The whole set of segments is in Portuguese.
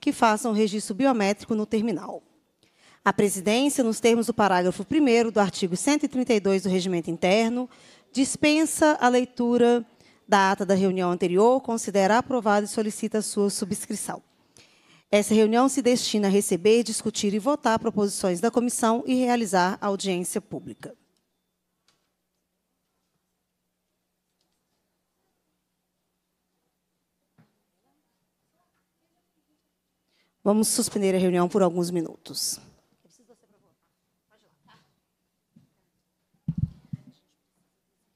que façam registro biométrico no terminal. A presidência, nos termos do parágrafo 1 do artigo 132 do Regimento Interno, dispensa a leitura da ata da reunião anterior, considera aprovada e solicita sua subscrição. Essa reunião se destina a receber, discutir e votar proposições da comissão e realizar audiência pública. Vamos suspender a reunião por alguns minutos.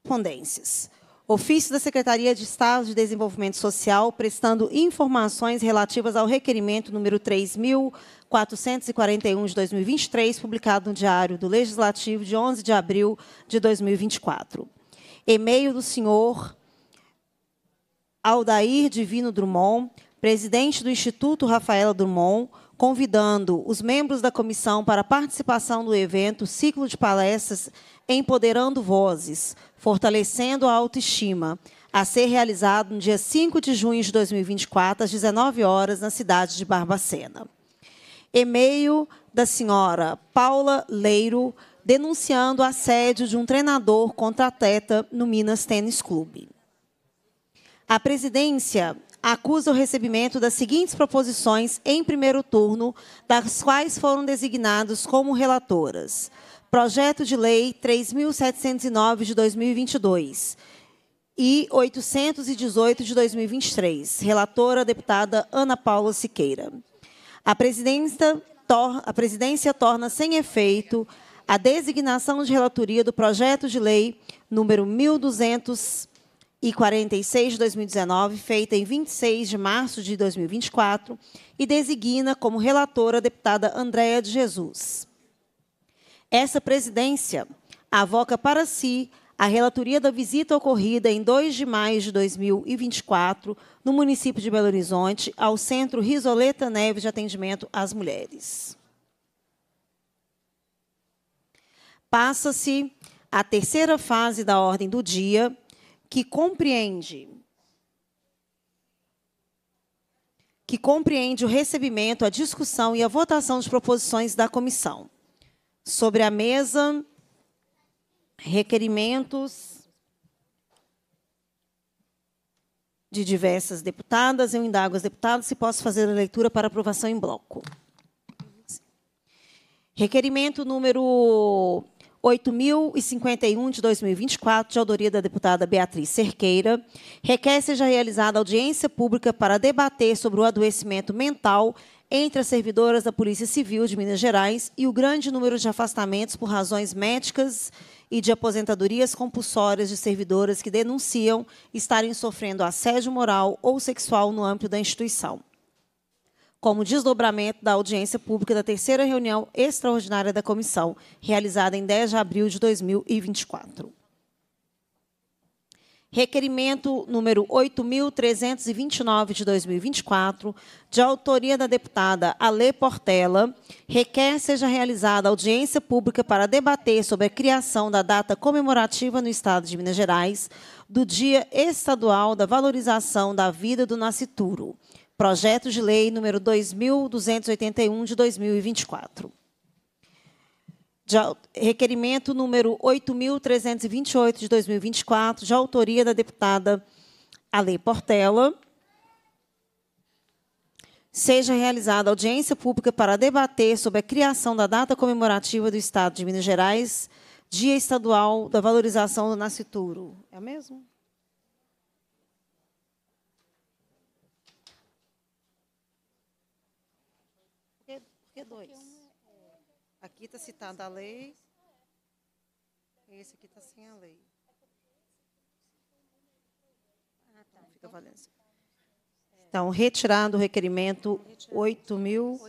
Correspondências. Ofício da Secretaria de Estado de Desenvolvimento Social, prestando informações relativas ao requerimento número 3.441 de 2023, publicado no Diário do Legislativo de 11 de abril de 2024. E-mail do senhor Aldair Divino Drummond, presidente do Instituto Rafaela Drummond, convidando os membros da comissão para a participação do evento Ciclo de Palestras Empoderando Vozes, Fortalecendo a Autoestima, a ser realizado no dia 5 de junho de 2024, às 19 horas, na cidade de Barbacena. E-mail da senhora Paula Leiro, denunciando o assédio de um treinador contra atleta no Minas Tênis Clube. A presidência acusa o recebimento das seguintes proposições em primeiro turno, das quais foram designados como relatoras. Projeto de Lei 3709 de 2022 e 818 de 2023. Relatora deputada Ana Paula Siqueira. A presidência, tor a presidência torna sem efeito a designação de relatoria do projeto de lei número 1200 e 46 de 2019, feita em 26 de março de 2024, e designa como relatora a deputada Andréa de Jesus. Essa presidência avoca para si a relatoria da visita ocorrida em 2 de maio de 2024, no município de Belo Horizonte, ao Centro Risoleta Neves de Atendimento às Mulheres. Passa-se a terceira fase da ordem do dia, que compreende que compreende o recebimento, a discussão e a votação de proposições da comissão. Sobre a mesa, requerimentos de diversas deputadas. Eu indago as deputadas se posso fazer a leitura para aprovação em bloco. Requerimento número 8051 de 2024, de autoria da deputada Beatriz Cerqueira, requer seja realizada audiência pública para debater sobre o adoecimento mental entre as servidoras da Polícia Civil de Minas Gerais e o grande número de afastamentos por razões médicas e de aposentadorias compulsórias de servidoras que denunciam estarem sofrendo assédio moral ou sexual no âmbito da instituição como desdobramento da audiência pública da terceira reunião extraordinária da comissão, realizada em 10 de abril de 2024. Requerimento número 8.329 de 2024, de autoria da deputada Alê Portela, requer seja realizada audiência pública para debater sobre a criação da data comemorativa no Estado de Minas Gerais do Dia Estadual da Valorização da Vida do Nascituro, Projeto de Lei número 2281 de 2024. De, requerimento número 8.328 de 2024, de autoria da deputada Ale Portela. Seja realizada audiência pública para debater sobre a criação da data comemorativa do Estado de Minas Gerais, Dia Estadual da Valorização do Nascituro. É mesmo? está citada a lei. Esse aqui está sem a lei. Ah, tá. Então, fica então, valendo. É. Então, retirado o requerimento oito mil.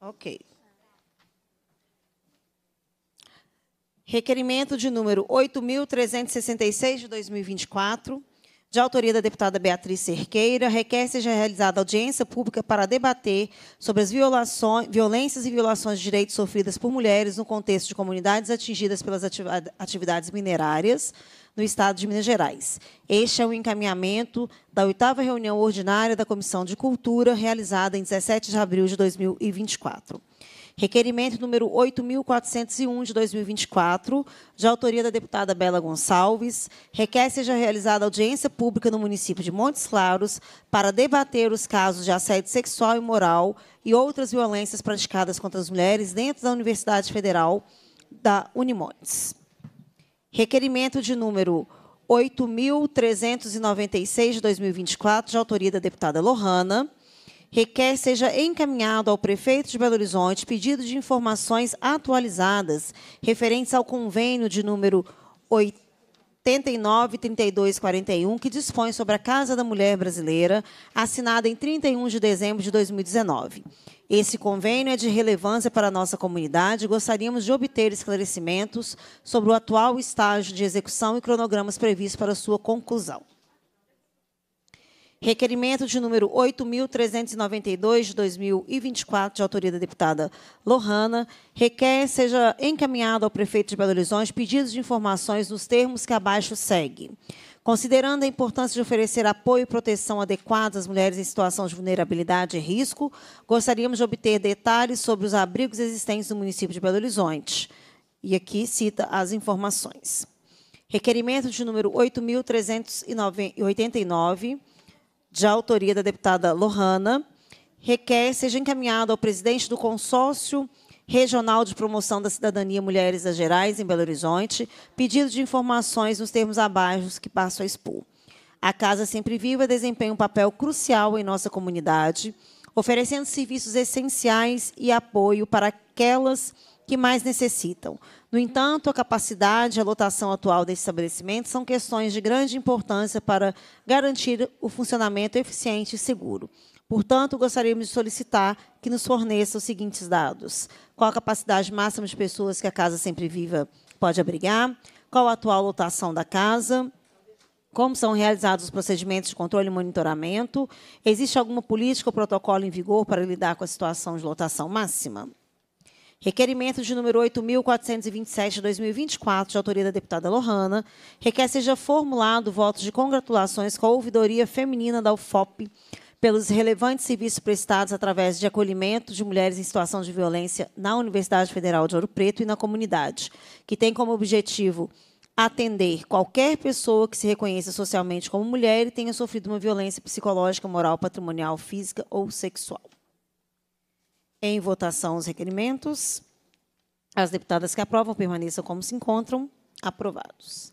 Ok. Requerimento de número 8.366 de 2024 de autoria da deputada Beatriz Cerqueira, requer seja realizada audiência pública para debater sobre as violações, violências e violações de direitos sofridas por mulheres no contexto de comunidades atingidas pelas atividades minerárias no Estado de Minas Gerais. Este é o um encaminhamento da oitava reunião ordinária da Comissão de Cultura, realizada em 17 de abril de 2024. Requerimento número 8.401 de 2024, de autoria da deputada Bela Gonçalves, requer seja realizada audiência pública no município de Montes Claros para debater os casos de assédio sexual e moral e outras violências praticadas contra as mulheres dentro da Universidade Federal da Unimontes. Requerimento de número 8.396 de 2024, de autoria da deputada Lohana, requer seja encaminhado ao prefeito de Belo Horizonte pedido de informações atualizadas referentes ao convênio de número 8. 89 32 41, que dispõe sobre a Casa da Mulher Brasileira, assinada em 31 de dezembro de 2019. Esse convênio é de relevância para a nossa comunidade e gostaríamos de obter esclarecimentos sobre o atual estágio de execução e cronogramas previstos para sua conclusão. Requerimento de número 8.392 de 2024, de autoria da deputada Lohana, requer seja encaminhado ao prefeito de Belo Horizonte pedidos de informações nos termos que abaixo segue. Considerando a importância de oferecer apoio e proteção adequados às mulheres em situação de vulnerabilidade e risco, gostaríamos de obter detalhes sobre os abrigos existentes no município de Belo Horizonte. E aqui cita as informações. Requerimento de número 8.389 de autoria da deputada Lohana, requer seja encaminhado ao presidente do consórcio regional de promoção da cidadania Mulheres das Gerais, em Belo Horizonte, pedido de informações nos termos abaixo que passo a expor. A Casa Sempre Viva desempenha um papel crucial em nossa comunidade, oferecendo serviços essenciais e apoio para aquelas que mais necessitam. No entanto, a capacidade e a lotação atual desse estabelecimento são questões de grande importância para garantir o funcionamento eficiente e seguro. Portanto, gostaríamos de solicitar que nos forneça os seguintes dados: qual a capacidade máxima de pessoas que a Casa Sempre Viva pode abrigar, qual a atual lotação da casa, como são realizados os procedimentos de controle e monitoramento, existe alguma política ou protocolo em vigor para lidar com a situação de lotação máxima? Requerimento de número 8.427 de 2024, de autoria da deputada Lohana, requer seja formulado voto de congratulações com a ouvidoria feminina da UFOP pelos relevantes serviços prestados através de acolhimento de mulheres em situação de violência na Universidade Federal de Ouro Preto e na comunidade, que tem como objetivo atender qualquer pessoa que se reconheça socialmente como mulher e tenha sofrido uma violência psicológica, moral, patrimonial, física ou sexual. Em votação, os requerimentos. As deputadas que aprovam permaneçam como se encontram. Aprovados.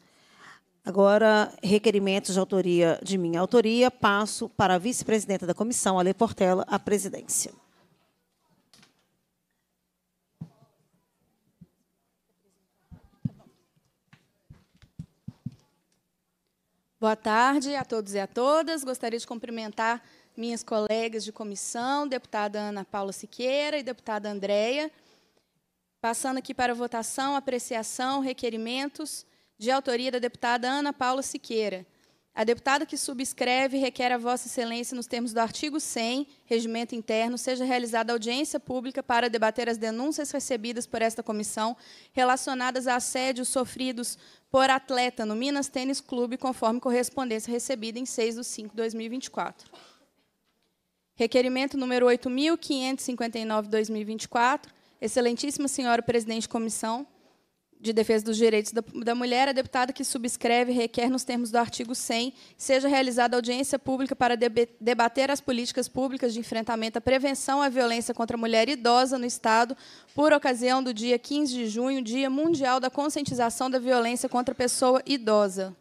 Agora, requerimentos de autoria de minha autoria. Passo para a vice-presidenta da comissão, Ale Portela, a presidência. Boa tarde a todos e a todas. Gostaria de cumprimentar minhas colegas de comissão, deputada Ana Paula Siqueira e deputada Andréia. Passando aqui para votação, apreciação, requerimentos de autoria da deputada Ana Paula Siqueira. A deputada que subscreve requer a Vossa Excelência, nos termos do artigo 100, Regimento Interno, seja realizada audiência pública para debater as denúncias recebidas por esta comissão relacionadas a assédios sofridos por atleta no Minas Tênis Clube, conforme correspondência recebida em 6 de 5 de 2024. Requerimento número 8.559-2024. Excelentíssima senhora presidente de comissão de defesa dos direitos da, da mulher, a deputada que subscreve requer, nos termos do artigo 100, seja realizada audiência pública para debater as políticas públicas de enfrentamento à prevenção à violência contra a mulher idosa no Estado, por ocasião do dia 15 de junho, Dia Mundial da Conscientização da Violência contra a Pessoa Idosa.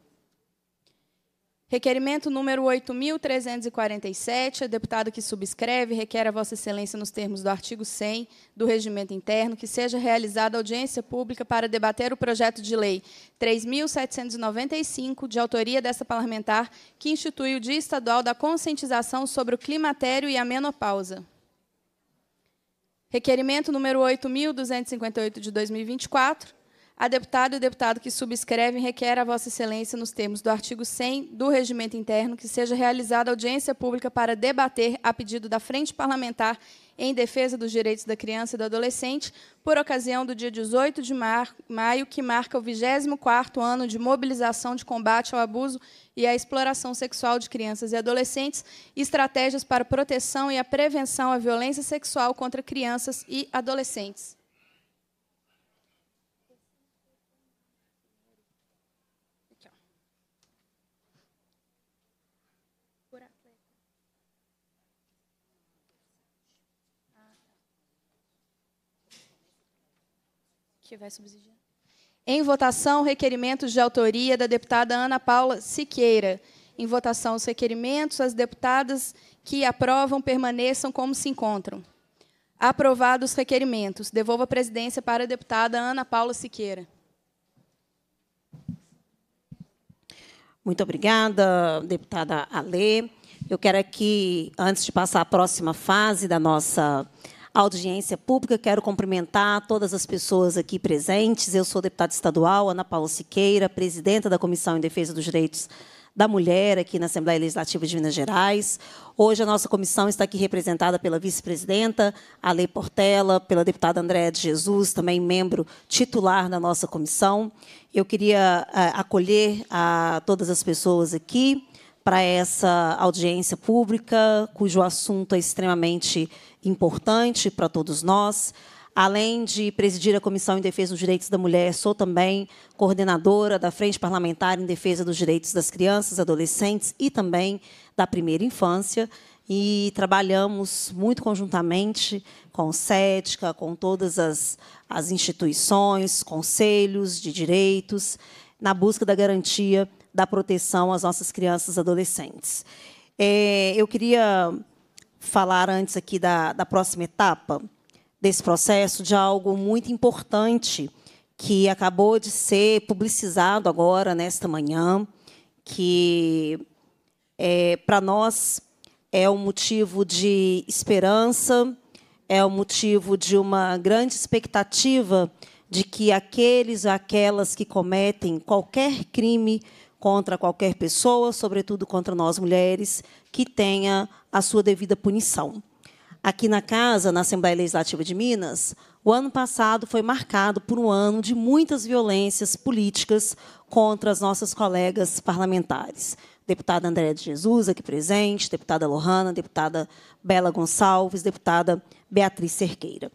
Requerimento número 8.347, é deputado que subscreve, requer a Vossa Excelência, nos termos do artigo 100 do Regimento Interno, que seja realizada audiência pública para debater o projeto de lei 3.795, de autoria desta parlamentar, que institui o Dia Estadual da Conscientização sobre o Climatério e a Menopausa. Requerimento número 8.258, de 2024, a deputada e o deputado que subscrevem requer a Vossa Excelência, nos termos do artigo 100 do Regimento Interno, que seja realizada audiência pública para debater, a pedido da Frente Parlamentar em Defesa dos Direitos da Criança e do Adolescente, por ocasião do dia 18 de maio, que marca o 24º ano de mobilização de combate ao abuso e à exploração sexual de crianças e adolescentes, estratégias para a proteção e a prevenção à violência sexual contra crianças e adolescentes. Em votação, requerimentos de autoria da deputada Ana Paula Siqueira. Em votação, os requerimentos, as deputadas que aprovam permaneçam como se encontram. Aprovados os requerimentos. Devolvo a presidência para a deputada Ana Paula Siqueira. Muito obrigada, deputada Alê. Eu quero aqui, antes de passar à próxima fase da nossa audiência pública. Quero cumprimentar todas as pessoas aqui presentes. Eu sou deputada estadual Ana Paula Siqueira, presidenta da Comissão em Defesa dos Direitos da Mulher aqui na Assembleia Legislativa de Minas Gerais. Hoje a nossa comissão está aqui representada pela vice-presidenta Ale Portela, pela deputada Andréa de Jesus, também membro titular da nossa comissão. Eu queria eh, acolher a todas as pessoas aqui para essa audiência pública, cujo assunto é extremamente importante importante para todos nós. Além de presidir a Comissão em Defesa dos Direitos da Mulher, sou também coordenadora da Frente Parlamentar em Defesa dos Direitos das Crianças, Adolescentes e também da Primeira Infância. E trabalhamos muito conjuntamente com o CETICA, com todas as, as instituições, conselhos de direitos, na busca da garantia da proteção às nossas crianças e adolescentes. É, eu queria falar antes aqui da, da próxima etapa desse processo, de algo muito importante que acabou de ser publicizado agora, nesta manhã, que é, para nós é um motivo de esperança, é um motivo de uma grande expectativa de que aqueles, aquelas que cometem qualquer crime contra qualquer pessoa, sobretudo contra nós mulheres, que tenha a sua devida punição. Aqui na casa, na Assembleia Legislativa de Minas, o ano passado foi marcado por um ano de muitas violências políticas contra as nossas colegas parlamentares. Deputada Andréa de Jesus, aqui presente, deputada Lohana, deputada Bela Gonçalves, deputada Beatriz Cerqueira.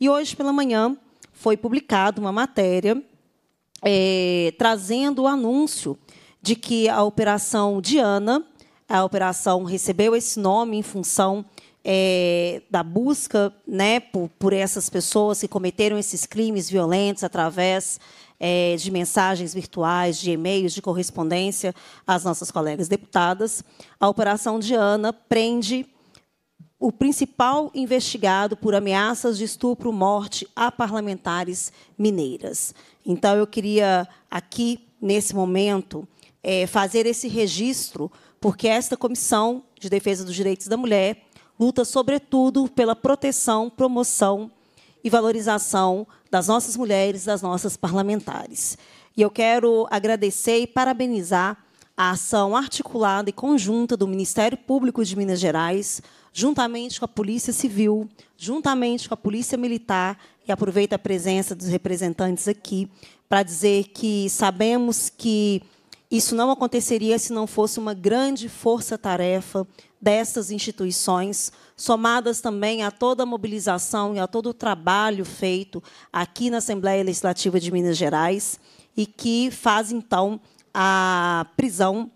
E hoje pela manhã foi publicada uma matéria é, trazendo o anúncio de que a Operação Diana, a operação recebeu esse nome em função é, da busca né, por, por, essas pessoas que cometeram esses crimes violentos através é, de mensagens virtuais, de e-mails, de correspondência às nossas colegas deputadas. A Operação Diana prende o principal investigado por ameaças de estupro, morte a parlamentares mineiras. Então, eu queria aqui, nesse momento, é, fazer esse registro porque esta Comissão de Defesa dos Direitos da Mulher luta, sobretudo, pela proteção, promoção e valorização das nossas mulheres, das nossas parlamentares. E eu quero agradecer e parabenizar a ação articulada e conjunta do Ministério Público de Minas Gerais, juntamente com a Polícia Civil, juntamente com a Polícia Militar, e aproveito a presença dos representantes aqui para dizer que sabemos que isso não aconteceria se não fosse uma grande força-tarefa dessas instituições, somadas também a toda a mobilização e a todo o trabalho feito aqui na Assembleia Legislativa de Minas Gerais, e que faz, então, a prisão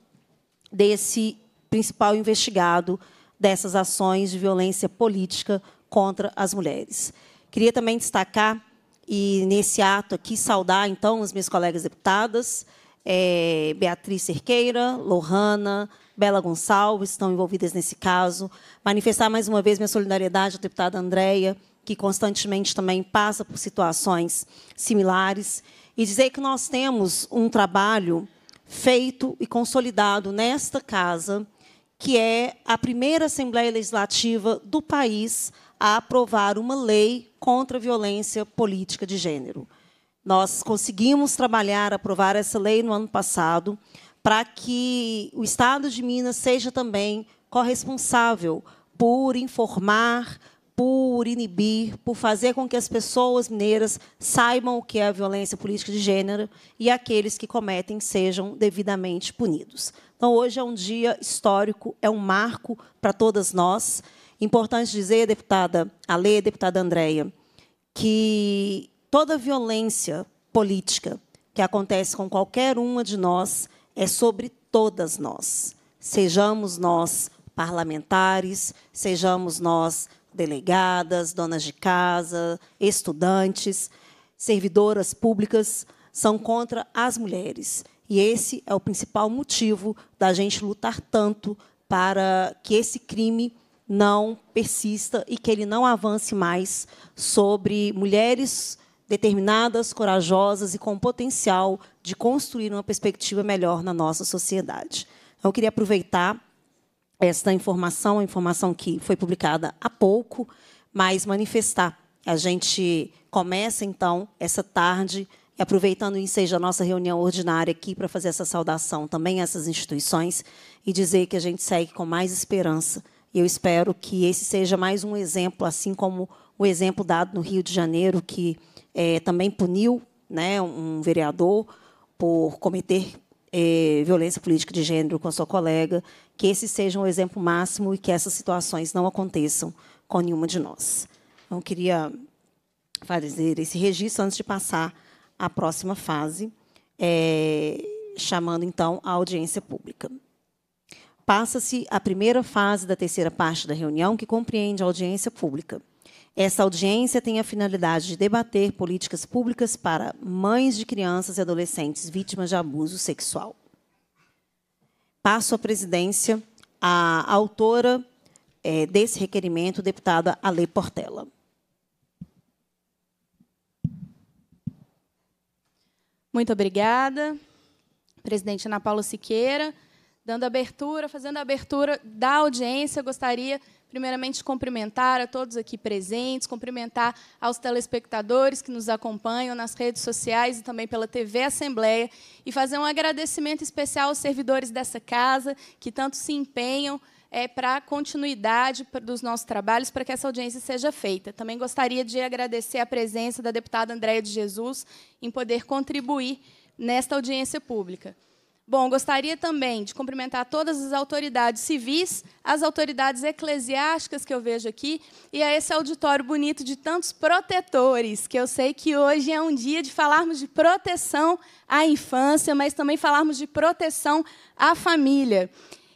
desse principal investigado dessas ações de violência política contra as mulheres. Queria também destacar, e nesse ato aqui, saudar, então, as minhas colegas deputadas, é, Beatriz Cerqueira, Lohana, Bela Gonçalves estão envolvidas nesse caso. Manifestar mais uma vez minha solidariedade à deputada Andréia, que constantemente também passa por situações similares, e dizer que nós temos um trabalho feito e consolidado nesta casa, que é a primeira Assembleia Legislativa do país a aprovar uma lei contra a violência política de gênero. Nós conseguimos trabalhar, aprovar essa lei no ano passado, para que o Estado de Minas seja também corresponsável por informar, por inibir, por fazer com que as pessoas mineiras saibam o que é a violência política de gênero e aqueles que cometem sejam devidamente punidos. Então, hoje é um dia histórico, é um marco para todas nós. Importante dizer, deputada Alê, deputada Andréia, que toda violência política que acontece com qualquer uma de nós é sobre todas nós. Sejamos nós parlamentares, sejamos nós delegadas, donas de casa, estudantes, servidoras públicas, são contra as mulheres. E esse é o principal motivo da gente lutar tanto para que esse crime não persista e que ele não avance mais sobre mulheres determinadas, corajosas e com potencial de construir uma perspectiva melhor na nossa sociedade. Então, eu queria aproveitar esta informação, a informação que foi publicada há pouco, mas manifestar. A gente começa, então, essa tarde, aproveitando o ensejo da nossa reunião ordinária aqui para fazer essa saudação também a essas instituições e dizer que a gente segue com mais esperança. E eu espero que esse seja mais um exemplo, assim como o exemplo dado no Rio de Janeiro, que é, também puniu né, um vereador por cometer é, violência política de gênero com a sua colega, que esse seja um exemplo máximo e que essas situações não aconteçam com nenhuma de nós. Então, queria fazer esse registro antes de passar à próxima fase, é, chamando então a audiência pública. Passa-se a primeira fase da terceira parte da reunião, que compreende a audiência pública. Essa audiência tem a finalidade de debater políticas públicas para mães de crianças e adolescentes vítimas de abuso sexual. Passo a presidência à autora é, desse requerimento, deputada Ale Portela. Muito obrigada, presidente Ana Paula Siqueira. Dando abertura, fazendo a abertura da audiência, gostaria primeiramente cumprimentar a todos aqui presentes, cumprimentar aos telespectadores que nos acompanham nas redes sociais e também pela TV Assembleia e fazer um agradecimento especial aos servidores dessa casa que tanto se empenham é, para a continuidade dos nossos trabalhos, para que essa audiência seja feita. Também gostaria de agradecer a presença da deputada Andréia de Jesus em poder contribuir nesta audiência pública. Bom, gostaria também de cumprimentar todas as autoridades civis, as autoridades eclesiásticas que eu vejo aqui e a esse auditório bonito de tantos protetores, que eu sei que hoje é um dia de falarmos de proteção à infância, mas também falarmos de proteção à família.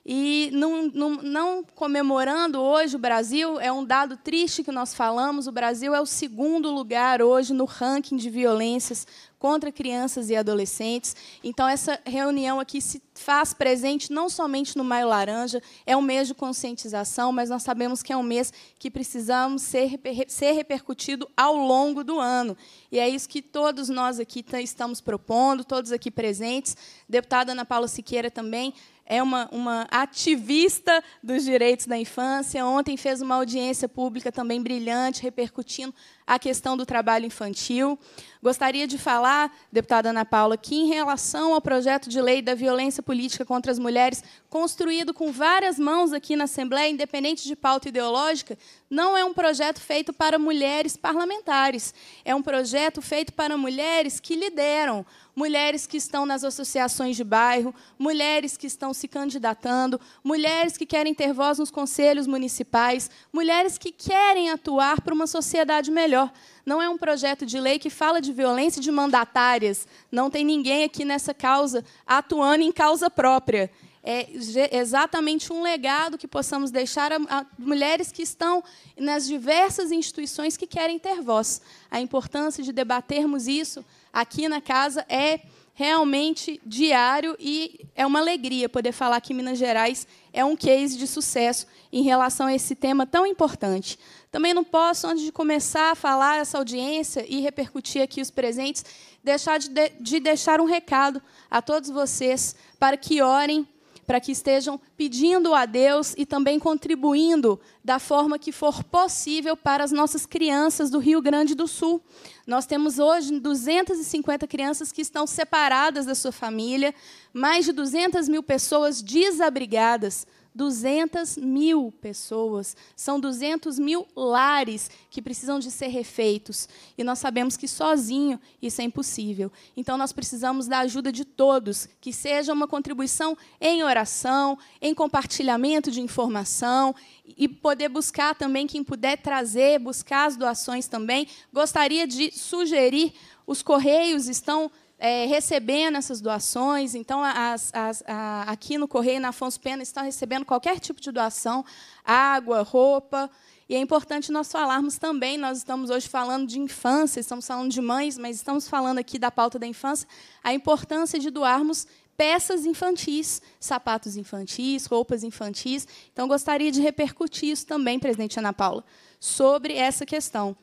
E não, não, não, comemorando hoje o Brasil, é um dado triste que nós falamos: o Brasil é o segundo lugar hoje no ranking de violências contra crianças e adolescentes. Então, essa reunião aqui se faz presente não somente no Maio Laranja, é um mês de conscientização, mas nós sabemos que é um mês que precisamos ser, ser repercutido ao longo do ano. E é isso que todos nós aqui estamos propondo, todos aqui presentes. Deputada Ana Paula Siqueira também é uma, uma ativista dos direitos da infância. Ontem fez uma audiência pública também brilhante, repercutindo a questão do trabalho infantil. Gostaria de falar, deputada Ana Paula, que em relação ao projeto de lei da violência política contra as mulheres, construído com várias mãos aqui na Assembleia, independente de pauta ideológica, não é um projeto feito para mulheres parlamentares. É um projeto feito para mulheres que lideram, mulheres que estão nas associações de bairro, mulheres que estão se candidatando, mulheres que querem ter voz nos conselhos municipais, mulheres que querem atuar para uma sociedade melhor melhor, não é um projeto de lei que fala de violência de mandatárias. Não tem ninguém aqui nessa causa atuando em causa própria. É exatamente um legado que possamos deixar a, a mulheres que estão nas diversas instituições que querem ter voz. A importância de debatermos isso aqui na casa é realmente diário e é uma alegria poder falar que Minas Gerais é um case de sucesso em relação a esse tema tão importante. Também não posso, antes de começar a falar essa audiência e repercutir aqui os presentes, deixar de, de deixar um recado a todos vocês para que orem para que estejam pedindo a Deus e também contribuindo da forma que for possível para as nossas crianças do Rio Grande do Sul. Nós temos hoje 250 crianças que estão separadas da sua família, mais de 200 mil pessoas desabrigadas. 200 mil pessoas, são 200 mil lares que precisam de ser refeitos. E nós sabemos que sozinho isso é impossível. Então nós precisamos da ajuda de todos, que seja uma contribuição em oração, em compartilhamento de informação e poder buscar também quem puder trazer, buscar as doações também. Gostaria de sugerir os correios estão é, recebendo essas doações. Então, as, as, a, aqui no Correio, na Afonso Pena, estão recebendo qualquer tipo de doação, água, roupa. E é importante nós falarmos também, nós estamos hoje falando de infância, estamos falando de mães, mas estamos falando aqui da pauta da infância, a importância de doarmos peças infantis, sapatos infantis, roupas infantis. Então, gostaria de repercutir isso também, presidente Ana Paula, sobre essa questão.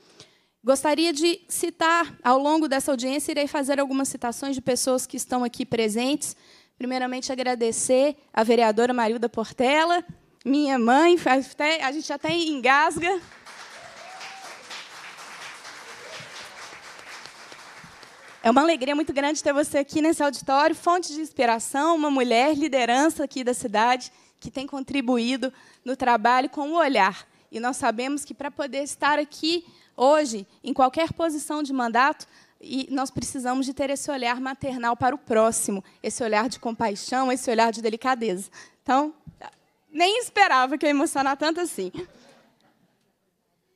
Gostaria de citar, ao longo dessa audiência, irei fazer algumas citações de pessoas que estão aqui presentes. Primeiramente, agradecer à vereadora Marilda Portela, minha mãe, a gente até engasga. É uma alegria muito grande ter você aqui nesse auditório, fonte de inspiração, uma mulher liderança aqui da cidade que tem contribuído no trabalho com o olhar. E nós sabemos que para poder estar aqui Hoje, em qualquer posição de mandato, e nós precisamos de ter esse olhar maternal para o próximo, esse olhar de compaixão, esse olhar de delicadeza. Então, nem esperava que eu emocionar tanto assim.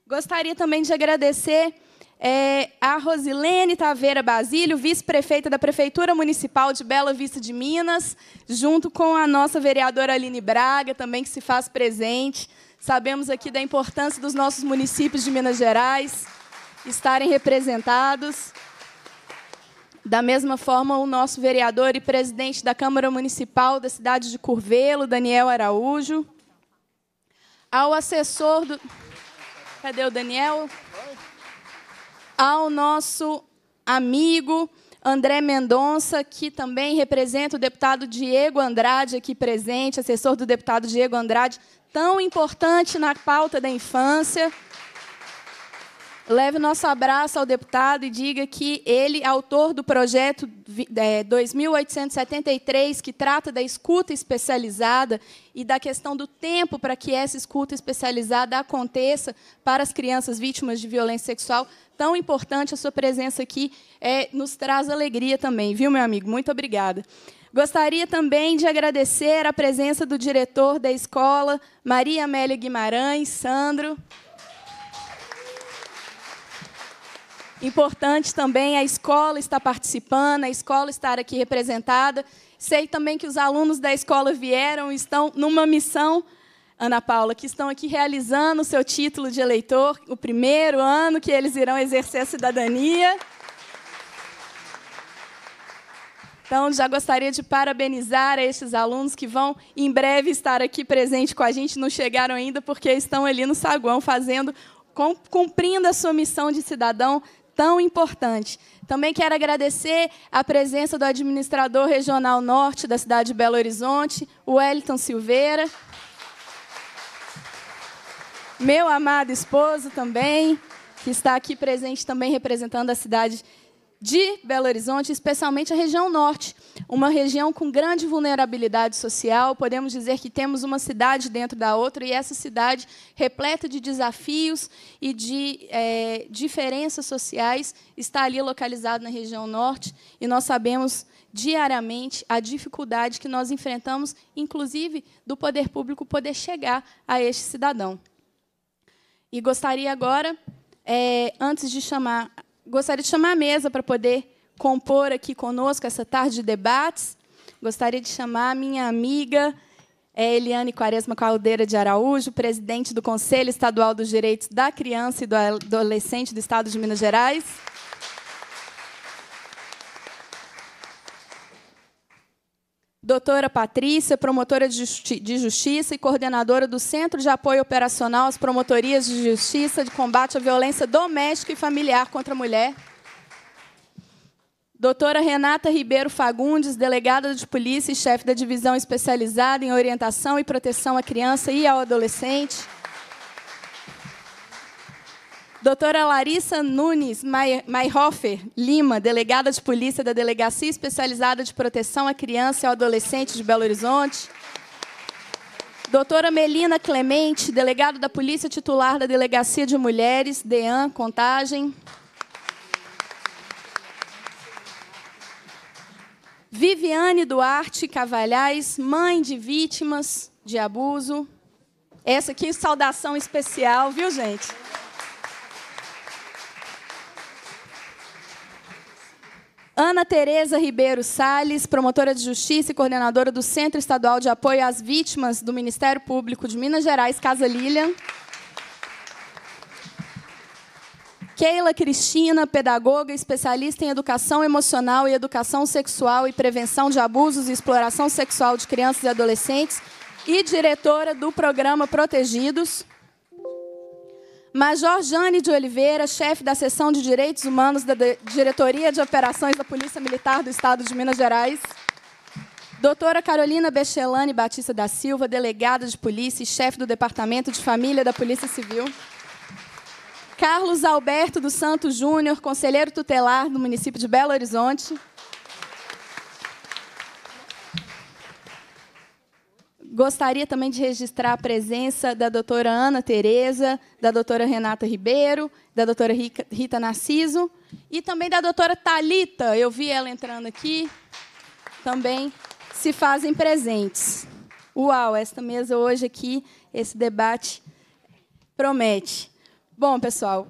Gostaria também de agradecer é, a Rosilene Taveira Basílio, vice-prefeita da Prefeitura Municipal de Bela Vista de Minas, junto com a nossa vereadora Aline Braga, também que se faz presente. Sabemos aqui da importância dos nossos municípios de Minas Gerais estarem representados. Da mesma forma, o nosso vereador e presidente da Câmara Municipal da cidade de Curvelo, Daniel Araújo. Ao assessor do. Cadê o Daniel? Ao nosso amigo André Mendonça, que também representa o deputado Diego Andrade aqui presente, assessor do deputado Diego Andrade, tão importante na pauta da infância. Leve nosso abraço ao deputado e diga que ele, autor do projeto 2873, é, que trata da escuta especializada e da questão do tempo para que essa escuta especializada aconteça para as crianças vítimas de violência sexual, tão importante a sua presença aqui, é, nos traz alegria também, viu, meu amigo? Muito obrigada. Gostaria também de agradecer a presença do diretor da escola, Maria Amélia Guimarães, Sandro. Importante também a escola estar participando, a escola estar aqui representada. Sei também que os alunos da escola vieram, estão numa missão Ana Paula, que estão aqui realizando o seu título de eleitor, o primeiro ano que eles irão exercer a cidadania. Então, já gostaria de parabenizar a alunos que vão em breve estar aqui presente com a gente, não chegaram ainda porque estão ali no saguão fazendo, cumprindo a sua missão de cidadão tão importante. Também quero agradecer a presença do administrador regional norte da cidade de Belo Horizonte, o Wellington Silveira. Meu amado esposo também, que está aqui presente também representando a cidade de de Belo Horizonte, especialmente a região norte, uma região com grande vulnerabilidade social. Podemos dizer que temos uma cidade dentro da outra e essa cidade repleta de desafios e de é, diferenças sociais está ali localizada na região norte e nós sabemos diariamente a dificuldade que nós enfrentamos, inclusive do poder público poder chegar a este cidadão. E gostaria agora é, antes de chamar gostaria de chamar a mesa para poder compor aqui conosco essa tarde de debates. Gostaria de chamar a minha amiga é, Eliane Quaresma Caldeira de Araújo, presidente do Conselho Estadual dos Direitos da Criança e do Adolescente do Estado de Minas Gerais. doutora Patrícia, promotora de, justiça e coordenadora do Centro de Apoio Operacional às Promotorias de Justiça de Combate à Violência Doméstica e Familiar contra a Mulher. Doutora Renata Ribeiro Fagundes, delegada de polícia e chefe da divisão especializada em orientação e proteção à criança e ao adolescente. Doutora Larissa Nunes Mayhofer Lima, delegada de polícia da Delegacia Especializada de Proteção à Criança e ao Adolescente de Belo Horizonte. Doutora Melina Clemente, delegada da Polícia Titular da Delegacia de Mulheres, DEAN, Contagem. Viviane Duarte Cavalhais, mãe de vítimas de abuso. Essa aqui, saudação especial, viu, gente? Ana Tereza Ribeiro Sales, promotora de justiça e coordenadora do Centro Estadual de Apoio às Vítimas do Ministério Público de Minas Gerais, Casa Lilian. Keila Cristina, pedagoga, especialista em educação emocional e educação sexual e prevenção de abusos e exploração sexual de crianças e adolescentes e diretora do programa Protegidos. Major Jane de Oliveira, chefe da seção de Direitos Humanos da Diretoria de Operações da Polícia Militar do Estado de Minas Gerais. Doutora Carolina Bechelani Batista da Silva, delegada de polícia e chefe do Departamento de Família da Polícia Civil. Carlos Alberto dos Santos Júnior, conselheiro tutelar do município de Belo Horizonte. Gostaria também de registrar a presença da doutora Ana Tereza, da doutora Renata Ribeiro, da doutora Rita Narciso e também da doutora Talita. Eu vi ela entrando aqui. Também se fazem presentes. Uau, esta mesa hoje aqui, esse debate promete. Bom, pessoal,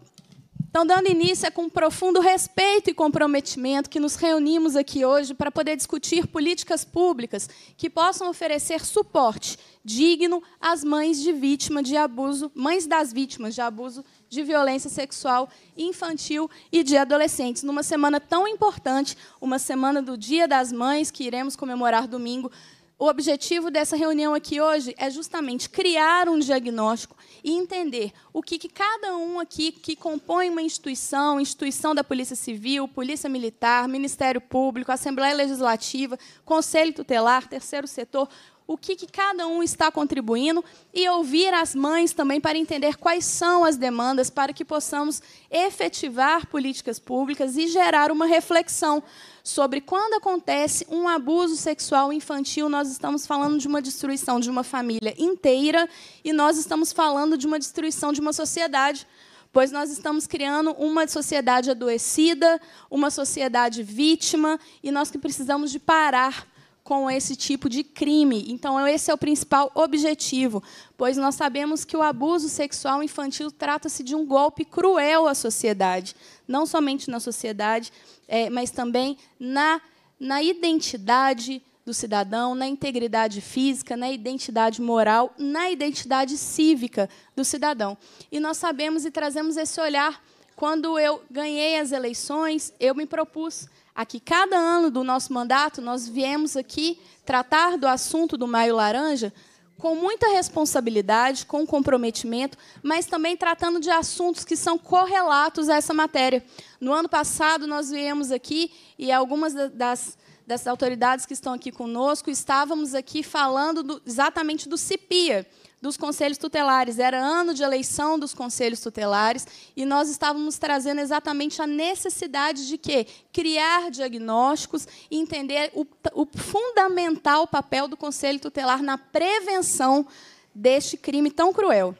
então, dando início, é com profundo respeito e comprometimento que nos reunimos aqui hoje para poder discutir políticas públicas que possam oferecer suporte digno às mães de vítima de abuso, mães das vítimas de abuso de violência sexual infantil e de adolescentes. Numa semana tão importante, uma semana do Dia das Mães, que iremos comemorar domingo, o objetivo dessa reunião aqui hoje é justamente criar um diagnóstico e entender o que, que, cada um aqui que compõe uma instituição, instituição da Polícia Civil, Polícia Militar, Ministério Público, Assembleia Legislativa, Conselho Tutelar, Terceiro Setor, o que, que cada um está contribuindo e ouvir as mães também para entender quais são as demandas para que possamos efetivar políticas públicas e gerar uma reflexão sobre quando acontece um abuso sexual infantil, nós estamos falando de uma destruição de uma família inteira e nós estamos falando de uma destruição de uma sociedade, pois nós estamos criando uma sociedade adoecida, uma sociedade vítima, e nós que precisamos de parar com esse tipo de crime. Então, esse é o principal objetivo, pois nós sabemos que o abuso sexual infantil trata-se de um golpe cruel à sociedade, não somente na sociedade, é, mas também na, na identidade do cidadão, na integridade física, na identidade moral, na identidade cívica do cidadão. E nós sabemos e trazemos esse olhar. Quando eu ganhei as eleições, eu me propus a que cada ano do nosso mandato nós viemos aqui tratar do assunto do Maio Laranja com muita responsabilidade, com comprometimento, mas também tratando de assuntos que são correlatos a essa matéria. No ano passado, nós viemos aqui e algumas das, das autoridades que estão aqui conosco estávamos aqui falando do, exatamente do CIPIA, dos conselhos tutelares. Era ano de eleição dos conselhos tutelares e nós estávamos trazendo exatamente a necessidade de quê? Criar diagnósticos e entender o, o fundamental papel do conselho tutelar na prevenção deste crime tão cruel.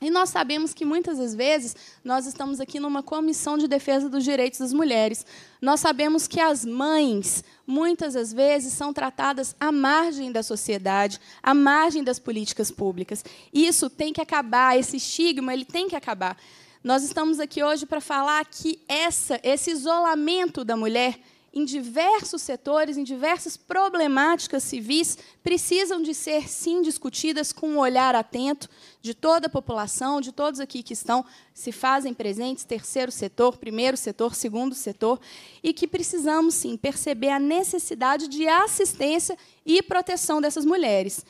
E nós sabemos que muitas das vezes nós estamos aqui numa comissão de defesa dos direitos das mulheres. Nós sabemos que as mães, muitas das vezes, são tratadas à margem da sociedade, à margem das políticas públicas. Isso tem que acabar, esse estigma ele tem que acabar. Nós estamos aqui hoje para falar que essa, esse isolamento da mulher em diversos setores, em diversas problemáticas civis, precisam de ser, sim, discutidas com um olhar atento de toda a população, de todos aqui que estão, se fazem presentes, terceiro setor, primeiro setor, segundo setor, e que precisamos, sim, perceber a necessidade de assistência e proteção dessas mulheres.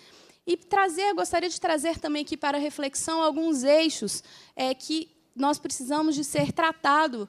E trazer, gostaria de trazer também aqui para reflexão alguns eixos é, que nós precisamos de ser tratados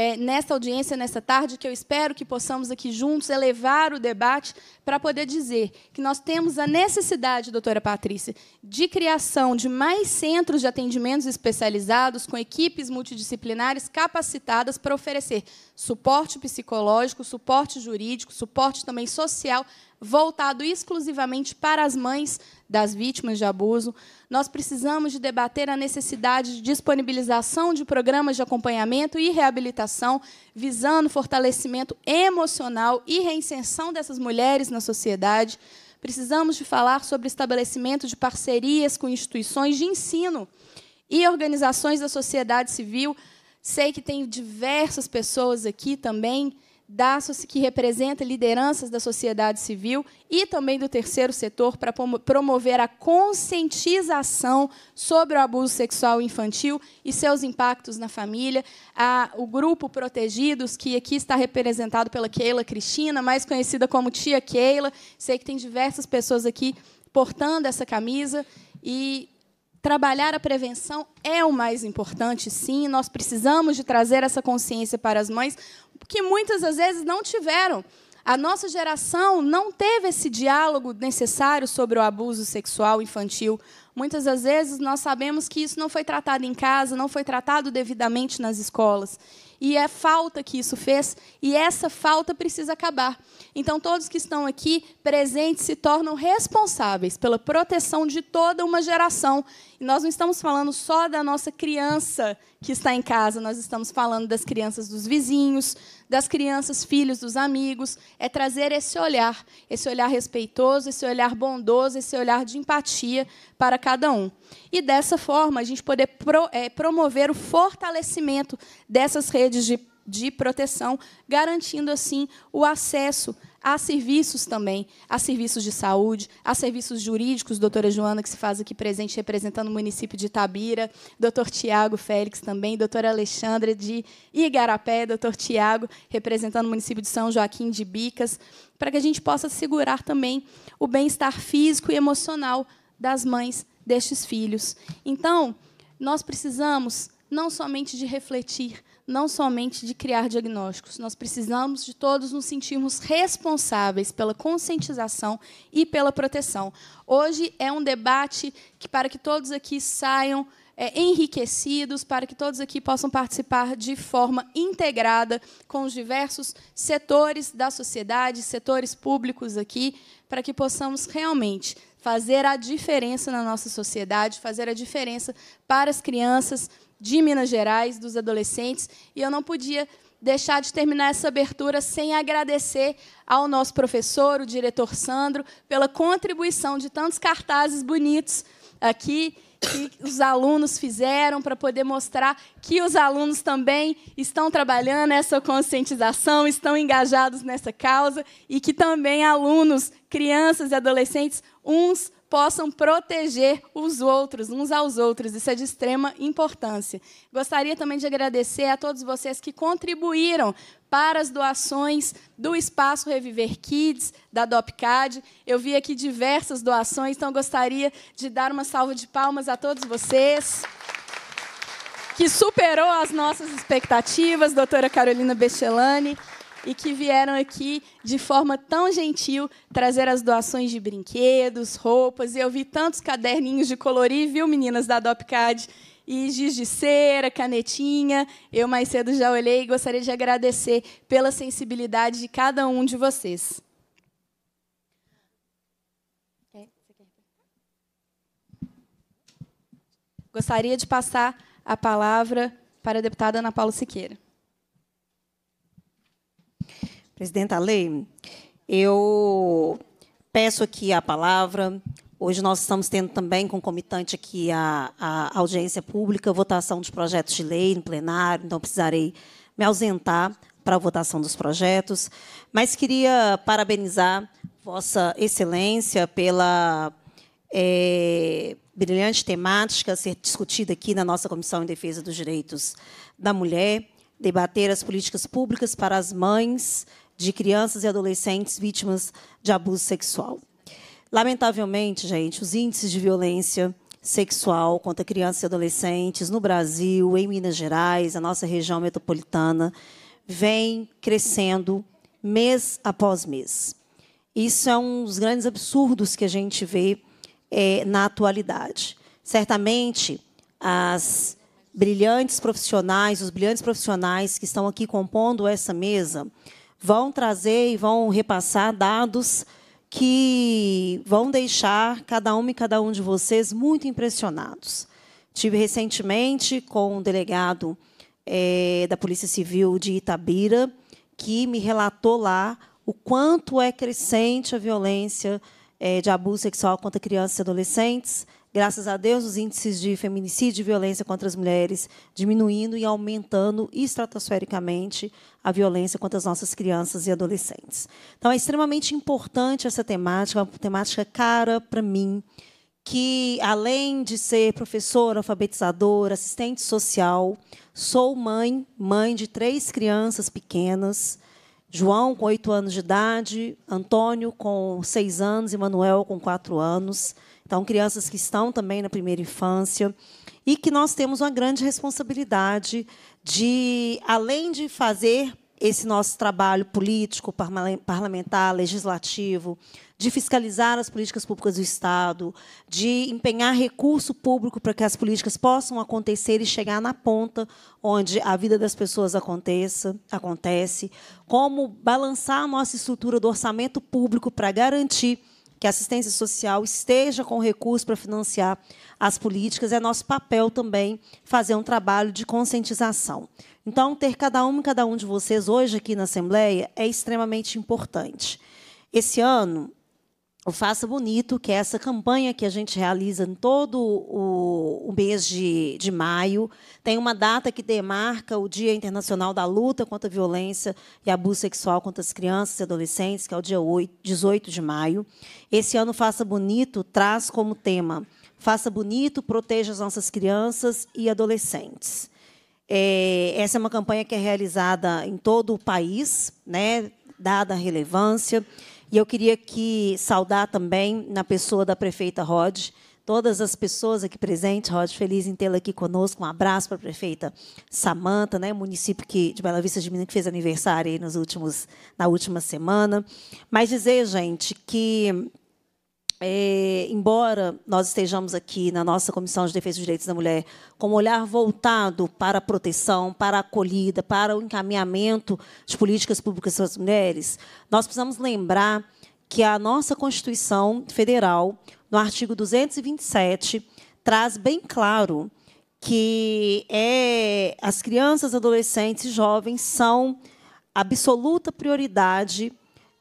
é, nesta audiência, nessa tarde, que eu espero que possamos aqui juntos elevar o debate para poder dizer que nós temos a necessidade, doutora Patrícia, de criação de mais centros de atendimentos especializados, com equipes multidisciplinares capacitadas para oferecer suporte psicológico, suporte jurídico, suporte também social voltado exclusivamente para as mães das vítimas de abuso, nós precisamos de debater a necessidade de disponibilização de programas de acompanhamento e reabilitação, visando fortalecimento emocional e reinserção dessas mulheres na sociedade. Precisamos de falar sobre estabelecimento de parcerias com instituições de ensino e organizações da sociedade civil. Sei que tem diversas pessoas aqui também da, que representa lideranças da sociedade civil e também do terceiro setor para promover a conscientização sobre o abuso sexual infantil e seus impactos na família. A, o grupo Protegidos, que aqui está representado pela Keila Cristina, mais conhecida como Tia Keila. Sei que tem diversas pessoas aqui portando essa camisa. E trabalhar a prevenção é o mais importante, sim. Nós precisamos de trazer essa consciência para as mães, que muitas das vezes não tiveram. A nossa geração não teve esse diálogo necessário sobre o abuso sexual infantil. Muitas das vezes nós sabemos que isso não foi tratado em casa, não foi tratado devidamente nas escolas e é falta que isso fez, e essa falta precisa acabar. Então, todos que estão aqui presentes se tornam responsáveis pela proteção de toda uma geração e nós não estamos falando só da nossa criança que está em casa, nós estamos falando das crianças dos vizinhos, das crianças, filhos dos amigos. É trazer esse olhar, esse olhar respeitoso, esse olhar bondoso, esse olhar de empatia para cada um. E dessa forma, a gente poder pro, é, promover o fortalecimento dessas redes de de proteção, garantindo assim o acesso Há serviços também, há serviços de saúde, há serviços jurídicos, doutora Joana, que se faz aqui presente representando o município de Itabira, doutor Tiago Félix também, doutora Alexandra de Igarapé, doutor Tiago, representando o município de São Joaquim de Bicas, para que a gente possa segurar também o bem-estar físico e emocional das mães destes filhos. Então, nós precisamos não somente de refletir, não somente de criar diagnósticos. Nós precisamos de todos nos sentirmos responsáveis pela conscientização e pela proteção. Hoje é um debate que, para que todos aqui saiam é, enriquecidos, para que todos aqui possam participar de forma integrada com os diversos setores da sociedade, setores públicos aqui, para que possamos realmente fazer a diferença na nossa sociedade, fazer a diferença para as crianças, de Minas Gerais, dos adolescentes, e eu não podia deixar de terminar essa abertura sem agradecer ao nosso professor, o diretor Sandro, pela contribuição de tantos cartazes bonitos aqui que os alunos fizeram para poder mostrar que os alunos também estão trabalhando essa conscientização, estão engajados nessa causa e que também alunos, crianças e adolescentes, uns possam proteger os outros, uns aos outros. Isso é de extrema importância. Gostaria também de agradecer a todos vocês que contribuíram para as doações do Espaço Reviver Kids, da DOPCAD. Eu vi aqui diversas doações, então gostaria de dar uma salva de palmas a todos vocês que superou as nossas expectativas, doutora Carolina Bechelani e que vieram aqui de forma tão gentil trazer as doações de brinquedos, roupas. E eu vi tantos caderninhos de colorir, viu, meninas da Adopcad? E giz de cera, canetinha. Eu mais cedo já olhei e gostaria de agradecer pela sensibilidade de cada um de vocês. Gostaria de passar a palavra para a deputada Ana Paula Siqueira. Presidente Alei, eu peço aqui a palavra. Hoje nós estamos tendo também concomitante aqui a, a audiência pública, votação dos projetos de lei no plenário, então precisarei me ausentar para a votação dos projetos. Mas queria parabenizar Vossa Excelência pela é, brilhante temática a ser discutida aqui na nossa Comissão em Defesa dos Direitos da Mulher, debater as políticas públicas para as mães de crianças e adolescentes vítimas de abuso sexual. Lamentavelmente, gente, os índices de violência sexual contra crianças e adolescentes no Brasil, em Minas Gerais, a nossa região metropolitana, vem crescendo mês após mês. Isso é um dos grandes absurdos que a gente vê é, na atualidade. Certamente, as brilhantes profissionais, os brilhantes profissionais que estão aqui compondo essa mesa, vão trazer e vão repassar dados que vão deixar cada um e cada um de vocês muito impressionados. Tive recentemente com um delegado é, da Polícia Civil de Itabira que me relatou lá o quanto é crescente a violência é, de abuso sexual contra crianças e adolescentes Graças a Deus, os índices de feminicídio e violência contra as mulheres diminuindo e aumentando estratosfericamente a violência contra as nossas crianças e adolescentes. Então, é extremamente importante essa temática, uma temática cara para mim, que, além de ser professora, alfabetizadora, assistente social, sou mãe, mãe de três crianças pequenas, João com oito anos de idade, Antônio com seis anos e Manuel com quatro anos. Então, crianças que estão também na primeira infância e que nós temos uma grande responsabilidade de, além de fazer esse nosso trabalho político, parlamentar, legislativo, de fiscalizar as políticas públicas do Estado, de empenhar recurso público para que as políticas possam acontecer e chegar na ponta onde a vida das pessoas aconteça, acontece, como balançar a nossa estrutura do orçamento público para garantir que a assistência social esteja com recursos para financiar as políticas. É nosso papel também fazer um trabalho de conscientização. Então, ter cada um e cada um de vocês hoje aqui na Assembleia é extremamente importante. Esse ano, o Faça Bonito, que é essa campanha que a gente realiza em todo o, o mês de, de maio. Tem uma data que demarca o Dia Internacional da Luta contra a Violência e Abuso Sexual contra as Crianças e Adolescentes, que é o dia 8, 18 de maio. Esse ano, Faça Bonito traz como tema Faça Bonito, proteja as nossas crianças e adolescentes. É, essa é uma campanha que é realizada em todo o país, né, dada a relevância. E eu queria que saudar também na pessoa da prefeita Rod, todas as pessoas aqui presentes, Rod, feliz em tê-la aqui conosco. Um abraço para a prefeita Samanta, né, município que, de Bela Vista de Minas que fez aniversário nos últimos, na última semana. Mas dizer, gente, que é, embora nós estejamos aqui na nossa Comissão de Defesa dos Direitos da Mulher com um olhar voltado para a proteção, para a acolhida, para o encaminhamento de políticas públicas para as mulheres, nós precisamos lembrar que a nossa Constituição Federal, no artigo 227, traz bem claro que é, as crianças, adolescentes e jovens são absoluta prioridade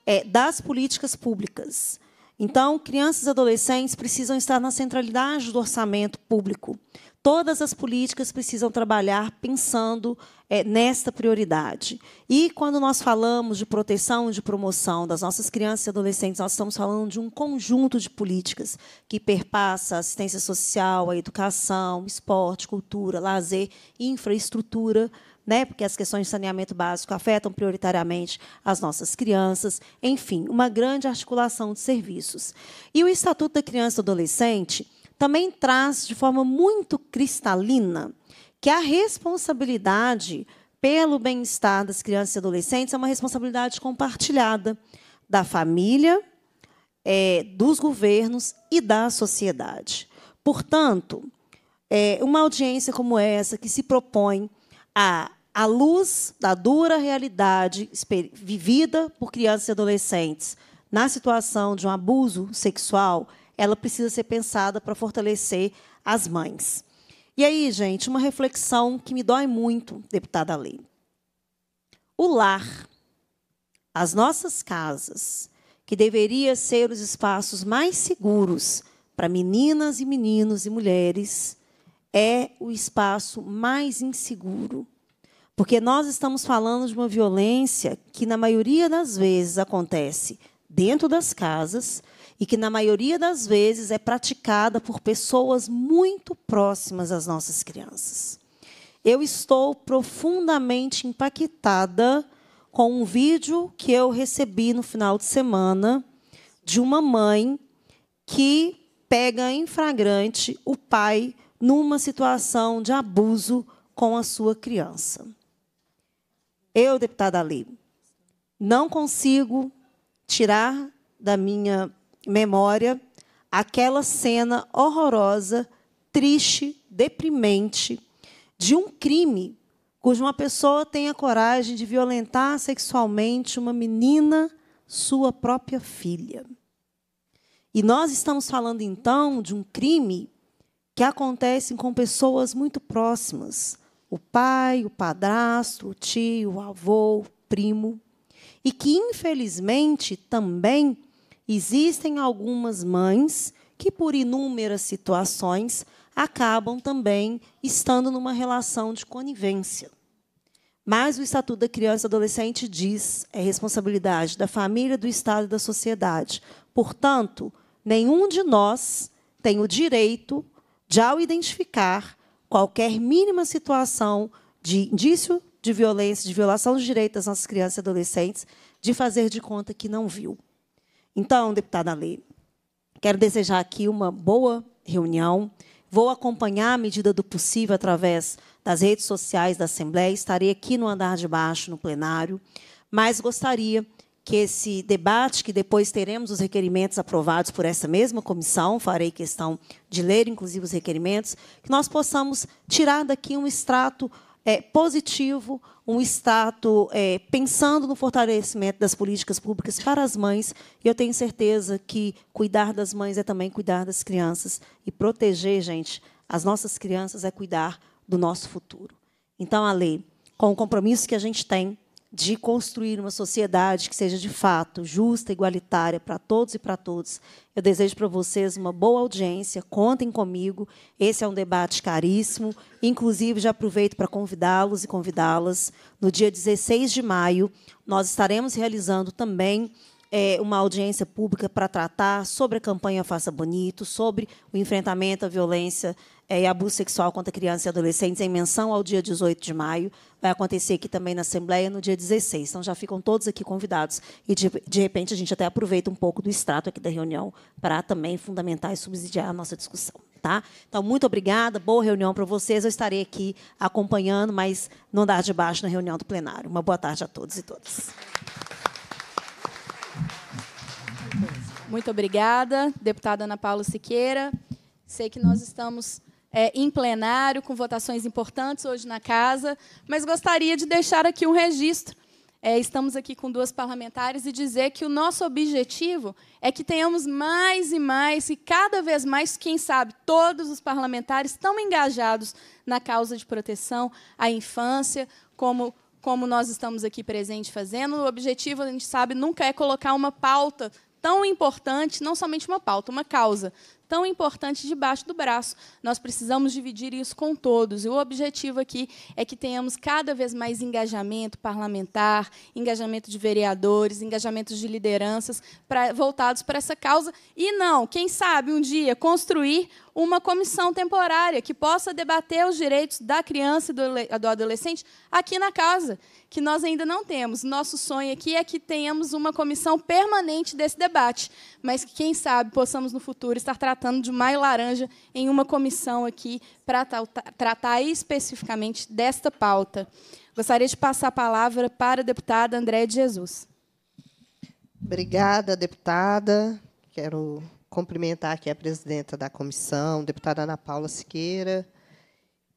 é, das políticas públicas. Então, crianças e adolescentes precisam estar na centralidade do orçamento público. Todas as políticas precisam trabalhar pensando é, nesta prioridade. E quando nós falamos de proteção, e de promoção das nossas crianças e adolescentes, nós estamos falando de um conjunto de políticas que perpassa a assistência social, a educação, esporte, cultura, lazer, infraestrutura né? porque as questões de saneamento básico afetam prioritariamente as nossas crianças, enfim, uma grande articulação de serviços. E o Estatuto da Criança e do Adolescente também traz de forma muito cristalina que a responsabilidade pelo bem-estar das crianças e adolescentes é uma responsabilidade compartilhada da família, é, dos governos e da sociedade. Portanto, é, uma audiência como essa, que se propõe a à luz da dura realidade vivida por crianças e adolescentes na situação de um abuso sexual, ela precisa ser pensada para fortalecer as mães. E aí, gente, uma reflexão que me dói muito, deputada Lei. O lar, as nossas casas, que deveria ser os espaços mais seguros para meninas e meninos e mulheres, é o espaço mais inseguro porque nós estamos falando de uma violência que, na maioria das vezes, acontece dentro das casas e que, na maioria das vezes, é praticada por pessoas muito próximas às nossas crianças. Eu estou profundamente impactada com um vídeo que eu recebi no final de semana de uma mãe que pega em flagrante o pai numa situação de abuso com a sua criança. Eu, deputada Ali, não consigo tirar da minha memória aquela cena horrorosa, triste, deprimente de um crime cuja uma pessoa tenha coragem de violentar sexualmente uma menina, sua própria filha. E nós estamos falando então de um crime que acontece com pessoas muito próximas, o pai, o padrasto, o tio, o avô, o primo, e que, infelizmente, também existem algumas mães que, por inúmeras situações, acabam também estando numa relação de conivência. Mas o Estatuto da Criança e Adolescente diz é responsabilidade da família, do Estado e da sociedade. Portanto, nenhum de nós tem o direito de, ao identificar qualquer mínima situação de indício de violência, de violação dos direitos das nossas crianças e adolescentes, de fazer de conta que não viu. Então, deputada Lê, quero desejar aqui uma boa reunião. Vou acompanhar à medida do possível através das redes sociais da Assembleia. Estarei aqui no andar de baixo, no plenário. Mas gostaria que esse debate, que depois teremos os requerimentos aprovados por essa mesma comissão, farei questão de ler, inclusive, os requerimentos, que nós possamos tirar daqui um extrato é, positivo, um extrato é, pensando no fortalecimento das políticas públicas para as mães, e eu tenho certeza que cuidar das mães é também cuidar das crianças, e proteger, gente, as nossas crianças é cuidar do nosso futuro. Então, a lei, com o compromisso que a gente tem de construir uma sociedade que seja de fato justa, igualitária para todos e para todas. Eu desejo para vocês uma boa audiência, contem comigo. Esse é um debate caríssimo. Inclusive, já aproveito para convidá-los e convidá-las. No dia 16 de maio, nós estaremos realizando também é uma audiência pública para tratar sobre a campanha Faça Bonito, sobre o enfrentamento à violência é, e abuso sexual contra crianças e adolescentes, em menção ao dia 18 de maio. Vai acontecer aqui também na Assembleia no dia 16. Então já ficam todos aqui convidados. E de, de repente a gente até aproveita um pouco do extrato aqui da reunião para também fundamentar e subsidiar a nossa discussão. Tá? Então, muito obrigada, boa reunião para vocês. Eu estarei aqui acompanhando, mas não dar de baixo na reunião do plenário. Uma boa tarde a todos e todas. Muito obrigada, deputada Ana Paula Siqueira. Sei que nós estamos é, em plenário, com votações importantes hoje na casa, mas gostaria de deixar aqui um registro. É, estamos aqui com duas parlamentares e dizer que o nosso objetivo é que tenhamos mais e mais, e cada vez mais, quem sabe, todos os parlamentares tão engajados na causa de proteção à infância, como como nós estamos aqui presente fazendo. O objetivo, a gente sabe, nunca é colocar uma pauta tão importante, não somente uma pauta, uma causa tão importante debaixo do braço. Nós precisamos dividir isso com todos. E o objetivo aqui é que tenhamos cada vez mais engajamento parlamentar, engajamento de vereadores, engajamento de lideranças pra, voltados para essa causa. E não, quem sabe um dia construir uma comissão temporária que possa debater os direitos da criança e do adolescente aqui na casa, que nós ainda não temos. Nosso sonho aqui é que tenhamos uma comissão permanente desse debate, mas que, quem sabe, possamos no futuro estar tratando tratando de maio laranja em uma comissão aqui para tratar especificamente desta pauta. Gostaria de passar a palavra para a deputada Andréa de Jesus. Obrigada, deputada. Quero cumprimentar aqui a presidenta da comissão, deputada Ana Paula Siqueira,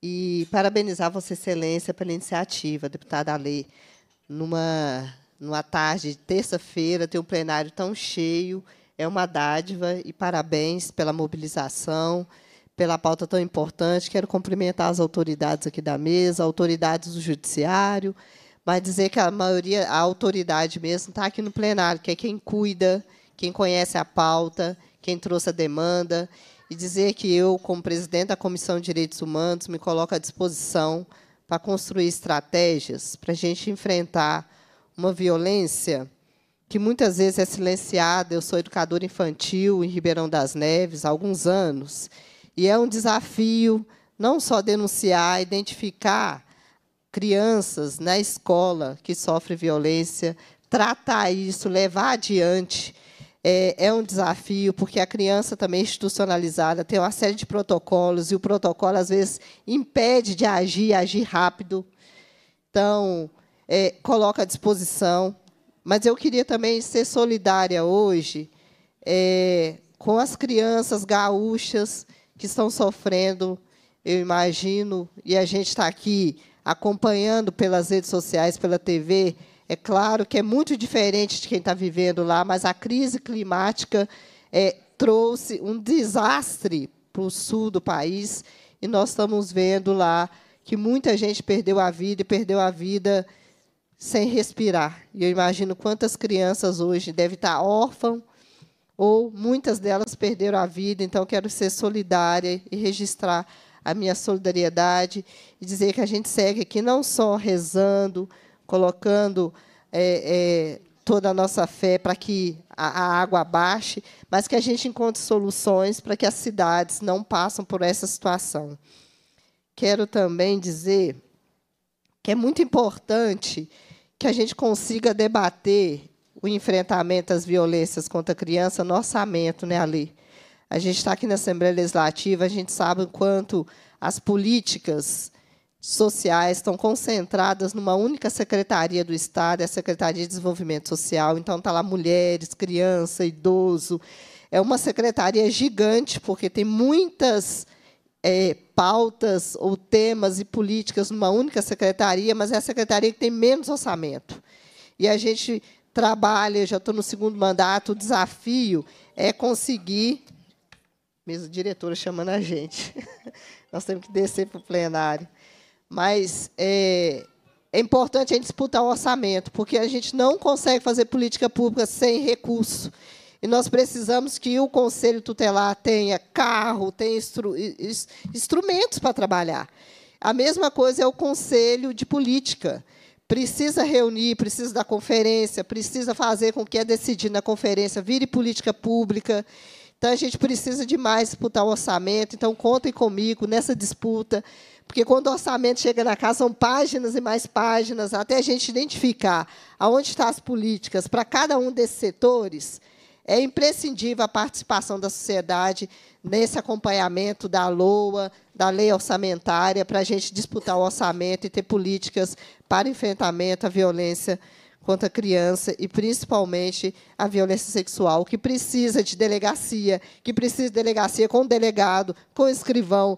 e parabenizar Vossa Excelência pela iniciativa, deputada Alê. Numa, numa tarde de terça-feira, ter um plenário tão cheio é uma dádiva e parabéns pela mobilização, pela pauta tão importante. Quero cumprimentar as autoridades aqui da mesa, autoridades do judiciário, mas dizer que a maioria, a autoridade mesmo, está aqui no plenário, que é quem cuida, quem conhece a pauta, quem trouxe a demanda, e dizer que eu, como presidente da Comissão de Direitos Humanos, me coloco à disposição para construir estratégias para a gente enfrentar uma violência que muitas vezes é silenciada. Eu sou educadora infantil em Ribeirão das Neves há alguns anos. E é um desafio não só denunciar, identificar crianças na escola que sofrem violência, tratar isso, levar adiante. É, é, um desafio, porque a criança também é institucionalizada tem uma série de protocolos, e o protocolo, às vezes, impede de agir, agir rápido. Então, é, coloca à disposição mas eu queria também ser solidária hoje é, com as crianças gaúchas que estão sofrendo, eu imagino, e a gente está aqui acompanhando pelas redes sociais, pela TV. É claro que é muito diferente de quem está vivendo lá, mas a crise climática é, trouxe um desastre para o sul do país e nós estamos vendo lá que muita gente perdeu a vida e perdeu a vida sem respirar. E eu imagino quantas crianças hoje devem estar órfãs ou muitas delas perderam a vida. Então, quero ser solidária e registrar a minha solidariedade e dizer que a gente segue aqui não só rezando, colocando é, é, toda a nossa fé para que a, a, água baixe, mas que a gente encontre soluções para que as cidades não passem por essa situação. Quero também dizer que é muito importante que a gente consiga debater o enfrentamento às violências contra a criança no orçamento, né, Ali? A gente está aqui na Assembleia Legislativa, a gente sabe o quanto as políticas sociais estão concentradas numa única secretaria do Estado, é a Secretaria de Desenvolvimento Social. Então, está lá mulheres, criança, idoso. É uma secretaria gigante, porque tem muitas é, pautas ou temas e políticas numa única secretaria, mas é a secretaria que tem menos orçamento. E a gente trabalha, já estou no segundo mandato, o desafio é conseguir. Mesmo diretora chamando a gente. Nós temos que descer para o plenário. Mas é, é importante a gente disputar o orçamento, porque a gente não consegue fazer política pública sem recurso. E nós precisamos que o conselho tutelar tenha carro, tenha instru instrumentos para trabalhar. A mesma coisa é o conselho de política. Precisa reunir, precisa da conferência, precisa fazer com que é decidido na conferência vire política pública. Então, a gente precisa de mais disputar o orçamento. Então, contem comigo nessa disputa, porque quando o orçamento chega na casa, são páginas e mais páginas, até a gente identificar aonde estão as políticas para cada um desses setores. É imprescindível a participação da sociedade nesse acompanhamento da LOA, da lei orçamentária, para a gente disputar o orçamento e ter políticas para enfrentamento à violência contra a criança e principalmente a violência sexual, que precisa de delegacia, que precisa de delegacia com delegado, com escrivão.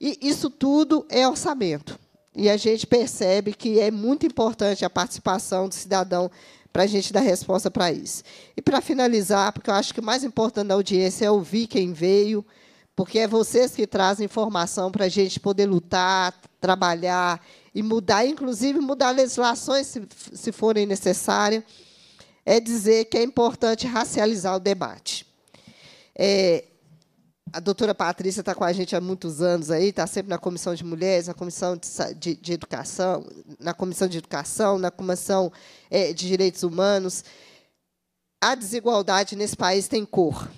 E isso tudo é orçamento. E a gente percebe que é muito importante a participação do cidadão para a gente dar resposta para isso. E para finalizar, porque eu acho que o mais importante da audiência é ouvir quem veio, porque é vocês que trazem informação para a gente poder lutar, trabalhar e mudar, inclusive mudar legislações se, se forem necessárias. É dizer que é importante racializar o debate. É, a doutora Patrícia está com a gente há muitos anos aí, está sempre na comissão de mulheres, na comissão de, de, de, educação, na comissão de educação, na comissão é, de direitos humanos. A desigualdade nesse país tem cor.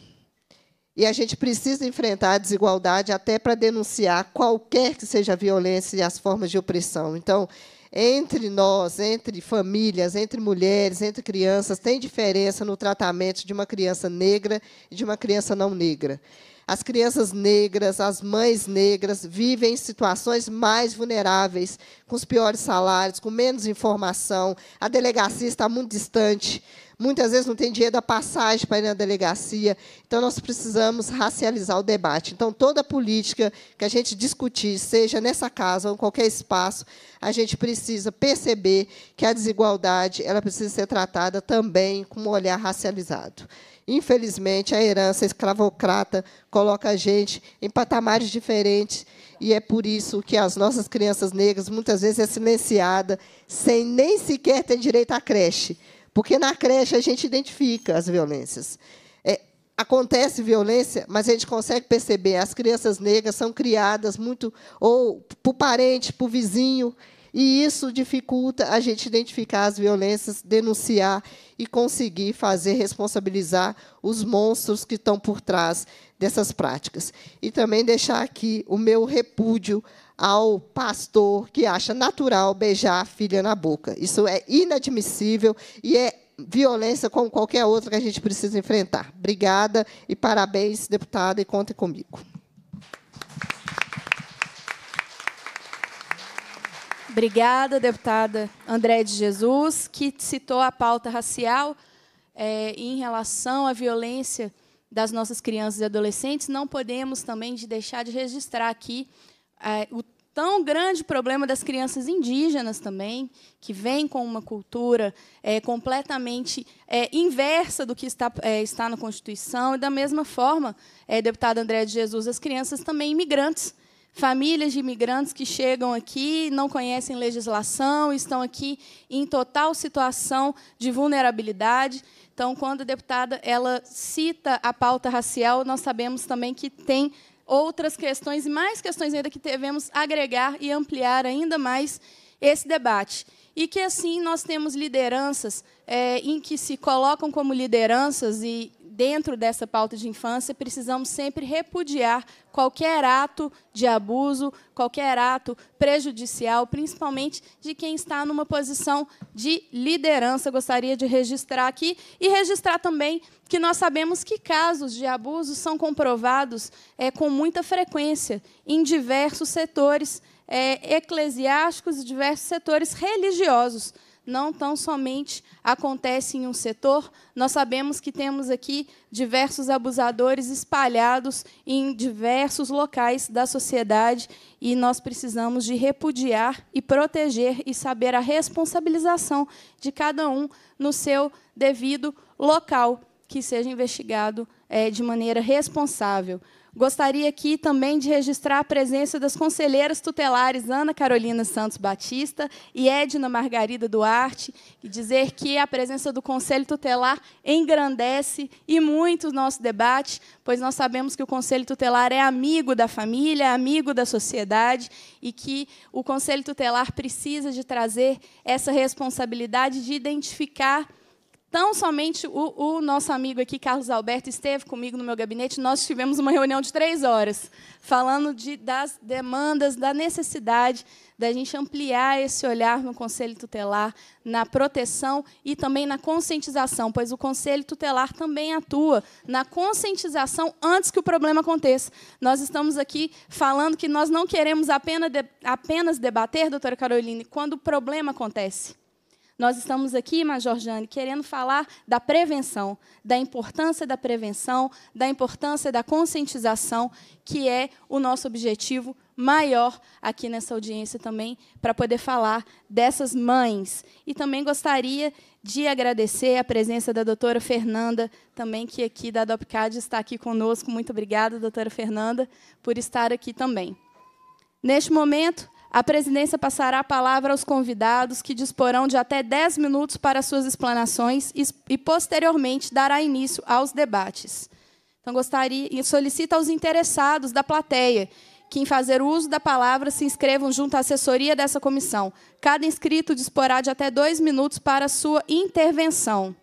E a gente precisa enfrentar a desigualdade até para denunciar qualquer que seja a violência e as formas de opressão. Então, entre nós, entre famílias, entre mulheres, entre crianças, tem diferença no tratamento de uma criança negra e de uma criança não negra. As crianças negras, as mães negras vivem em situações mais vulneráveis, com os piores salários, com menos informação. A delegacia está muito distante. Muitas vezes não tem dinheiro da passagem para ir na delegacia. Então, nós precisamos racializar o debate. Então, toda política que a gente discutir, seja nessa casa ou em qualquer espaço, a gente precisa perceber que a desigualdade ela precisa ser tratada também com um olhar racializado. Infelizmente, a herança escravocrata coloca a gente em patamares diferentes e é por isso que as nossas crianças negras muitas vezes é silenciada, sem nem sequer ter direito à creche, porque na creche a gente identifica as violências. É, acontece violência, mas a gente consegue perceber. As crianças negras são criadas muito ou por parente, por vizinho, e isso dificulta a gente identificar as violências, denunciar e conseguir fazer responsabilizar os monstros que estão por trás dessas práticas. E também deixar aqui o meu repúdio ao pastor que acha natural beijar a filha na boca. Isso é inadmissível e é violência como qualquer outra que a gente precisa enfrentar. Obrigada e parabéns, deputada, e contem comigo. Obrigada, deputada André de Jesus, que citou a pauta racial é, em relação à violência das nossas crianças e adolescentes. Não podemos também deixar de registrar aqui é, o tão grande problema das crianças indígenas também, que vêm com uma cultura é, completamente é, inversa do que está, é, está na Constituição. E, da mesma forma, é, deputada André de Jesus, as crianças também imigrantes, famílias de imigrantes que chegam aqui, não conhecem legislação, estão aqui em total situação de vulnerabilidade. Então, quando a deputada ela cita a pauta racial, nós sabemos também que tem outras questões e mais questões ainda que devemos agregar e ampliar ainda mais esse debate. E que, assim, nós temos lideranças é, em que se colocam como lideranças e dentro dessa pauta de infância, precisamos sempre repudiar qualquer ato de abuso, qualquer ato prejudicial, principalmente de quem está numa posição de liderança. Gostaria de registrar aqui e registrar também que nós sabemos que casos de abuso são comprovados é, com muita frequência em diversos setores é, eclesiásticos e diversos setores religiosos não tão somente acontece em um setor. Nós sabemos que temos aqui diversos abusadores espalhados em diversos locais da sociedade e nós precisamos de repudiar e proteger e saber a responsabilização de cada um no seu devido local que seja investigado é, de maneira responsável. Gostaria aqui também de registrar a presença das conselheiras tutelares Ana Carolina Santos Batista e Edna Margarida Duarte, e dizer que a presença do Conselho Tutelar engrandece e muito o nosso debate, pois nós sabemos que o Conselho Tutelar é amigo da família, é amigo da sociedade, e que o Conselho Tutelar precisa de trazer essa responsabilidade de identificar Tão somente o, o, nosso amigo aqui, Carlos Alberto, esteve comigo no meu gabinete. Nós tivemos uma reunião de três horas, falando de, das demandas, da necessidade da gente ampliar esse olhar no Conselho Tutelar, na proteção e também na conscientização, pois o Conselho Tutelar também atua na conscientização antes que o problema aconteça. Nós estamos aqui falando que nós não queremos apenas, apenas debater, doutora Caroline, quando o problema acontece nós estamos aqui, Major Jane, querendo falar da prevenção, da importância da prevenção, da importância da conscientização, que é o nosso objetivo maior aqui nessa audiência também, para poder falar dessas mães. E também gostaria de agradecer a presença da doutora Fernanda, também que aqui da DOPCAD está aqui conosco. Muito obrigada, doutora Fernanda, por estar aqui também. Neste momento, a presidência passará a palavra aos convidados, que disporão de até 10 minutos para suas explanações e, e posteriormente, dará início aos debates. Então, gostaria e solicito aos interessados da plateia que, em fazer uso da palavra, se inscrevam junto à assessoria dessa comissão. Cada inscrito disporá de até dois minutos para sua intervenção.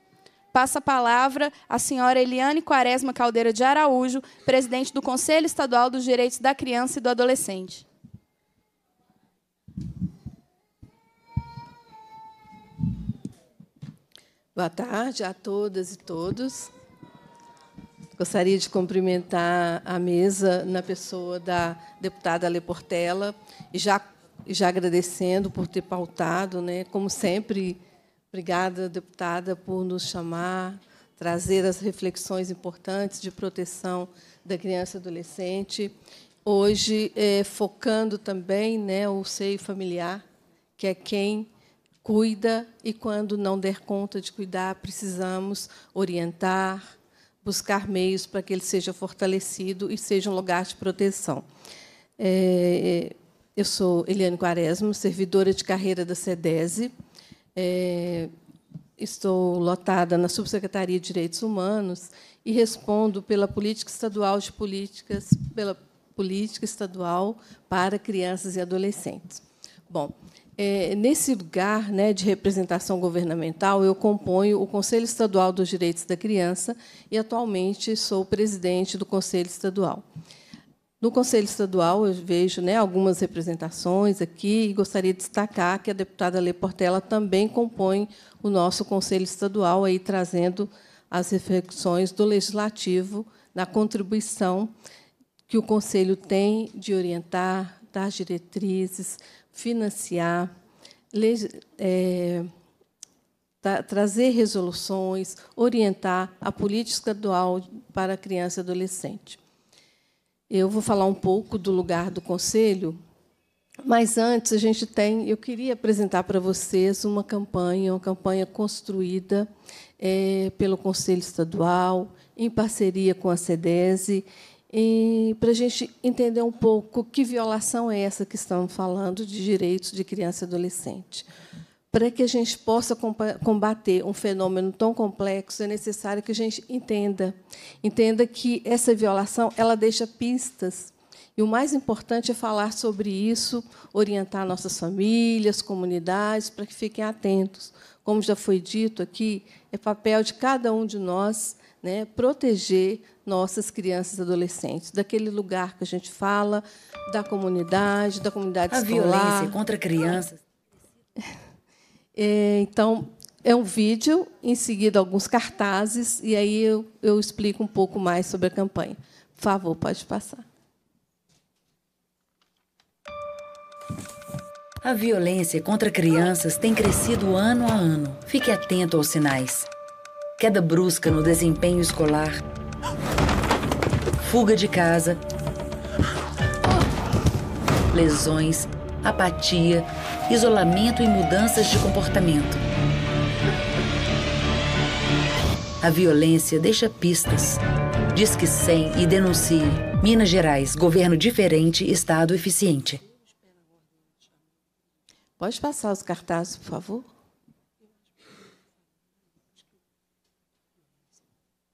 Passa a palavra à senhora Eliane Quaresma Caldeira de Araújo, presidente do Conselho Estadual dos Direitos da Criança e do Adolescente. Boa tarde a todas e todos. Gostaria de cumprimentar a mesa na pessoa da deputada Portela e já, já agradecendo por ter pautado, né, como sempre, obrigada, deputada, por nos chamar, trazer as reflexões importantes de proteção da criança e adolescente hoje é, focando também né, o seio familiar, que é quem cuida e, quando não der conta de cuidar, precisamos orientar, buscar meios para que ele seja fortalecido e seja um lugar de proteção. É, eu sou Eliane Quaresma, servidora de carreira da SEDESE. É, estou lotada na Subsecretaria de Direitos Humanos e respondo pela Política Estadual de Políticas, pela política estadual para crianças e adolescentes. Bom, é, nesse lugar né, de representação governamental, eu componho o Conselho Estadual dos Direitos da Criança e, atualmente, sou presidente do Conselho Estadual. No Conselho Estadual, eu vejo né, algumas representações aqui e gostaria de destacar que a deputada Lê Portela também compõe o nosso Conselho Estadual, aí trazendo as reflexões do Legislativo na contribuição que o Conselho tem de orientar, dar diretrizes, financiar, é, tra trazer resoluções, orientar a política dual para criança e adolescente. Eu vou falar um pouco do lugar do Conselho, mas antes a gente tem, eu queria apresentar para vocês uma campanha, uma campanha construída é, pelo Conselho Estadual, em parceria com a SEDESE e para a gente entender um pouco que violação é essa que estamos falando de direitos de criança e adolescente. Para que a gente possa combater um fenômeno tão complexo, é necessário que a gente entenda, entenda que essa violação ela deixa pistas. E o mais importante é falar sobre isso, orientar nossas famílias, comunidades, para que fiquem atentos. Como já foi dito aqui, é papel de cada um de nós né, proteger nossas crianças e adolescentes, daquele lugar que a gente fala, da comunidade, da comunidade a escolar. A violência contra crianças. É, então, é um vídeo, em seguida alguns cartazes, e aí eu, eu explico um pouco mais sobre a campanha. Por favor, pode passar. A violência contra crianças tem crescido ano a ano. Fique atento aos sinais queda brusca no desempenho escolar, fuga de casa, lesões, apatia, isolamento e mudanças de comportamento. A violência deixa pistas. Diz que 100 e denuncie. Minas Gerais, governo diferente, Estado eficiente. Pode passar os cartazes, por favor?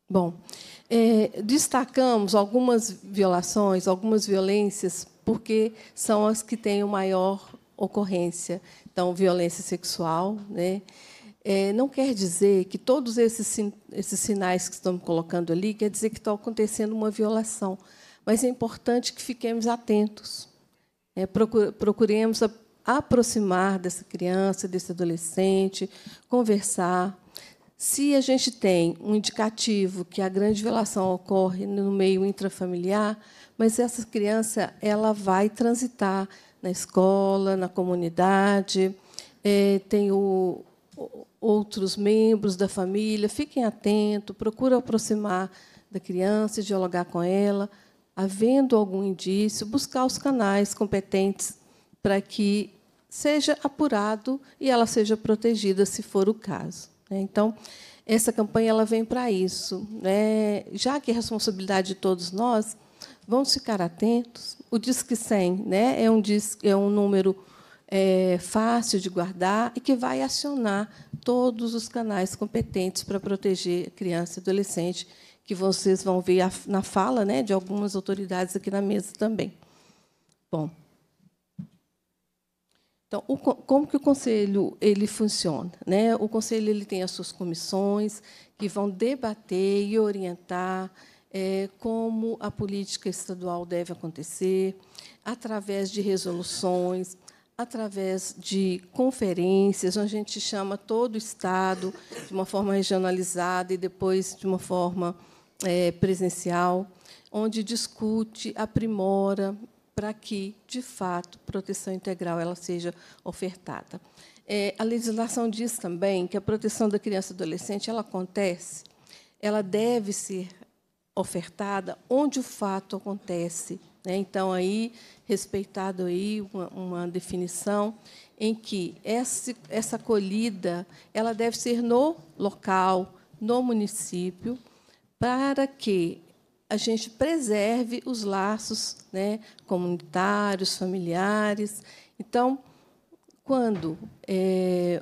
Bom, é, destacamos algumas violações, algumas violências, porque são as que têm o maior ocorrência. Então, violência sexual, né? É, não quer dizer que todos esses, esses sinais que estamos colocando ali quer dizer que está acontecendo uma violação, mas é importante que fiquemos atentos, é, procuremos aproximar dessa criança, desse adolescente, conversar, se a gente tem um indicativo que a grande violação ocorre no meio intrafamiliar, mas essa criança ela vai transitar na escola, na comunidade, é, tem o, outros membros da família, fiquem atentos, procura aproximar da criança, dialogar com ela, havendo algum indício, buscar os canais competentes para que seja apurado e ela seja protegida, se for o caso. Né? Então, essa campanha ela vem para isso. Né? Já que é responsabilidade de todos nós, vamos ficar atentos. O Disque 100 né, é, um disque, é um número é, fácil de guardar e que vai acionar todos os canais competentes para proteger a criança e adolescente, que vocês vão ver na fala né, de algumas autoridades aqui na mesa também. Bom. Então, o, como que o conselho ele funciona? Né? O conselho ele tem as suas comissões que vão debater e orientar é, como a política estadual deve acontecer, através de resoluções, através de conferências, onde a gente chama todo o Estado de uma forma regionalizada e depois de uma forma é, presencial, onde discute, aprimora, para que, de fato, proteção integral ela seja ofertada. É, a legislação diz também que a proteção da criança e adolescente ela acontece, ela deve ser ofertada onde o fato acontece. Né? Então, aí, respeitado aí uma, uma definição em que essa, essa acolhida ela deve ser no local, no município, para que a gente preserve os laços né, comunitários, familiares. Então, quando é,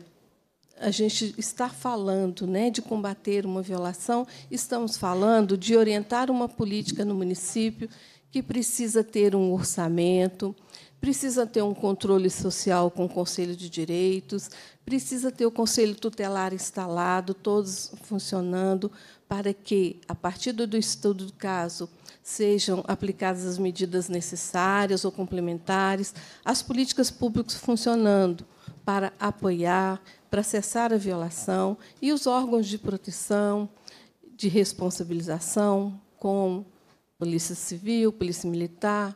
a gente está falando né, de combater uma violação, estamos falando de orientar uma política no município que precisa ter um orçamento, precisa ter um controle social com o Conselho de Direitos, precisa ter o Conselho Tutelar instalado, todos funcionando, para que, a partir do estudo do caso, sejam aplicadas as medidas necessárias ou complementares, as políticas públicas funcionando para apoiar, para cessar a violação e os órgãos de proteção, de responsabilização, como Polícia Civil, Polícia Militar,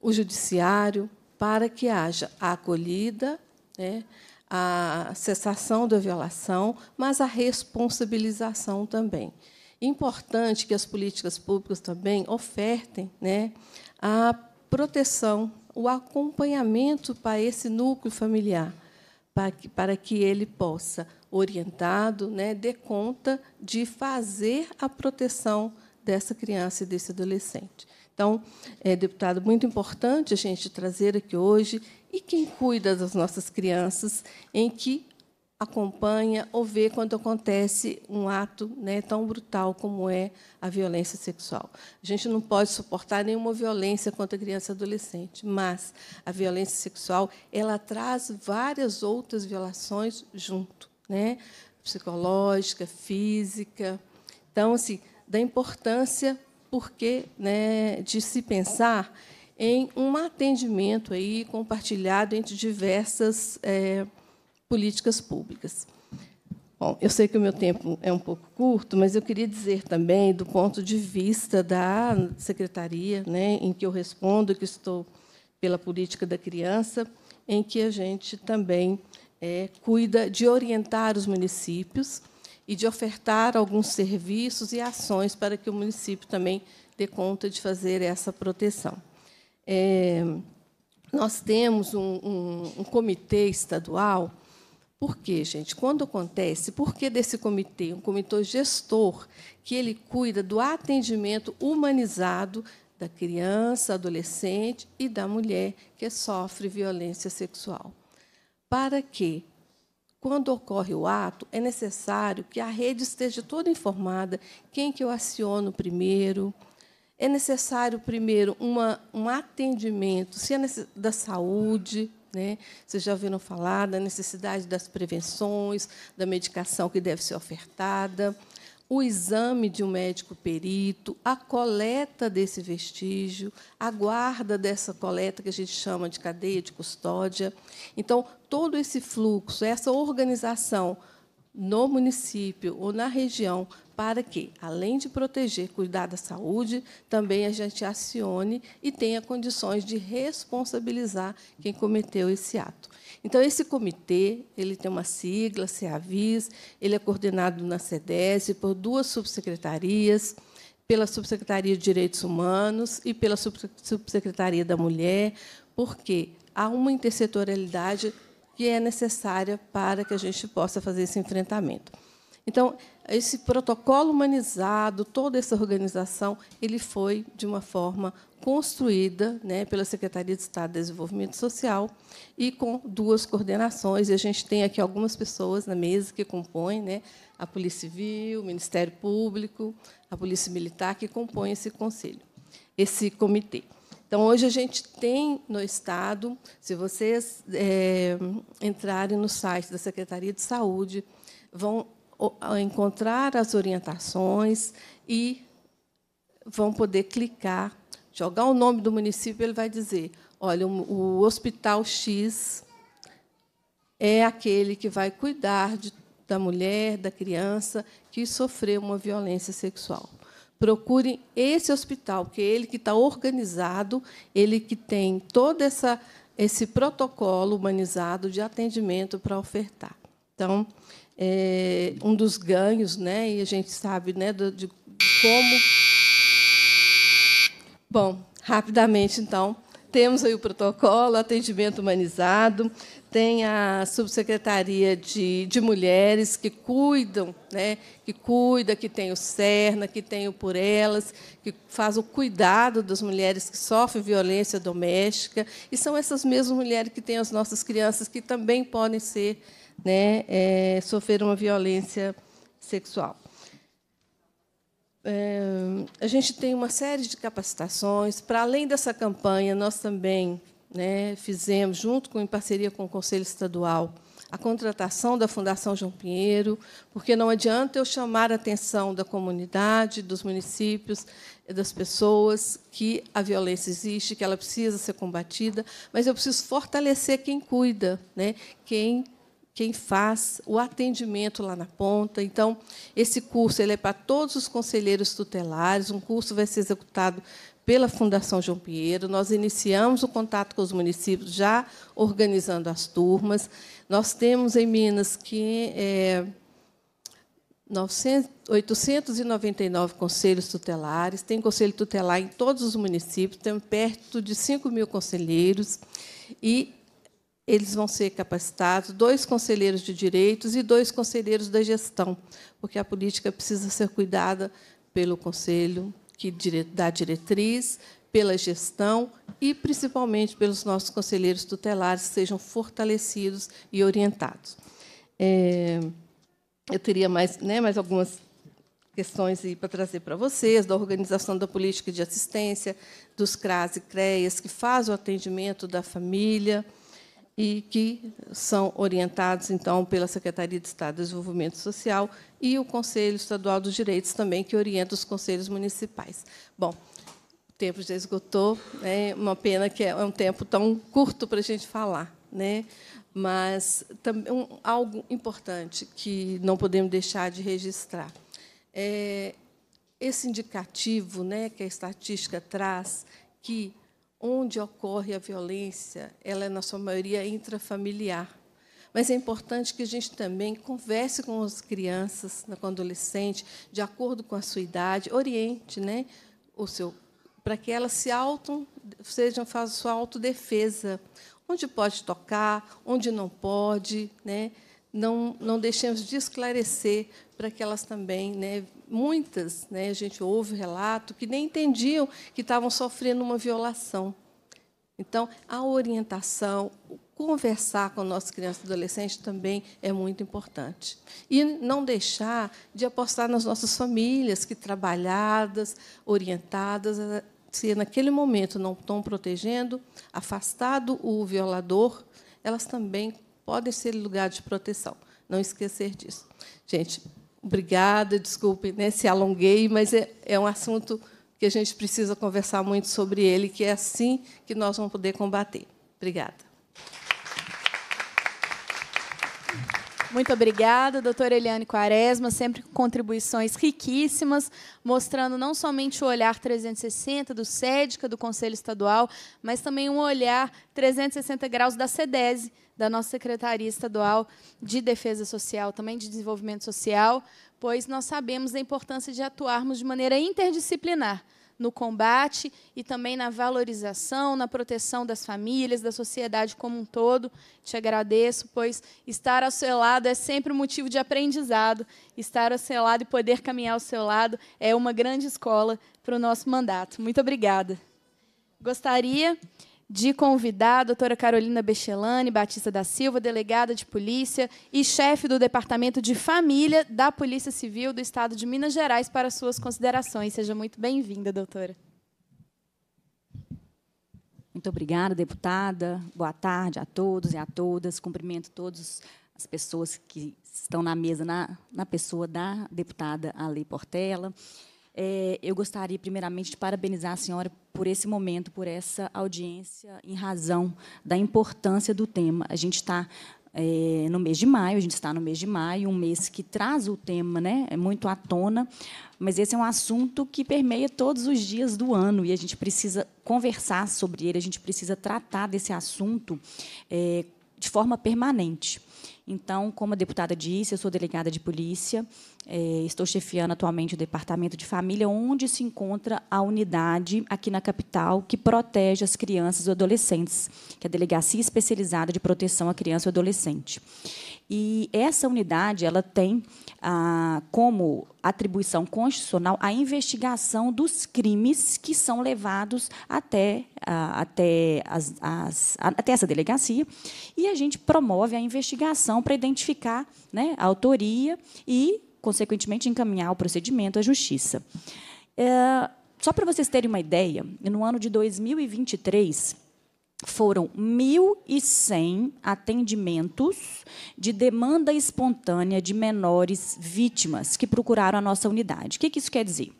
o Judiciário, para que haja a acolhida, né, a cessação da violação, mas a responsabilização também. Importante que as políticas públicas também ofertem né, a proteção, o acompanhamento para esse núcleo familiar, para que, para que ele possa, orientado, né, dê conta de fazer a proteção dessa criança e desse adolescente. Então, é, deputado, muito importante a gente trazer aqui hoje e quem cuida das nossas crianças, em que acompanha ou vê quando acontece um ato né, tão brutal como é a violência sexual. A gente não pode suportar nenhuma violência contra criança e adolescente, mas a violência sexual ela traz várias outras violações junto, né? psicológica, física. Então, assim, da importância porque né, de se pensar em um atendimento aí compartilhado entre diversas é, políticas públicas. Bom, eu sei que o meu tempo é um pouco curto, mas eu queria dizer também, do ponto de vista da secretaria, né, em que eu respondo, que estou pela política da criança, em que a gente também é, cuida de orientar os municípios e de ofertar alguns serviços e ações para que o município também dê conta de fazer essa proteção. É, nós temos um, um, um comitê estadual. Por quê, gente? Quando acontece, por que desse comitê? Um comitê gestor que ele cuida do atendimento humanizado da criança, adolescente e da mulher que sofre violência sexual. Para que, quando ocorre o ato, é necessário que a rede esteja toda informada, quem que eu aciono primeiro, é necessário, primeiro, uma, um atendimento se é da saúde. Né? Vocês já ouviram falar da necessidade das prevenções, da medicação que deve ser ofertada, o exame de um médico perito, a coleta desse vestígio, a guarda dessa coleta que a gente chama de cadeia de custódia. Então, todo esse fluxo, essa organização no município ou na região para que, além de proteger, cuidar da saúde, também a gente acione e tenha condições de responsabilizar quem cometeu esse ato. Então, esse comitê, ele tem uma sigla, CEAVIS, ele é coordenado na SEDES por duas subsecretarias, pela Subsecretaria de Direitos Humanos e pela Subsecretaria da Mulher, porque há uma intersetorialidade que é necessária para que a gente possa fazer esse enfrentamento. Então, esse protocolo humanizado, toda essa organização, ele foi de uma forma construída né, pela Secretaria de Estado de Desenvolvimento Social e com duas coordenações. E a gente tem aqui algumas pessoas na mesa que compõem né, a Polícia Civil, o Ministério Público, a Polícia Militar, que compõem esse conselho, esse comitê. Então, hoje a gente tem no Estado, se vocês é, entrarem no site da Secretaria de Saúde, vão encontrar as orientações e vão poder clicar, jogar o nome do município, ele vai dizer, olha, o Hospital X é aquele que vai cuidar de, da mulher, da criança que sofreu uma violência sexual procurem esse hospital, que é ele que está organizado, ele que tem todo essa, esse protocolo humanizado de atendimento para ofertar. Então, é um dos ganhos, né, e a gente sabe né, de como. Bom, rapidamente, então, temos aí o protocolo, atendimento humanizado, tem a subsecretaria de, de mulheres que cuidam, né, que cuida, que tem o Cerna, que tem o Por Elas, que faz o cuidado das mulheres que sofrem violência doméstica. E são essas mesmas mulheres que têm as nossas crianças que também podem ser, né, é, sofrer uma violência sexual. É, a gente tem uma série de capacitações. Para além dessa campanha, nós também né, fizemos, junto com, em parceria com o Conselho Estadual, a contratação da Fundação João Pinheiro, porque não adianta eu chamar a atenção da comunidade, dos municípios, eh, das pessoas que a violência existe, que ela precisa ser combatida, mas eu preciso fortalecer quem cuida, né? quem quem faz o atendimento lá na ponta. Então, esse curso ele é para todos os conselheiros tutelares. Um curso vai ser executado pela Fundação João Pinheiro. Nós iniciamos o contato com os municípios, já organizando as turmas. Nós temos em Minas que é, 900, 899 conselhos tutelares, tem conselho tutelar em todos os municípios, temos perto de 5 mil conselheiros, e eles vão ser capacitados, dois conselheiros de direitos e dois conselheiros da gestão, porque a política precisa ser cuidada pelo conselho, que dá diretriz, pela gestão e, principalmente, pelos nossos conselheiros tutelares, que sejam fortalecidos e orientados. É, eu teria mais, né, mais algumas questões para trazer para vocês, da organização da política de assistência, dos CRAS e CREAS, que faz o atendimento da família, e que são orientados, então, pela Secretaria de Estado de Desenvolvimento Social e o Conselho Estadual dos Direitos também, que orienta os conselhos municipais. Bom, o tempo já esgotou, é uma pena que é um tempo tão curto para a gente falar, né? mas também um, algo importante que não podemos deixar de registrar. É, esse indicativo né, que a estatística traz, que onde ocorre a violência, ela é, na sua maioria, intrafamiliar. Mas é importante que a gente também converse com as crianças, né, com adolescente, de acordo com a sua idade, oriente né, o seu para que elas se auto, sejam, façam sua autodefesa. Onde pode tocar, onde não pode, né? não, não deixemos de esclarecer para que elas também né, muitas, né, a gente ouve relato, que nem entendiam que estavam sofrendo uma violação. Então, a orientação, conversar com nossas crianças e adolescentes também é muito importante. E não deixar de apostar nas nossas famílias, que trabalhadas, orientadas, se naquele momento não estão protegendo, afastado o violador, elas também podem ser lugar de proteção. Não esquecer disso. Gente, Obrigada, desculpe né, se alonguei, mas é, é um assunto que a gente precisa conversar muito sobre ele, que é assim que nós vamos poder combater. Obrigada. Muito obrigada, doutora Eliane Quaresma, sempre com contribuições riquíssimas, mostrando não somente o olhar 360 do SEDCA, do Conselho Estadual, mas também um olhar 360 graus da SEDESE, da nossa Secretaria Estadual de Defesa Social, também de Desenvolvimento Social, pois nós sabemos a importância de atuarmos de maneira interdisciplinar no combate e também na valorização, na proteção das famílias, da sociedade como um todo. Te agradeço, pois estar ao seu lado é sempre um motivo de aprendizado. Estar ao seu lado e poder caminhar ao seu lado é uma grande escola para o nosso mandato. Muito obrigada. Gostaria de convidar a doutora Carolina Bechelani Batista da Silva, delegada de polícia e chefe do Departamento de Família da Polícia Civil do Estado de Minas Gerais, para suas considerações. Seja muito bem-vinda, doutora. Muito obrigada, deputada. Boa tarde a todos e a todas. Cumprimento todas as pessoas que estão na mesa, na, na pessoa da deputada Ale Portela. É, eu gostaria, primeiramente, de parabenizar a senhora por esse momento, por essa audiência, em razão da importância do tema. A gente está é, no mês de maio, a gente está no mês de maio, um mês que traz o tema né, é muito à tona, mas esse é um assunto que permeia todos os dias do ano e a gente precisa conversar sobre ele, a gente precisa tratar desse assunto é, de forma permanente. Então, como a deputada disse, eu sou delegada de polícia, é, estou chefiando atualmente o Departamento de Família, onde se encontra a unidade aqui na capital que protege as crianças e adolescentes, que é a Delegacia Especializada de Proteção à Criança e Adolescente. E essa unidade ela tem ah, como atribuição constitucional a investigação dos crimes que são levados até, ah, até, as, as, até essa delegacia. E a gente promove a investigação para identificar né, a autoria e consequentemente, encaminhar o procedimento à Justiça. É, só para vocês terem uma ideia, no ano de 2023, foram 1.100 atendimentos de demanda espontânea de menores vítimas que procuraram a nossa unidade. O que, que isso quer dizer?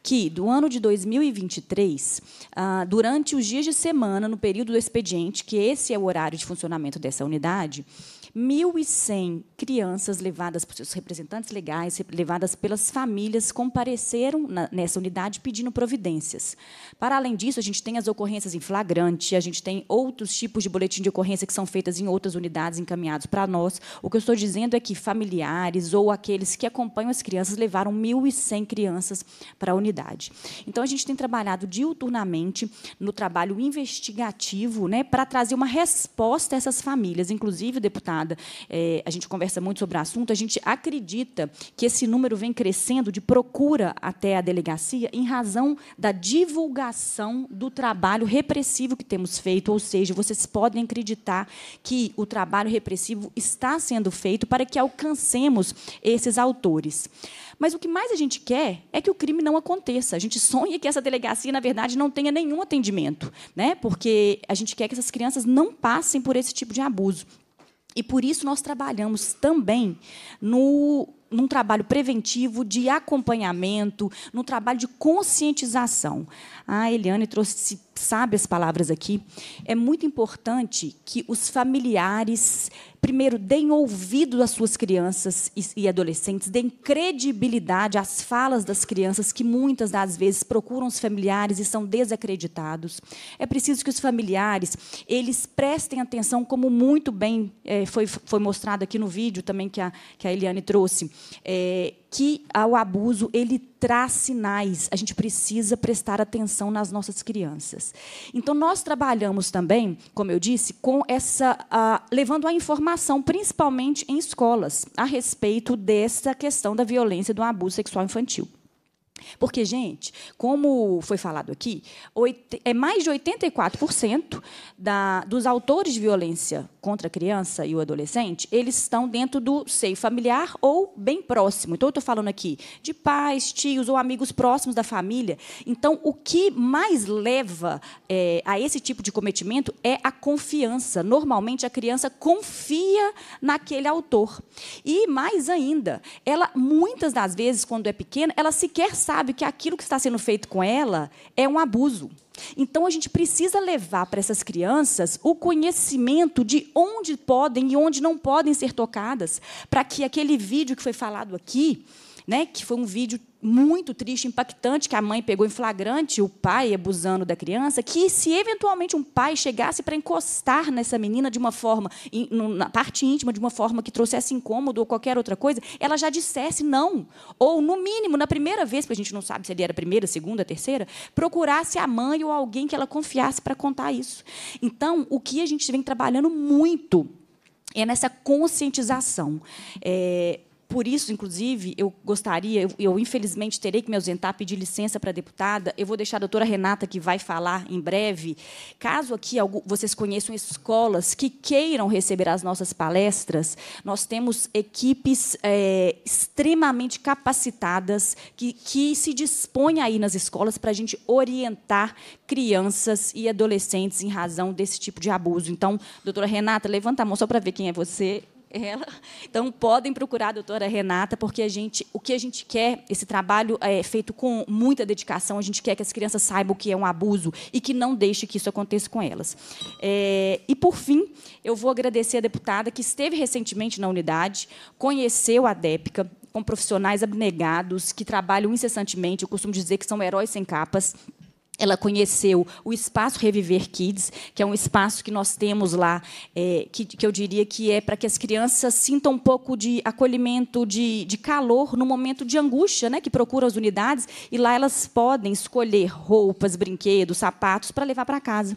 Que do ano de 2023, ah, durante os dias de semana, no período do expediente, que esse é o horário de funcionamento dessa unidade, 1.100 crianças levadas por seus representantes legais, levadas pelas famílias, compareceram na, nessa unidade pedindo providências. Para além disso, a gente tem as ocorrências em flagrante, a gente tem outros tipos de boletim de ocorrência que são feitas em outras unidades encaminhados para nós. O que eu estou dizendo é que familiares ou aqueles que acompanham as crianças levaram 1.100 crianças para a unidade. Então, a gente tem trabalhado diuturnamente no trabalho investigativo né, para trazer uma resposta a essas famílias. Inclusive, deputado, é, a gente conversa muito sobre o assunto, a gente acredita que esse número vem crescendo de procura até a delegacia em razão da divulgação do trabalho repressivo que temos feito, ou seja, vocês podem acreditar que o trabalho repressivo está sendo feito para que alcancemos esses autores. Mas o que mais a gente quer é que o crime não aconteça. A gente sonha que essa delegacia, na verdade, não tenha nenhum atendimento, né? porque a gente quer que essas crianças não passem por esse tipo de abuso. E por isso nós trabalhamos também no num trabalho preventivo de acompanhamento, num trabalho de conscientização. A Eliane trouxe sábias palavras aqui. É muito importante que os familiares Primeiro, deem ouvido às suas crianças e, adolescentes, deem credibilidade às falas das crianças que muitas das vezes procuram os familiares e são desacreditados. É preciso que os familiares eles prestem atenção, como muito bem é, foi, foi mostrado aqui no vídeo também que a, que a Eliane trouxe. É, que o abuso ele traz sinais. A gente precisa prestar atenção nas nossas crianças. Então nós trabalhamos também, como eu disse, com essa levando a informação, principalmente em escolas, a respeito dessa questão da violência do abuso sexual infantil. Porque, gente, como foi falado aqui, é mais de 84% da, dos autores de violência contra a criança e o adolescente, eles estão dentro do seio familiar ou bem próximo. Então, eu estou falando aqui de pais, tios ou amigos próximos da família. Então, o que mais leva é, a esse tipo de cometimento é a confiança. Normalmente, a criança confia naquele autor. E, mais ainda, ela, muitas das vezes, quando é pequena, ela sequer sabe que aquilo que está sendo feito com ela é um abuso. Então a gente precisa levar para essas crianças o conhecimento de onde podem e onde não podem ser tocadas, para que aquele vídeo que foi falado aqui né, que foi um vídeo muito triste, impactante, que a mãe pegou em flagrante o pai abusando da criança, que se eventualmente um pai chegasse para encostar nessa menina de uma forma, na parte íntima, de uma forma que trouxesse incômodo ou qualquer outra coisa, ela já dissesse não. Ou, no mínimo, na primeira vez, porque a gente não sabe se ele era a primeira, a segunda, a terceira, procurasse a mãe ou alguém que ela confiasse para contar isso. Então, o que a gente vem trabalhando muito é nessa conscientização. É, por isso, inclusive, eu gostaria, eu, eu, infelizmente terei que me ausentar, pedir licença para a deputada. Eu vou deixar a doutora Renata, que vai falar em breve. Caso aqui algum, vocês conheçam escolas que queiram receber as nossas palestras, nós temos equipes é, extremamente capacitadas que, que se dispõem aí nas escolas para a gente orientar crianças e adolescentes em razão desse tipo de abuso. Então, doutora Renata, levanta a mão só para ver quem é você. Ela. Então, podem procurar a doutora Renata, porque a gente, o que a gente quer, esse trabalho é feito com muita dedicação, a gente quer que as crianças saibam o que é um abuso e que não deixe que isso aconteça com elas. É, e, por fim, eu vou agradecer a deputada que esteve recentemente na unidade, conheceu a DEPCA, com profissionais abnegados que trabalham incessantemente, eu costumo dizer que são heróis sem capas, ela conheceu o espaço Reviver Kids, que é um espaço que nós temos lá, é, que, que, eu diria que é para que as crianças sintam um pouco de acolhimento, de, de calor no momento de angústia, né, que procuram as unidades, e lá elas podem escolher roupas, brinquedos, sapatos para levar para casa.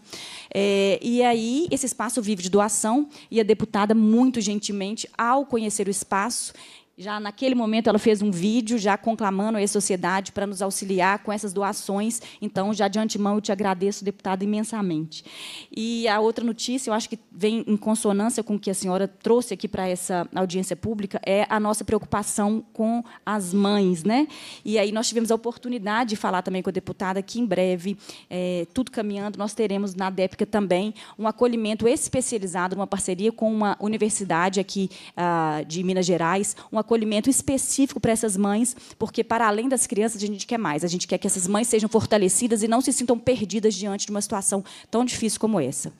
É, e aí esse espaço vive de doação, e a deputada, muito gentilmente, ao conhecer o espaço, já naquele momento ela fez um vídeo já conclamando a sociedade para nos auxiliar com essas doações. Então, já de antemão eu te agradeço, deputado, imensamente. E a outra notícia, eu acho que vem em consonância com o que a senhora trouxe aqui para essa audiência pública, é a nossa preocupação com as mães, né? E aí nós tivemos a oportunidade de falar também com a deputada que em breve, é, tudo caminhando, nós teremos na DEPCA também um acolhimento especializado, uma parceria com uma universidade aqui ah, de Minas Gerais, uma acolhimento específico para essas mães, porque para além das crianças a gente quer mais, a gente quer que essas mães sejam fortalecidas e não se sintam perdidas diante de uma situação tão difícil como essa.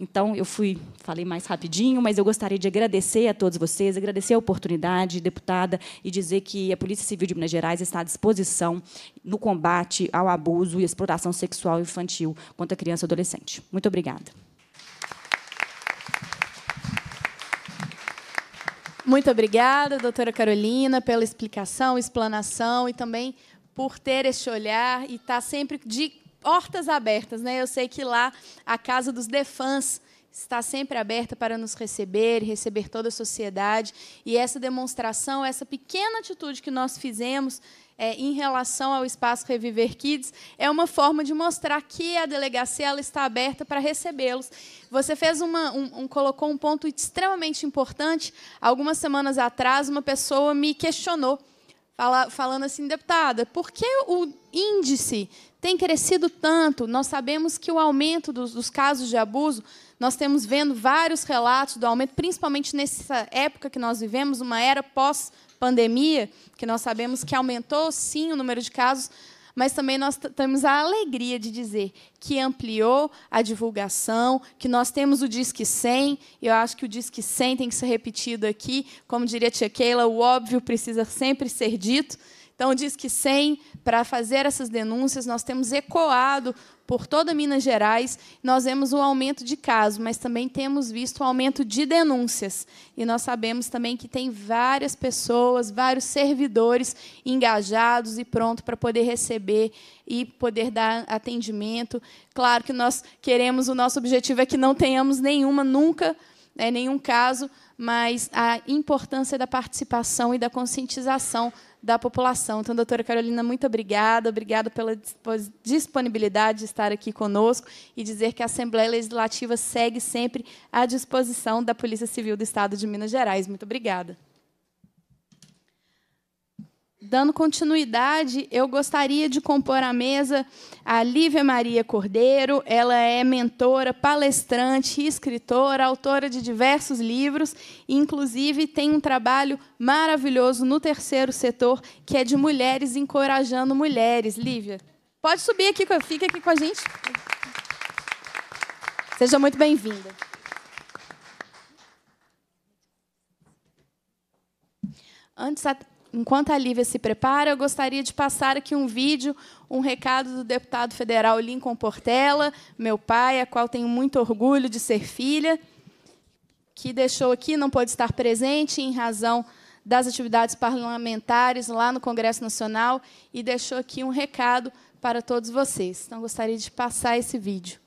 Então, eu fui, falei mais rapidinho, mas eu gostaria de agradecer a todos vocês, agradecer a oportunidade, deputada, e dizer que a Polícia Civil de Minas Gerais está à disposição no combate ao abuso e exploração sexual infantil contra criança e adolescente. Muito obrigada. Muito obrigada, doutora Carolina, pela explicação, explanação e também por ter este olhar e estar tá sempre de portas abertas. Né? Eu sei que lá a Casa dos Defãs está sempre aberta para nos receber e receber toda a sociedade. E essa demonstração, essa pequena atitude que nós fizemos é, em relação ao espaço Reviver Kids é uma forma de mostrar que a delegacia ela está aberta para recebê-los. Você fez uma, um, um, colocou um ponto extremamente importante. Algumas semanas atrás, uma pessoa me questionou, fala, falando assim, deputada, por que o índice tem crescido tanto? Nós sabemos que o aumento dos, dos casos de abuso nós temos vendo vários relatos do aumento, principalmente nessa época que nós vivemos, uma era pós-pandemia, que nós sabemos que aumentou sim o número de casos, mas também nós temos a alegria de dizer que ampliou a divulgação, que nós temos o Disque 100, e eu acho que o Disque 100 tem que ser repetido aqui, como diria a tia Keila, o óbvio precisa sempre ser dito, então, diz que sem, para fazer essas denúncias, nós temos ecoado por toda Minas Gerais, nós vemos um aumento de casos, mas também temos visto um aumento de denúncias. E nós sabemos também que tem várias pessoas, vários servidores engajados e pronto para poder receber e poder dar atendimento. Claro que nós queremos, o nosso objetivo é que não tenhamos nenhuma, nunca, né, nenhum caso, mas a importância da participação e da conscientização da população. Então, doutora Carolina, muito obrigada, obrigada pela disponibilidade de estar aqui conosco e dizer que a Assembleia Legislativa segue sempre à disposição da Polícia Civil do Estado de Minas Gerais. Muito obrigada. Dando continuidade, eu gostaria de compor à mesa a Lívia Maria Cordeiro. Ela é mentora, palestrante, escritora, autora de diversos livros, e, inclusive tem um trabalho maravilhoso no terceiro setor, que é de mulheres encorajando mulheres. Lívia, pode subir aqui, fica aqui com a gente. Seja muito bem-vinda. Antes, Enquanto a Lívia se prepara, eu gostaria de passar aqui um vídeo, um recado do deputado federal Lincoln Portela, meu pai, a qual tenho muito orgulho de ser filha, que deixou aqui, não pôde estar presente em razão das atividades parlamentares lá no Congresso Nacional e deixou aqui um recado para todos vocês. Então, gostaria de passar esse vídeo.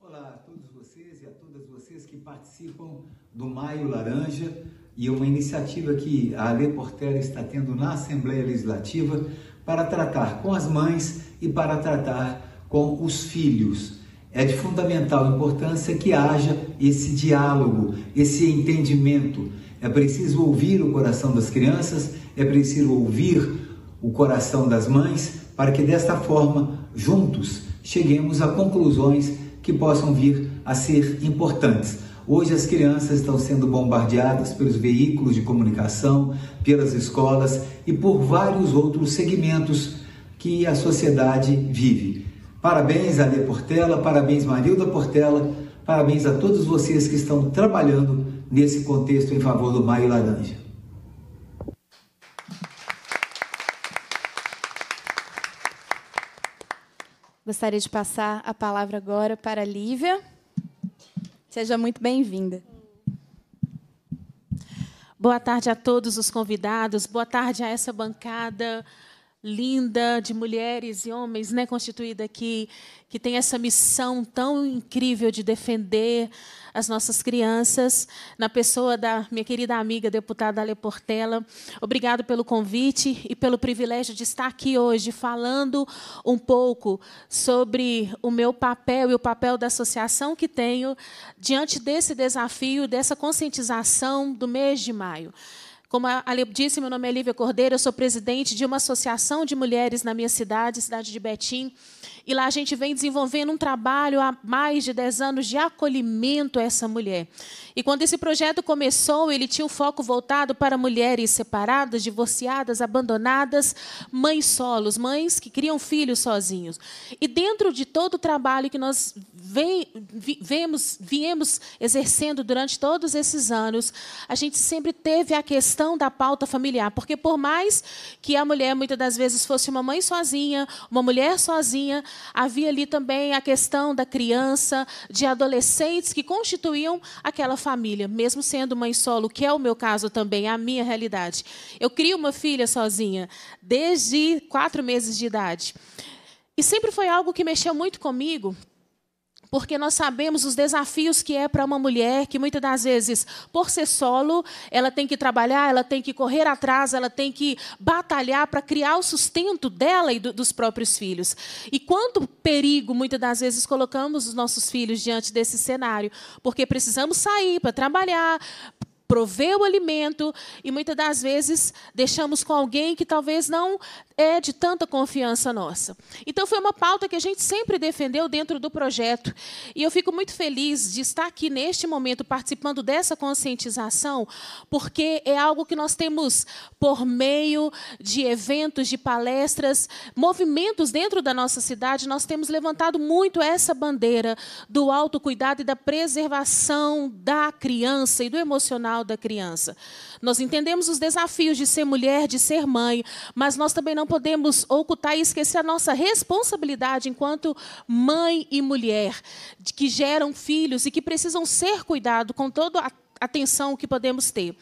Olá a todos vocês e a todas vocês que participam do Maio Laranja e uma iniciativa que a Ale Portela está tendo na Assembleia Legislativa para tratar com as mães e para tratar com os filhos. É de fundamental importância que haja esse diálogo, esse entendimento. É preciso ouvir o coração das crianças, é preciso ouvir o coração das mães, para que desta forma, juntos, cheguemos a conclusões que possam vir a ser importantes. Hoje as crianças estão sendo bombardeadas pelos veículos de comunicação, pelas escolas e por vários outros segmentos que a sociedade vive. Parabéns a Lê Portela, parabéns Marilda Portela, parabéns a todos vocês que estão trabalhando nesse contexto em favor do Maio Laranja. Gostaria de passar a palavra agora para a Lívia. Seja muito bem-vinda. Boa tarde a todos os convidados, boa tarde a essa bancada linda de mulheres e homens né, constituída aqui, que tem essa missão tão incrível de defender as nossas crianças, na pessoa da minha querida amiga deputada Ale Portela. Obrigado pelo convite e pelo privilégio de estar aqui hoje falando um pouco sobre o meu papel e o papel da associação que tenho diante desse desafio, dessa conscientização do mês de maio. Como a Ale disse, meu nome é Lívia Cordeiro, eu sou presidente de uma associação de mulheres na minha cidade, cidade de Betim, e lá a gente vem desenvolvendo um trabalho há mais de 10 anos de acolhimento a essa mulher. E quando esse projeto começou, ele tinha o um foco voltado para mulheres separadas, divorciadas, abandonadas, mães solos, mães que criam filhos sozinhos. E dentro de todo o trabalho que nós vem, vemos, viemos exercendo durante todos esses anos, a gente sempre teve a questão da pauta familiar, porque por mais que a mulher muitas das vezes fosse uma mãe sozinha, uma mulher sozinha, Havia ali também a questão da criança, de adolescentes que constituíam aquela família, mesmo sendo mãe solo, que é o meu caso também, é a minha realidade. Eu crio uma filha sozinha desde quatro meses de idade. E sempre foi algo que mexeu muito comigo, porque nós sabemos os desafios que é para uma mulher que muitas das vezes, por ser solo, ela tem que trabalhar, ela tem que correr atrás, ela tem que batalhar para criar o sustento dela e do, dos próprios filhos. E quanto perigo muitas das vezes colocamos os nossos filhos diante desse cenário, porque precisamos sair para trabalhar, provê o alimento e muitas das vezes deixamos com alguém que talvez não é de tanta confiança nossa. Então foi uma pauta que a gente sempre defendeu dentro do projeto e eu fico muito feliz de estar aqui neste momento participando dessa conscientização, porque é algo que nós temos por meio de eventos, de palestras, movimentos dentro da nossa cidade, nós temos levantado muito essa bandeira do autocuidado e da preservação da criança e do emocional da criança. Nós entendemos os desafios de ser mulher, de ser mãe, mas nós também não podemos ocultar e esquecer a nossa responsabilidade enquanto mãe e mulher, que geram filhos e que precisam ser cuidados com toda a atenção que podemos ter.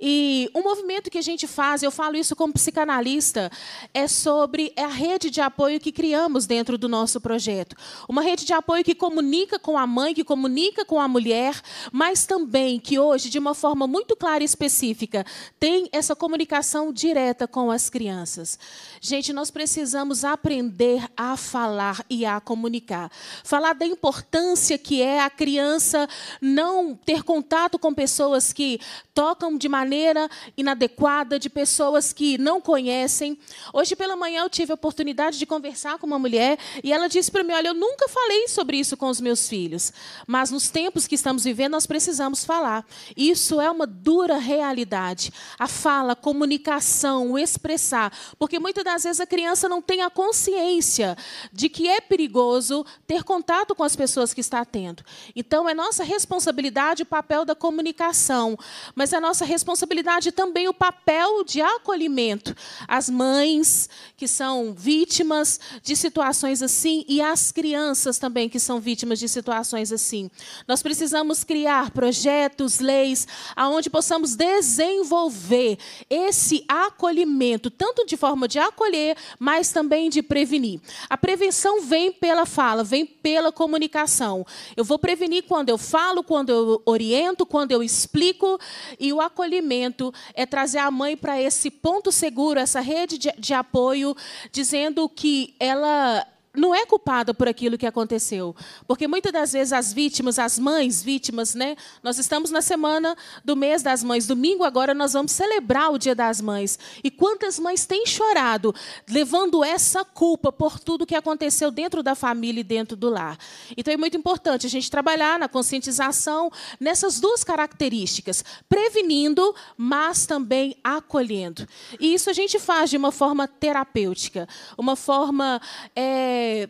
E o movimento que a gente faz, eu falo isso como psicanalista, é sobre é a rede de apoio que criamos dentro do nosso projeto. Uma rede de apoio que comunica com a mãe, que comunica com a mulher, mas também que hoje, de uma forma muito clara e específica, tem essa comunicação direta com as crianças. Gente, nós precisamos aprender a falar e a comunicar. Falar da importância que é a criança não ter contato com pessoas que tocam de maneira maneira inadequada, de pessoas que não conhecem. Hoje pela manhã eu tive a oportunidade de conversar com uma mulher e ela disse para mim: Olha, eu nunca falei sobre isso com os meus filhos, mas nos tempos que estamos vivendo nós precisamos falar. Isso é uma dura realidade. A fala, a comunicação, o expressar. Porque muitas das vezes a criança não tem a consciência de que é perigoso ter contato com as pessoas que está tendo. Então é nossa responsabilidade o papel da comunicação, mas é nossa responsabilidade responsabilidade também o papel de acolhimento. As mães que são vítimas de situações assim e as crianças também que são vítimas de situações assim. Nós precisamos criar projetos, leis, aonde possamos desenvolver esse acolhimento, tanto de forma de acolher, mas também de prevenir. A prevenção vem pela fala, vem pela comunicação. Eu vou prevenir quando eu falo, quando eu oriento, quando eu explico e o acolhimento acolhimento, é trazer a mãe para esse ponto seguro, essa rede de, de apoio, dizendo que ela não é culpada por aquilo que aconteceu. Porque muitas das vezes as vítimas, as mães vítimas, né? Nós estamos na semana do mês das mães. Domingo agora nós vamos celebrar o Dia das Mães. E quantas mães têm chorado, levando essa culpa por tudo que aconteceu dentro da família e dentro do lar. Então é muito importante a gente trabalhar na conscientização nessas duas características, prevenindo, mas também acolhendo. E isso a gente faz de uma forma terapêutica, uma forma. É, eh,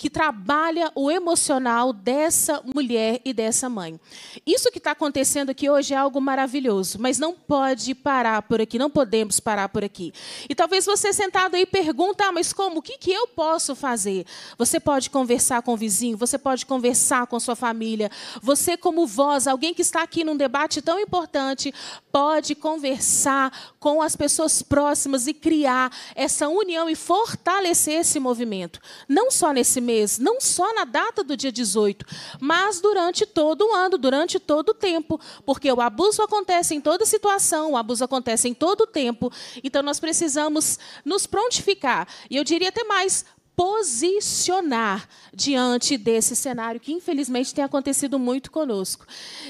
que trabalha o emocional dessa mulher e dessa mãe. Isso que está acontecendo aqui hoje é algo maravilhoso, mas não pode parar por aqui, não podemos parar por aqui. E talvez você sentado aí pergunta, ah, mas como? O que, que eu posso fazer? Você pode conversar com o vizinho, você pode conversar com sua família, você como voz, alguém que está aqui num debate tão importante, pode conversar com as pessoas próximas e criar essa união e fortalecer esse movimento. Não só nesse mês, não só na data do dia 18, mas durante todo o ano, durante todo o tempo, porque o abuso acontece em toda situação, o abuso acontece em todo o tempo, então nós precisamos nos prontificar. E eu diria até mais, posicionar diante desse cenário que infelizmente tem acontecido muito conosco.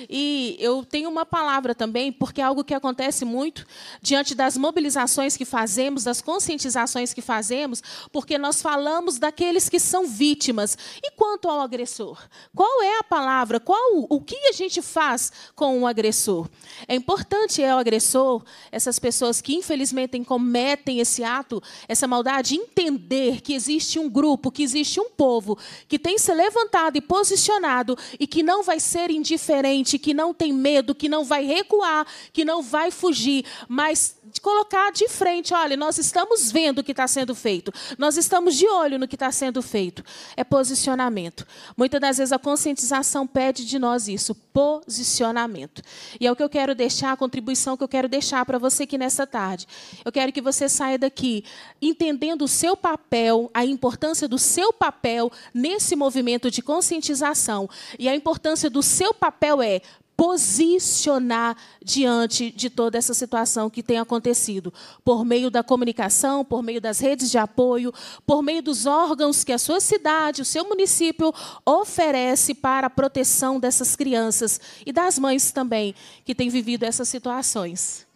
E eu tenho uma palavra também, porque é algo que acontece muito diante das mobilizações que fazemos, das conscientizações que fazemos, porque nós falamos daqueles que são vítimas. E quanto ao agressor? Qual é a palavra? Qual o que a gente faz com o um agressor? É importante é o agressor, essas pessoas que infelizmente cometem esse ato, essa maldade, entender que existe um grupo, que existe um povo que tem se levantado e posicionado e que não vai ser indiferente, que não tem medo, que não vai recuar, que não vai fugir, mas de colocar de frente, olha, nós estamos vendo o que está sendo feito, nós estamos de olho no que está sendo feito. É posicionamento. Muitas das vezes a conscientização pede de nós isso posicionamento. E é o que eu quero deixar, a contribuição que eu quero deixar para você aqui nessa tarde. Eu quero que você saia daqui entendendo o seu papel, a importância do seu papel nesse movimento de conscientização. E a importância do seu papel é posicionar diante de toda essa situação que tem acontecido, por meio da comunicação, por meio das redes de apoio, por meio dos órgãos que a sua cidade, o seu município oferece para a proteção dessas crianças e das mães também que têm vivido essas situações.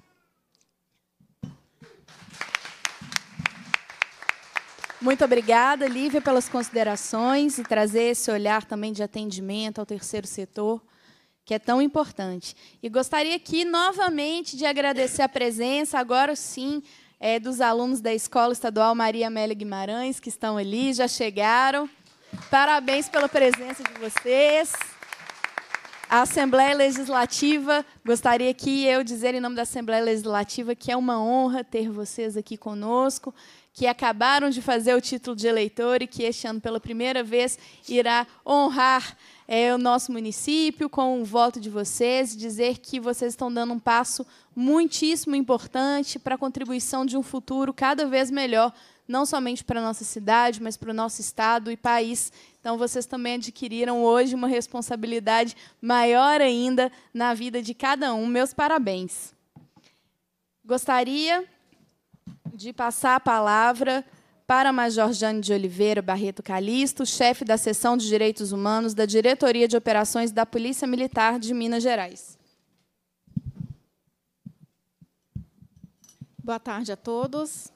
Muito obrigada, Lívia, pelas considerações e trazer esse olhar também de atendimento ao terceiro setor que é tão importante. E gostaria aqui novamente de agradecer a presença, agora sim, é, dos alunos da Escola Estadual Maria Amélia Guimarães, que estão ali, já chegaram. Parabéns pela presença de vocês. A Assembleia Legislativa, gostaria aqui eu dizer em nome da Assembleia Legislativa que é uma honra ter vocês aqui conosco, que acabaram de fazer o título de eleitor e que este ano, pela primeira vez, irá honrar é, o nosso município com o voto de vocês, dizer que vocês estão dando um passo muitíssimo importante para a contribuição de um futuro cada vez melhor, não somente para a nossa cidade, mas para o nosso estado e país. Então, vocês também adquiriram hoje uma responsabilidade maior ainda na vida de cada um. Meus parabéns. Gostaria de passar a palavra para Major Jane de Oliveira Barreto Calixto, chefe da Seção de Direitos Humanos da Diretoria de Operações da Polícia Militar de Minas Gerais. Boa tarde a todos.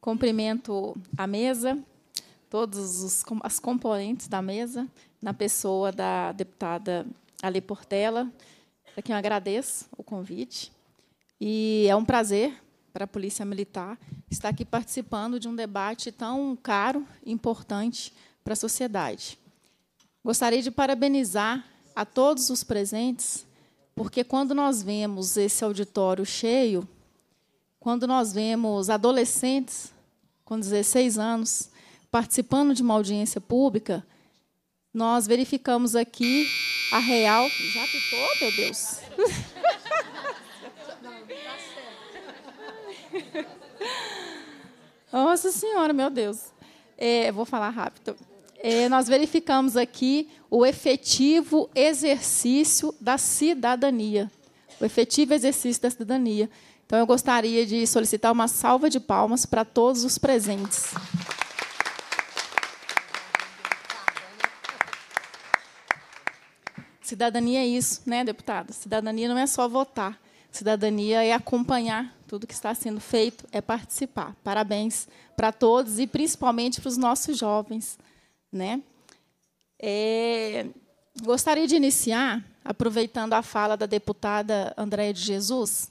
Cumprimento a mesa, todos os as componentes da mesa, na pessoa da deputada Ale Portela, a quem eu agradeço o convite. E é um prazer para a Polícia Militar, estar aqui participando de um debate tão caro e importante para a sociedade. Gostaria de parabenizar a todos os presentes, porque quando nós vemos esse auditório cheio, quando nós vemos adolescentes com 16 anos participando de uma audiência pública, nós verificamos aqui a real. Já pitou, meu Deus! Nossa Senhora, meu Deus. É, vou falar rápido. É, nós verificamos aqui o efetivo exercício da cidadania. O efetivo exercício da cidadania. Então, eu gostaria de solicitar uma salva de palmas para todos os presentes. Cidadania é isso, né, deputada? Cidadania não é só votar. Cidadania é acompanhar tudo que está sendo feito, é participar. Parabéns para todos e principalmente para os nossos jovens. Né? É, gostaria de iniciar aproveitando a fala da deputada Andréia de Jesus,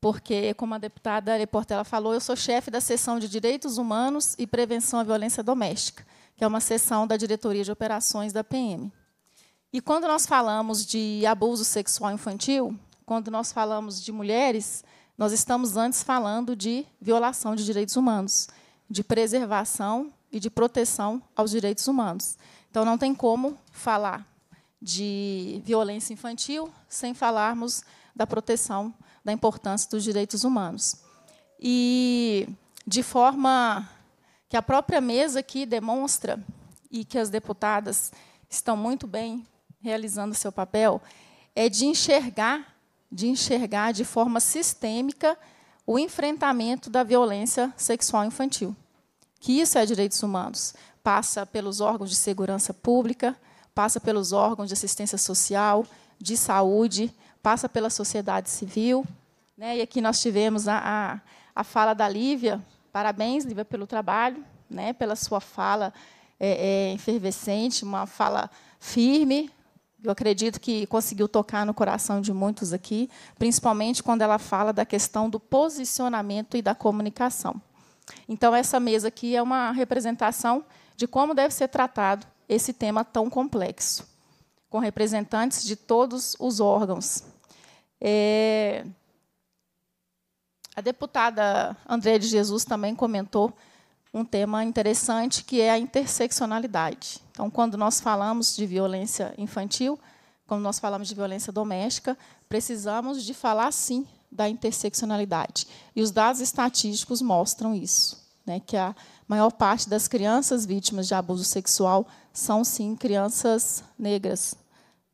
porque, como a deputada Reportela falou, eu sou chefe da seção de Direitos Humanos e Prevenção à Violência Doméstica, que é uma seção da Diretoria de Operações da PM. E quando nós falamos de abuso sexual infantil, quando nós falamos de mulheres, nós estamos antes falando de violação de direitos humanos, de preservação e de proteção aos direitos humanos. Então, não tem como falar de violência infantil sem falarmos da proteção, da importância dos direitos humanos. E, de forma que a própria mesa aqui demonstra, e que as deputadas estão muito bem realizando seu papel, é de enxergar de enxergar de forma sistêmica o enfrentamento da violência sexual infantil. Que isso é direitos humanos. Passa pelos órgãos de segurança pública, passa pelos órgãos de assistência social, de saúde, passa pela sociedade civil. Né? E aqui nós tivemos a, a, a fala da Lívia. Parabéns, Lívia, pelo trabalho, né? pela sua fala é, é, efervescente, uma fala firme, eu acredito que conseguiu tocar no coração de muitos aqui, principalmente quando ela fala da questão do posicionamento e da comunicação. Então, essa mesa aqui é uma representação de como deve ser tratado esse tema tão complexo, com representantes de todos os órgãos. É... A deputada Andréa de Jesus também comentou um tema interessante que é a interseccionalidade. Então, quando nós falamos de violência infantil, quando nós falamos de violência doméstica, precisamos de falar sim da interseccionalidade. E os dados estatísticos mostram isso, né, que a maior parte das crianças vítimas de abuso sexual são sim crianças negras,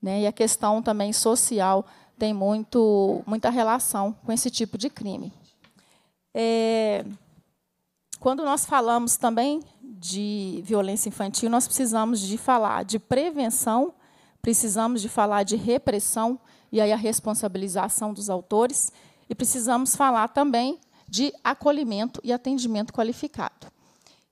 né? E a questão também social tem muito muita relação com esse tipo de crime. É, quando nós falamos também de violência infantil, nós precisamos de falar de prevenção, precisamos de falar de repressão e aí a responsabilização dos autores e precisamos falar também de acolhimento e atendimento qualificado.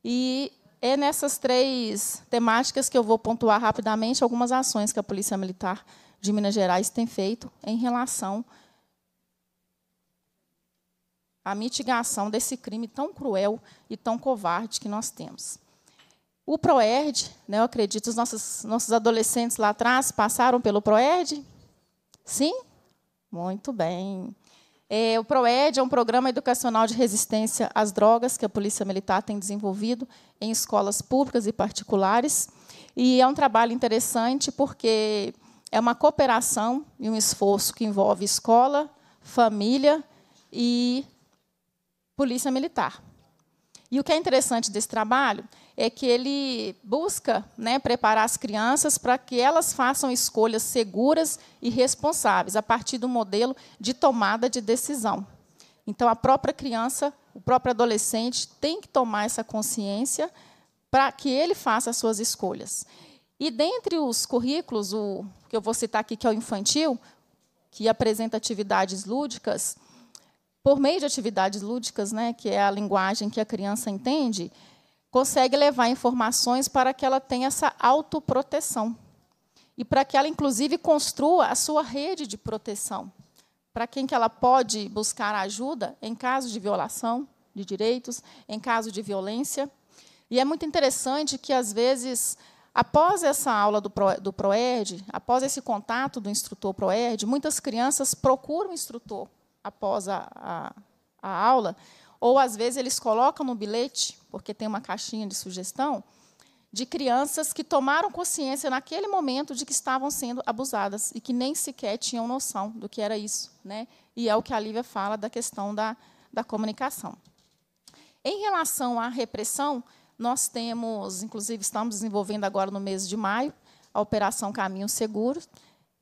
E é nessas três temáticas que eu vou pontuar rapidamente algumas ações que a Polícia Militar de Minas Gerais tem feito em relação a a mitigação desse crime tão cruel e tão covarde que nós temos. O PROERD, né, eu acredito, os nossos, nossos adolescentes lá atrás passaram pelo PROERD? Sim? Muito bem. É, o PROED é um programa educacional de resistência às drogas que a Polícia Militar tem desenvolvido em escolas públicas e particulares. E é um trabalho interessante porque é uma cooperação e um esforço que envolve escola, família e polícia militar. E o que é interessante desse trabalho é que ele busca né, preparar as crianças para que elas façam escolhas seguras e responsáveis a partir do modelo de tomada de decisão. Então, a própria criança, o próprio adolescente tem que tomar essa consciência para que ele faça as suas escolhas. E dentre os currículos, o que eu vou citar aqui, que é o infantil, que apresenta atividades lúdicas, por meio de atividades lúdicas, né, que é a linguagem que a criança entende, consegue levar informações para que ela tenha essa autoproteção. E para que ela, inclusive, construa a sua rede de proteção. Para quem que ela pode buscar ajuda em caso de violação de direitos, em caso de violência. E é muito interessante que, às vezes, após essa aula do, Pro, do ProERD, após esse contato do instrutor ProERD, muitas crianças procuram o instrutor após a, a, a aula, ou às vezes eles colocam no bilhete, porque tem uma caixinha de sugestão, de crianças que tomaram consciência naquele momento de que estavam sendo abusadas e que nem sequer tinham noção do que era isso. Né? E é o que a Lívia fala da questão da, da comunicação. Em relação à repressão, nós temos, inclusive, estamos desenvolvendo agora no mês de maio, a Operação Caminho Seguro,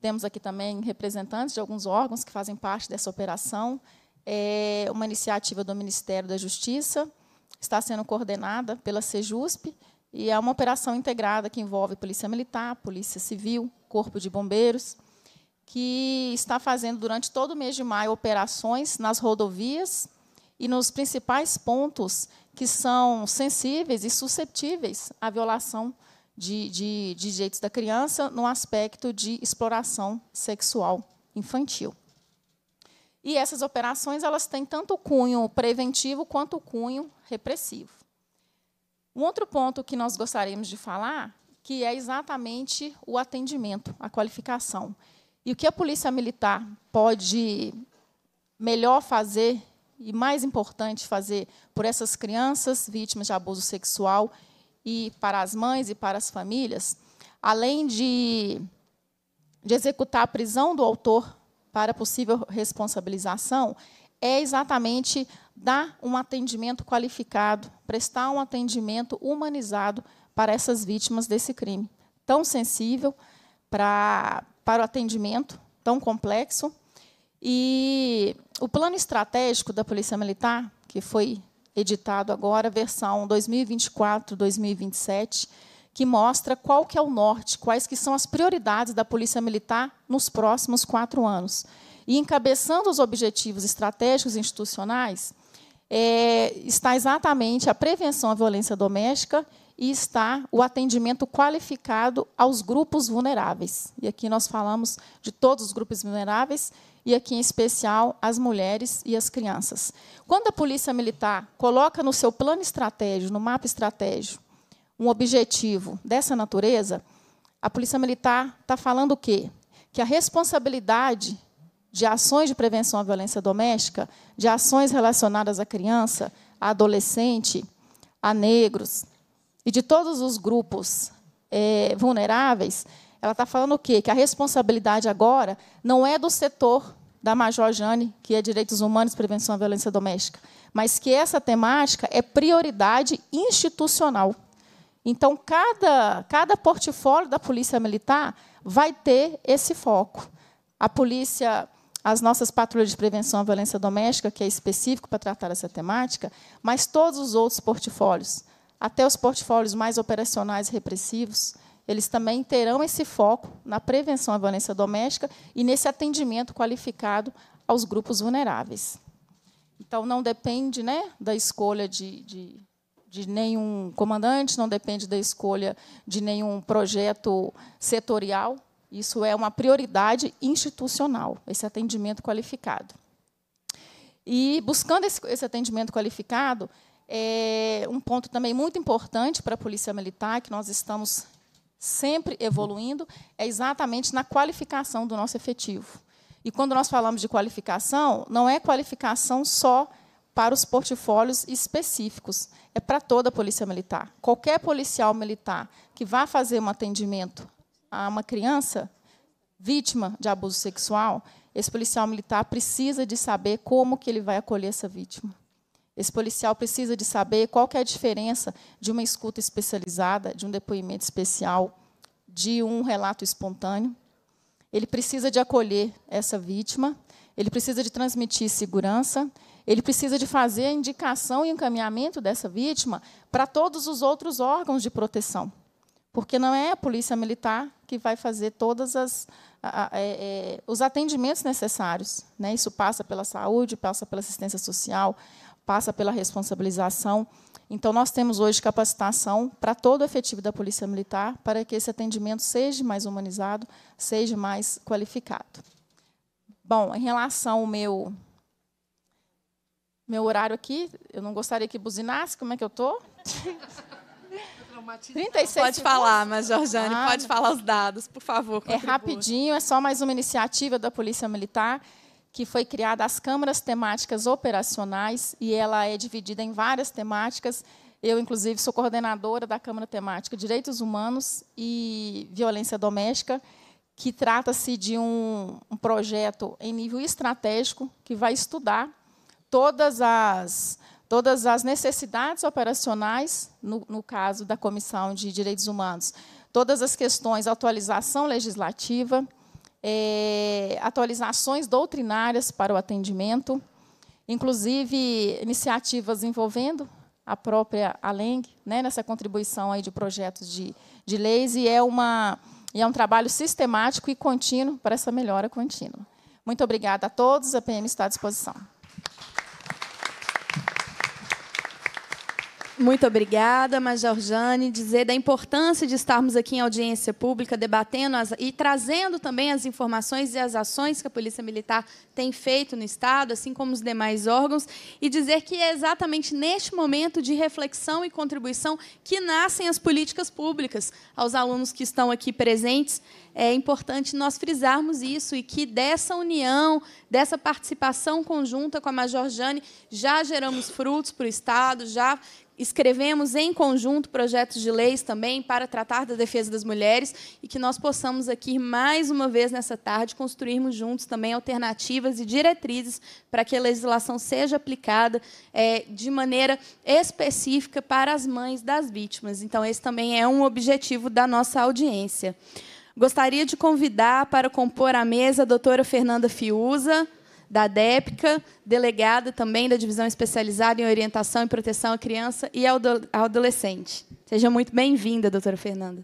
temos aqui também representantes de alguns órgãos que fazem parte dessa operação. É uma iniciativa do Ministério da Justiça, está sendo coordenada pela Sejusp e é uma operação integrada que envolve Polícia Militar, Polícia Civil, Corpo de Bombeiros, que está fazendo durante todo o mês de maio operações nas rodovias e nos principais pontos que são sensíveis e suscetíveis à violação de, de, de direitos da criança no aspecto de exploração sexual infantil. E essas operações elas têm tanto o cunho preventivo quanto o cunho repressivo. Um outro ponto que nós gostaríamos de falar, que é exatamente o atendimento, a qualificação. E o que a polícia militar pode melhor fazer e mais importante fazer por essas crianças vítimas de abuso sexual e para as mães e para as famílias, além de, de executar a prisão do autor para possível responsabilização, é exatamente dar um atendimento qualificado, prestar um atendimento humanizado para essas vítimas desse crime, tão sensível para, para o atendimento, tão complexo. E o plano estratégico da Polícia Militar, que foi editado agora, versão 2024-2027, que mostra qual que é o norte, quais que são as prioridades da Polícia Militar nos próximos quatro anos. E encabeçando os objetivos estratégicos e institucionais, é, está exatamente a prevenção à violência doméstica e está o atendimento qualificado aos grupos vulneráveis. E aqui nós falamos de todos os grupos vulneráveis e aqui em especial as mulheres e as crianças. Quando a Polícia Militar coloca no seu plano estratégico, no mapa estratégico, um objetivo dessa natureza, a Polícia Militar está falando o quê? Que a responsabilidade de ações de prevenção à violência doméstica, de ações relacionadas à criança, à adolescente, a negros e de todos os grupos é, vulneráveis, ela está falando o quê? Que a responsabilidade agora não é do setor da Major Jane, que é Direitos Humanos e Prevenção à Violência Doméstica, mas que essa temática é prioridade institucional. Então, cada, cada portfólio da Polícia Militar vai ter esse foco. A polícia, as nossas patrulhas de prevenção à violência doméstica, que é específico para tratar essa temática, mas todos os outros portfólios, até os portfólios mais operacionais e repressivos, eles também terão esse foco na prevenção à violência doméstica e nesse atendimento qualificado aos grupos vulneráveis. Então, não depende né, da escolha de, de, de nenhum comandante, não depende da escolha de nenhum projeto setorial. Isso é uma prioridade institucional, esse atendimento qualificado. E buscando esse, esse atendimento qualificado, é um ponto também muito importante para a Polícia Militar, que nós estamos sempre evoluindo, é exatamente na qualificação do nosso efetivo. E quando nós falamos de qualificação, não é qualificação só para os portfólios específicos, é para toda a Polícia Militar. Qualquer policial militar que vá fazer um atendimento a uma criança vítima de abuso sexual, esse policial militar precisa de saber como que ele vai acolher essa vítima. Esse policial precisa de saber qual é a diferença de uma escuta especializada, de um depoimento especial, de um relato espontâneo. Ele precisa de acolher essa vítima, ele precisa de transmitir segurança, ele precisa de fazer a indicação e encaminhamento dessa vítima para todos os outros órgãos de proteção. Porque não é a polícia militar que vai fazer todos é, é, os atendimentos necessários. Né? Isso passa pela saúde, passa pela assistência social, passa pela responsabilização. Então, nós temos hoje capacitação para todo o efetivo da Polícia Militar para que esse atendimento seja mais humanizado, seja mais qualificado. Bom, em relação ao meu, meu horário aqui, eu não gostaria que buzinasse, como é que eu estou? 36 pode segundos. falar, mas Jorjane, ah, pode falar os dados, por favor. É rapidinho, é só mais uma iniciativa da Polícia Militar que foi criada as câmaras temáticas operacionais e ela é dividida em várias temáticas. Eu, inclusive, sou coordenadora da Câmara Temática Direitos Humanos e Violência Doméstica, que trata-se de um, um, projeto em nível estratégico que vai estudar todas as, todas as necessidades operacionais, no, no caso da Comissão de Direitos Humanos, todas as questões, atualização legislativa, é, atualizações doutrinárias para o atendimento, inclusive iniciativas envolvendo a própria Aleng, né, nessa contribuição aí de projetos de, de leis, e é, uma, e é um trabalho sistemático e contínuo para essa melhora contínua. Muito obrigada a todos, a PM está à disposição. Muito obrigada, Major Jane, dizer da importância de estarmos aqui em audiência pública debatendo as, e trazendo também as informações e as ações que a Polícia Militar tem feito no Estado, assim como os demais órgãos, e dizer que é exatamente neste momento de reflexão e contribuição que nascem as políticas públicas. Aos alunos que estão aqui presentes, é importante nós frisarmos isso e que dessa união, dessa participação conjunta com a Major Jane, já geramos frutos para o Estado, já escrevemos em conjunto projetos de leis também para tratar da defesa das mulheres e que nós possamos aqui, mais uma vez nessa tarde, construirmos juntos também alternativas e diretrizes para que a legislação seja aplicada é, de maneira específica para as mães das vítimas. Então, esse também é um objetivo da nossa audiência. Gostaria de convidar para compor a mesa a doutora Fernanda Fiuza, da DEPCA, delegada também da Divisão Especializada em Orientação e Proteção à Criança e ao Adolescente. Seja muito bem-vinda, doutora Fernanda.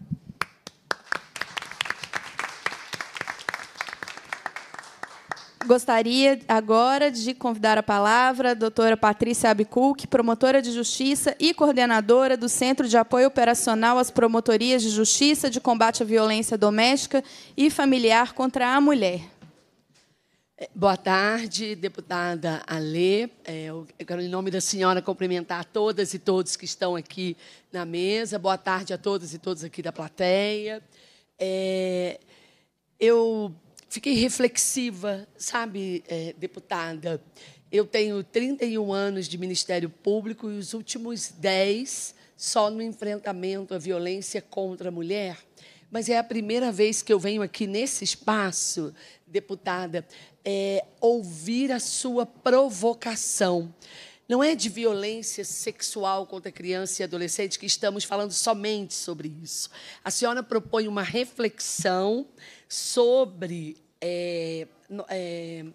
Gostaria agora de convidar a palavra a doutora Patrícia Abicuc, promotora de justiça e coordenadora do Centro de Apoio Operacional às Promotorias de Justiça de Combate à Violência Doméstica e Familiar contra a Mulher. É, boa tarde, deputada Alê. É, eu quero, em nome da senhora, cumprimentar todas e todos que estão aqui na mesa. Boa tarde a todas e todos aqui da plateia. É, eu fiquei reflexiva, sabe, deputada? Eu tenho 31 anos de Ministério Público e os últimos 10 só no enfrentamento à violência contra a mulher. Mas é a primeira vez que eu venho aqui nesse espaço, deputada, é, ouvir a sua provocação. Não é de violência sexual contra criança e adolescente que estamos falando somente sobre isso. A senhora propõe uma reflexão sobre é, é,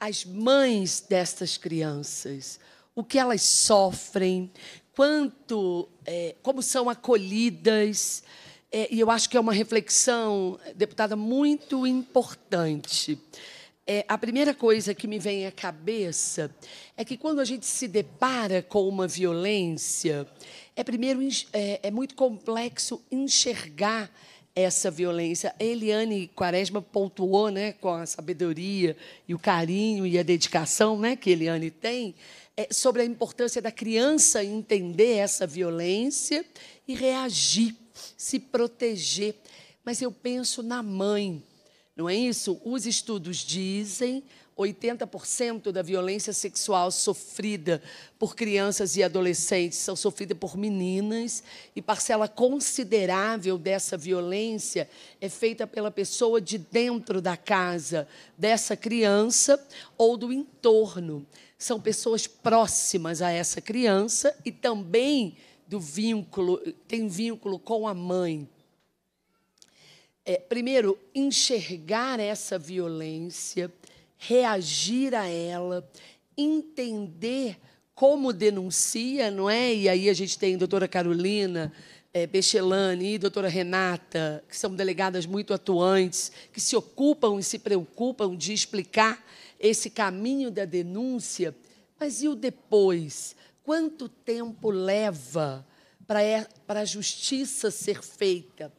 as mães destas crianças, o que elas sofrem, quanto, é, como são acolhidas. É, e eu acho que é uma reflexão, deputada, muito importante. É, a primeira coisa que me vem à cabeça é que quando a gente se depara com uma violência, é primeiro é, é muito complexo enxergar essa violência. A Eliane Quaresma pontuou, né, com a sabedoria e o carinho e a dedicação, né, que Eliane tem, é, sobre a importância da criança entender essa violência e reagir, se proteger. Mas eu penso na mãe não é isso? Os estudos dizem 80% da violência sexual sofrida por crianças e adolescentes são sofrida por meninas e parcela considerável dessa violência é feita pela pessoa de dentro da casa dessa criança ou do entorno. São pessoas próximas a essa criança e também do vínculo, tem vínculo com a mãe, é, primeiro, enxergar essa violência, reagir a ela, entender como denuncia, não é? E aí a gente tem a doutora Carolina é, Bechelani e a doutora Renata, que são delegadas muito atuantes, que se ocupam e se preocupam de explicar esse caminho da denúncia. Mas e o depois? Quanto tempo leva para é, a justiça ser feita?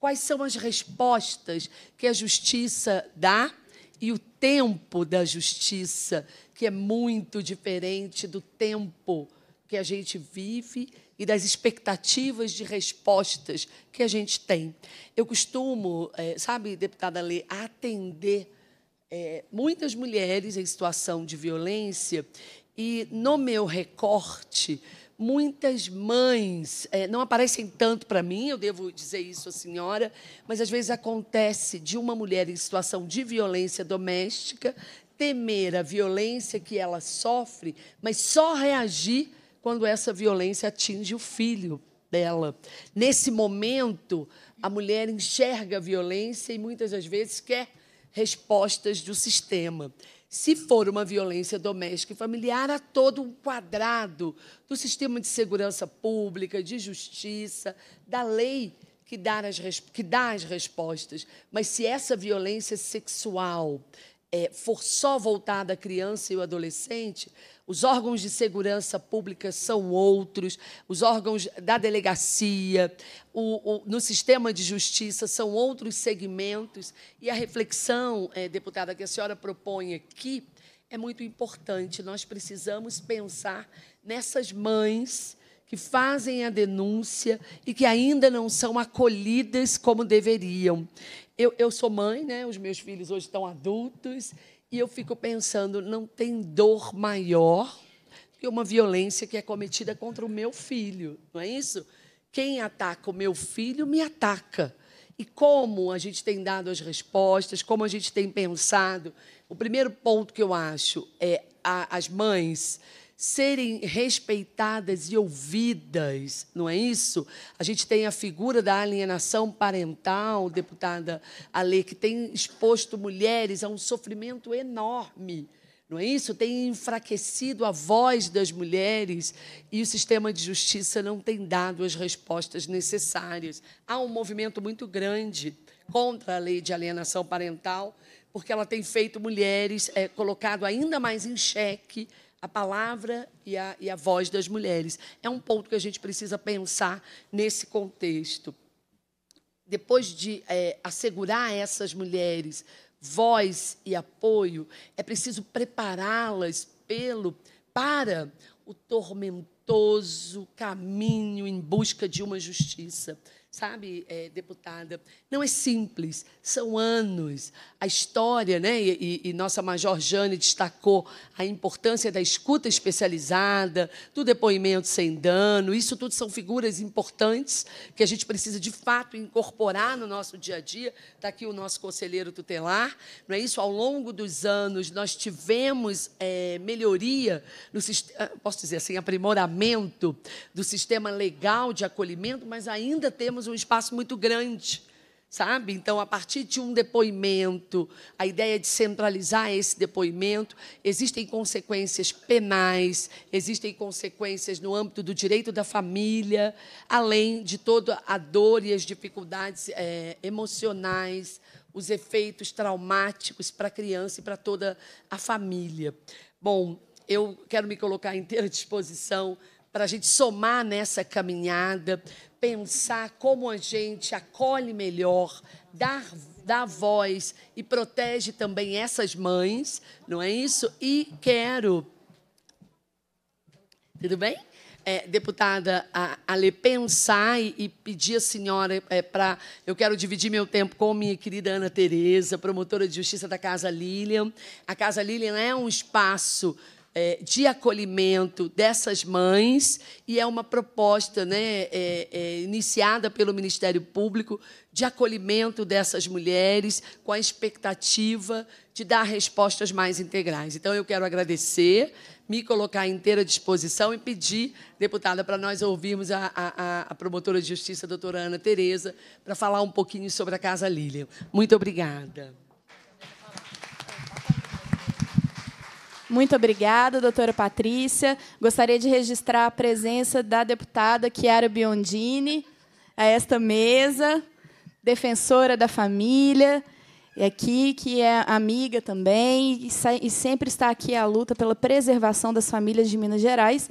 Quais são as respostas que a justiça dá e o tempo da justiça, que é muito diferente do tempo que a gente vive e das expectativas de respostas que a gente tem. Eu costumo, é, sabe, deputada Lê, atender é, muitas mulheres em situação de violência e no meu recorte muitas mães é, não aparecem tanto para mim, eu devo dizer isso à senhora, mas às vezes acontece de uma mulher em situação de violência doméstica temer a violência que ela sofre, mas só reagir quando essa violência atinge o filho dela. Nesse momento, a mulher enxerga a violência e muitas das vezes quer respostas do sistema se for uma violência doméstica e familiar, há todo um quadrado do sistema de segurança pública, de justiça, da lei que dá as, que dá as respostas. Mas se essa violência sexual é, for só voltada à criança e ao adolescente, os órgãos de segurança pública são outros, os órgãos da delegacia, o, o, no sistema de justiça são outros segmentos. E a reflexão, é, deputada, que a senhora propõe aqui é muito importante. Nós precisamos pensar nessas mães que fazem a denúncia e que ainda não são acolhidas como deveriam eu, eu sou mãe, né? Os meus filhos hoje estão adultos e eu fico pensando, não tem dor maior que uma violência que é cometida contra o meu filho, não é isso? Quem ataca o meu filho me ataca. E como a gente tem dado as respostas, como a gente tem pensado. O primeiro ponto que eu acho é a, as mães serem respeitadas e ouvidas, não é isso? A gente tem a figura da alienação parental, deputada Ale, que tem exposto mulheres a um sofrimento enorme. Não é isso? Tem enfraquecido a voz das mulheres e o sistema de justiça não tem dado as respostas necessárias. Há um movimento muito grande contra a lei de alienação parental, porque ela tem feito mulheres, é, colocado ainda mais em xeque a palavra e a, e a voz das mulheres. É um ponto que a gente precisa pensar nesse contexto. Depois de é, assegurar essas mulheres voz e apoio, é preciso prepará-las pelo para o tormentoso caminho em busca de uma justiça sabe, é, deputada? Não é simples, são anos. A história, né? E, e, nossa Major Jane destacou a importância da escuta especializada, do depoimento sem dano. Isso tudo são figuras importantes que a gente precisa, de fato, incorporar no nosso dia a dia. Está aqui o nosso conselheiro tutelar. Não é isso? Ao longo dos anos, nós tivemos é, melhoria no sistema, ah, posso dizer assim, aprimoramento do sistema legal de acolhimento, mas ainda temos um espaço muito grande, sabe? Então, a partir de um depoimento, a ideia de centralizar esse depoimento, existem consequências penais, existem consequências no âmbito do direito da família, além de toda a dor e as dificuldades é, emocionais, os efeitos traumáticos para a criança e para toda a família. Bom, eu quero me colocar à inteira disposição para a gente somar nessa caminhada, pensar como a gente acolhe melhor, dá, dá voz e protege também essas mães, não é isso? E quero. Tudo bem? É, deputada Ale, pensar e, pedir à senhora é, para. Eu quero dividir meu tempo com minha querida Ana Tereza, promotora de justiça da Casa Lilian. A Casa Lilian é um espaço é, de acolhimento dessas mães e é uma proposta né, é, é, iniciada pelo Ministério Público de acolhimento dessas mulheres com a expectativa de dar respostas mais integrais. Então, eu quero agradecer, me colocar à inteira disposição e pedir, deputada, para nós ouvirmos a, a, a promotora de justiça, a doutora Ana Tereza, para falar um pouquinho sobre a Casa Lília. Muito obrigada. Muito obrigada, doutora Patrícia. Gostaria de registrar a presença da deputada Chiara Biondini a esta mesa, defensora da família, aqui, que é amiga também, e sempre está aqui à luta pela preservação das famílias de Minas Gerais.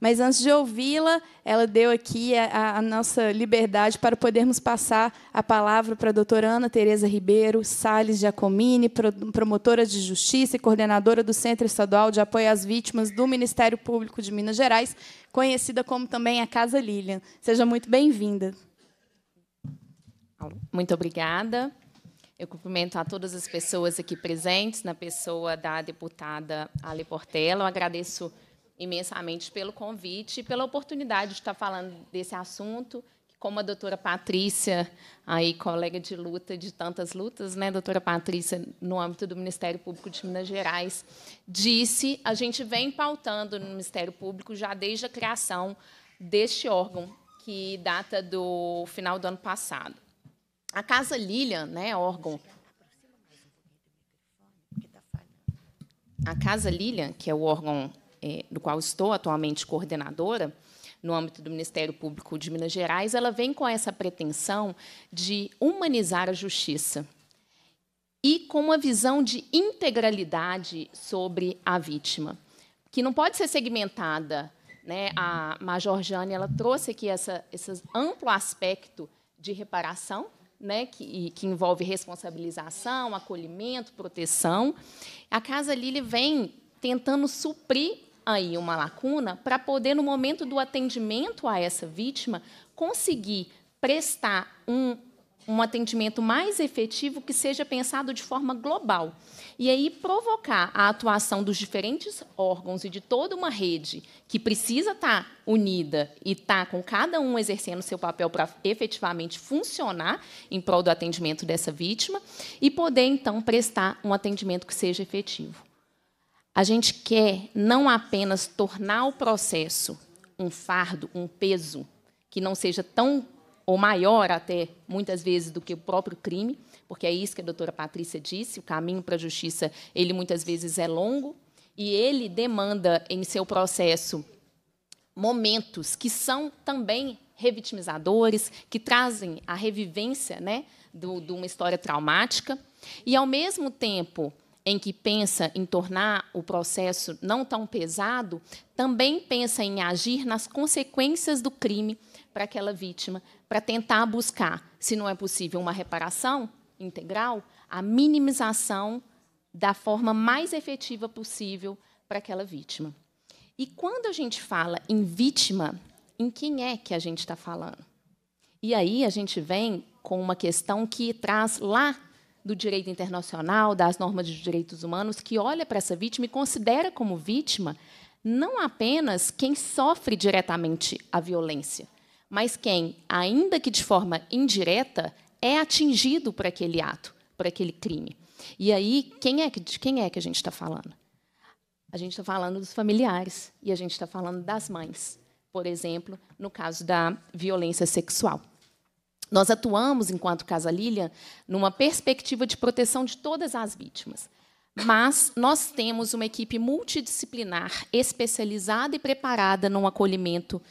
Mas antes de ouvi-la, ela deu aqui a, a, nossa liberdade para podermos passar a palavra para a doutora Ana Tereza Ribeiro Sales Giacomini, promotora de justiça e coordenadora do Centro Estadual de Apoio às Vítimas do Ministério Público de Minas Gerais, conhecida como também a Casa Lilian. Seja muito bem-vinda. Muito obrigada. Eu cumprimento a todas as pessoas aqui presentes, na pessoa da deputada Ali Portela. Eu agradeço imensamente pelo convite e pela oportunidade de estar falando desse assunto, como a doutora Patrícia, aí colega de luta, de tantas lutas, né, doutora Patrícia, no âmbito do Ministério Público de Minas Gerais, disse, a gente vem pautando no Ministério Público já desde a criação deste órgão, que data do final do ano passado. A Casa Lilian, né, órgão a Casa Lilian, que é o órgão é, do qual estou atualmente coordenadora, no âmbito do Ministério Público de Minas Gerais, ela vem com essa pretensão de humanizar a justiça e com uma visão de integralidade sobre a vítima, que não pode ser segmentada. Né? A Major Jane ela trouxe aqui essa, esse amplo aspecto de reparação, né, que, que, envolve responsabilização, acolhimento, proteção. A Casa Lili vem tentando suprir aí uma lacuna para poder, no momento do atendimento a essa vítima, conseguir prestar um, um atendimento mais efetivo que seja pensado de forma global. E aí provocar a atuação dos diferentes órgãos e de toda uma rede que precisa estar tá unida e estar tá com cada um exercendo seu papel para efetivamente funcionar em prol do atendimento dessa vítima e poder, então, prestar um atendimento que seja efetivo. A gente quer não apenas tornar o processo um fardo, um peso, que não seja tão ou maior até muitas vezes do que o próprio crime, porque é isso que a doutora Patrícia disse, o caminho para a justiça, ele muitas vezes é longo e ele demanda em seu processo momentos que são também revitimizadores, que trazem a revivência né, de uma história traumática. E, ao mesmo tempo, em que pensa em tornar o processo não tão pesado, também pensa em agir nas consequências do crime para aquela vítima, para tentar buscar, se não é possível, uma reparação integral, a minimização da forma mais efetiva possível para aquela vítima. E quando a gente fala em vítima, em quem é que a gente está falando? E aí a gente vem com uma questão que traz lá do direito internacional, das normas de direitos humanos, que olha para essa vítima e considera como vítima não apenas quem sofre diretamente a violência, mas quem, ainda que de forma indireta, é atingido por aquele ato, por aquele crime. E aí, quem é que, de quem é que a gente está falando? A gente está falando dos familiares e a gente está falando das mães, por exemplo, no caso da violência sexual. Nós atuamos, enquanto Casa Lilian, numa perspectiva de proteção de todas as vítimas. Mas nós temos uma equipe multidisciplinar, especializada e preparada num acolhimento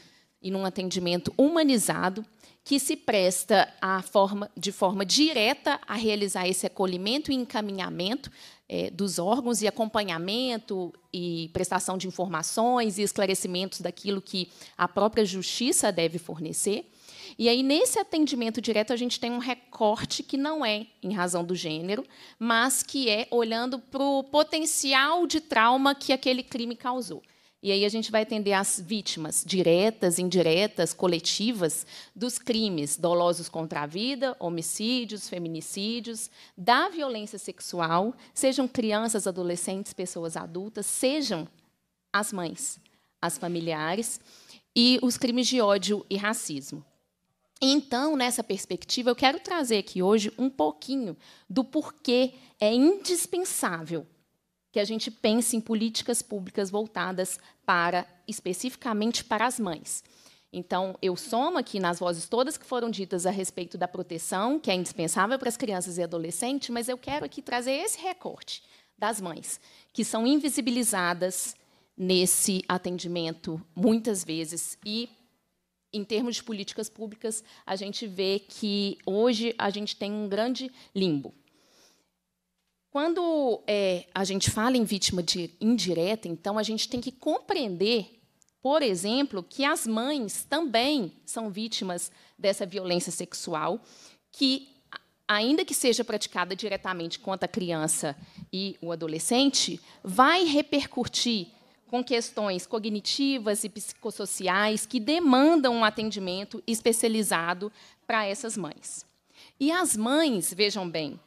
e num atendimento humanizado, que se presta forma, de forma direta a realizar esse acolhimento e encaminhamento é, dos órgãos e acompanhamento e prestação de informações e esclarecimentos daquilo que a própria justiça deve fornecer e aí, nesse atendimento direto, a gente tem um recorte que não é em razão do gênero, mas que é olhando para o potencial de trauma que aquele crime causou. E aí a gente vai atender as vítimas diretas, indiretas, coletivas dos crimes dolosos contra a vida, homicídios, feminicídios, da violência sexual, sejam crianças, adolescentes, pessoas adultas, sejam as mães, as familiares e os crimes de ódio e racismo. Então, nessa perspectiva, eu quero trazer aqui hoje um pouquinho do porquê é indispensável que a gente pense em políticas públicas voltadas para especificamente para as mães. Então, eu somo aqui nas vozes todas que foram ditas a respeito da proteção, que é indispensável para as crianças e adolescentes, mas eu quero aqui trazer esse recorte das mães, que são invisibilizadas nesse atendimento muitas vezes e em termos de políticas públicas, a gente vê que hoje a gente tem um grande limbo. Quando é, a gente fala em vítima de indireta, então a gente tem que compreender, por exemplo, que as mães também são vítimas dessa violência sexual, que ainda que seja praticada diretamente contra a criança e o adolescente, vai repercutir com questões cognitivas e psicossociais que demandam um atendimento especializado para essas mães. E as mães, vejam bem,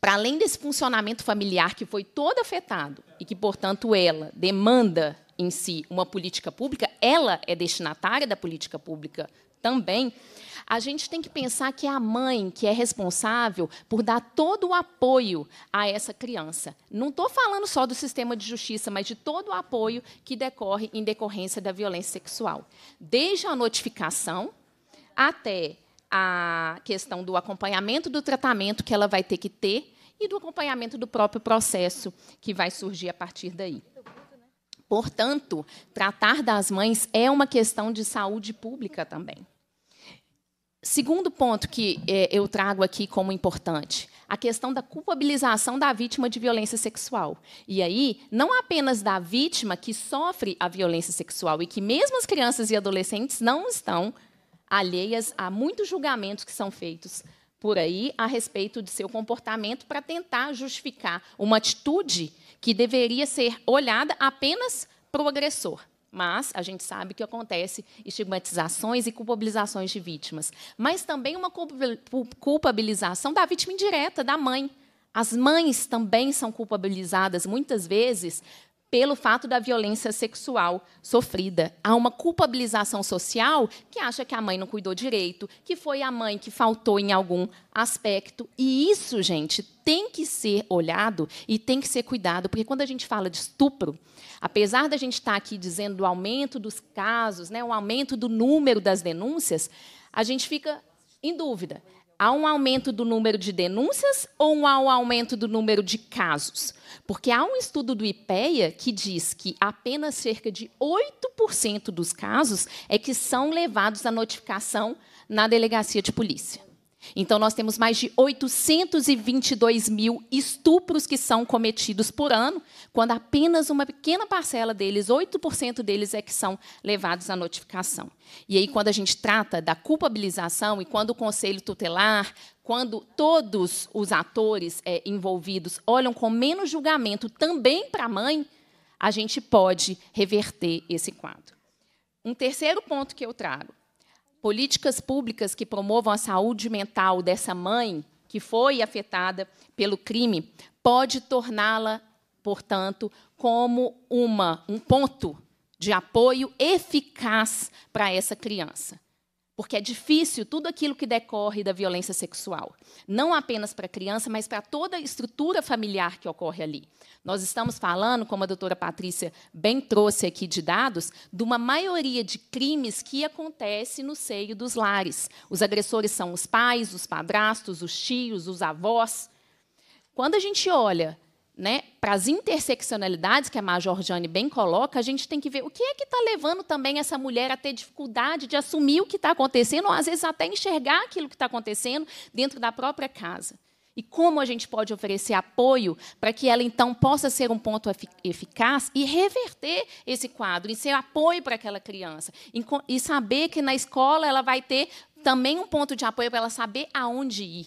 para além desse funcionamento familiar que foi todo afetado e que, portanto, ela demanda em si uma política pública, ela é destinatária da política pública também a gente tem que pensar que é a mãe que é responsável por dar todo o apoio a essa criança. Não estou falando só do sistema de justiça, mas de todo o apoio que decorre em decorrência da violência sexual. Desde a notificação até a questão do acompanhamento do tratamento que ela vai ter que ter e do acompanhamento do próprio processo que vai surgir a partir daí. Portanto, tratar das mães é uma questão de saúde pública também. Segundo ponto que é, eu trago aqui como importante, a questão da culpabilização da vítima de violência sexual. E aí, não apenas da vítima que sofre a violência sexual e que mesmo as crianças e adolescentes não estão alheias a muitos julgamentos que são feitos por aí a respeito de seu comportamento para tentar justificar uma atitude que deveria ser olhada apenas para o agressor. Mas a gente sabe que acontece estigmatizações e culpabilizações de vítimas. Mas também uma culpabilização da vítima indireta, da mãe. As mães também são culpabilizadas, muitas vezes, pelo fato da violência sexual sofrida. Há uma culpabilização social que acha que a mãe não cuidou direito, que foi a mãe que faltou em algum aspecto. E isso, gente, tem que ser olhado e tem que ser cuidado, porque quando a gente fala de estupro, Apesar da gente estar aqui dizendo o aumento dos casos, né, o aumento do número das denúncias, a gente fica em dúvida. Há um aumento do número de denúncias ou há um aumento do número de casos? Porque há um estudo do IPEA que diz que apenas cerca de 8% dos casos é que são levados à notificação na delegacia de polícia. Então, nós temos mais de 822 mil estupros que são cometidos por ano, quando apenas uma pequena parcela deles, 8% deles, é que são levados à notificação. E aí, quando a gente trata da culpabilização e quando o conselho tutelar, quando todos os atores é, envolvidos olham com menos julgamento também para a mãe, a gente pode reverter esse quadro. Um terceiro ponto que eu trago políticas públicas que promovam a saúde mental dessa mãe que foi afetada pelo crime pode torná-la, portanto, como uma um ponto de apoio eficaz para essa criança porque é difícil tudo aquilo que decorre da violência sexual, não apenas para a criança, mas para toda a estrutura familiar que ocorre ali. Nós estamos falando, como a doutora Patrícia bem trouxe aqui de dados, de uma maioria de crimes que acontece no seio dos lares. Os agressores são os pais, os padrastos, os tios, os avós. Quando a gente olha né, para as interseccionalidades que a Major Jane bem coloca, a gente tem que ver o que é que está levando também essa mulher a ter dificuldade de assumir o que está acontecendo, ou às vezes até enxergar aquilo que está acontecendo dentro da própria casa. E como a gente pode oferecer apoio para que ela então possa ser um ponto eficaz e reverter esse quadro, e ser apoio para aquela criança, e saber que na escola ela vai ter também um ponto de apoio para ela saber aonde ir.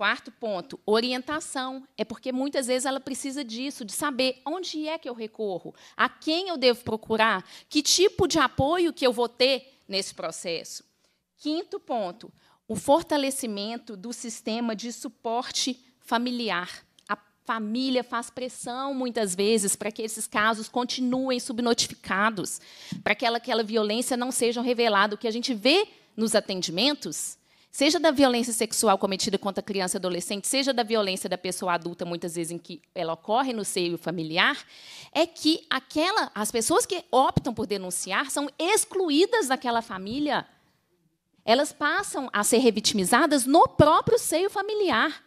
Quarto ponto, orientação. É porque muitas vezes ela precisa disso, de saber onde é que eu recorro, a quem eu devo procurar, que tipo de apoio que eu vou ter nesse processo. Quinto ponto, o fortalecimento do sistema de suporte familiar. A família faz pressão muitas vezes para que esses casos continuem subnotificados, para que aquela, aquela violência não seja revelada. O que a gente vê nos atendimentos seja da violência sexual cometida contra criança e adolescente, seja da violência da pessoa adulta, muitas vezes em que ela ocorre no seio familiar, é que aquela, as pessoas que optam por denunciar são excluídas daquela família. Elas passam a ser revitimizadas no próprio seio familiar.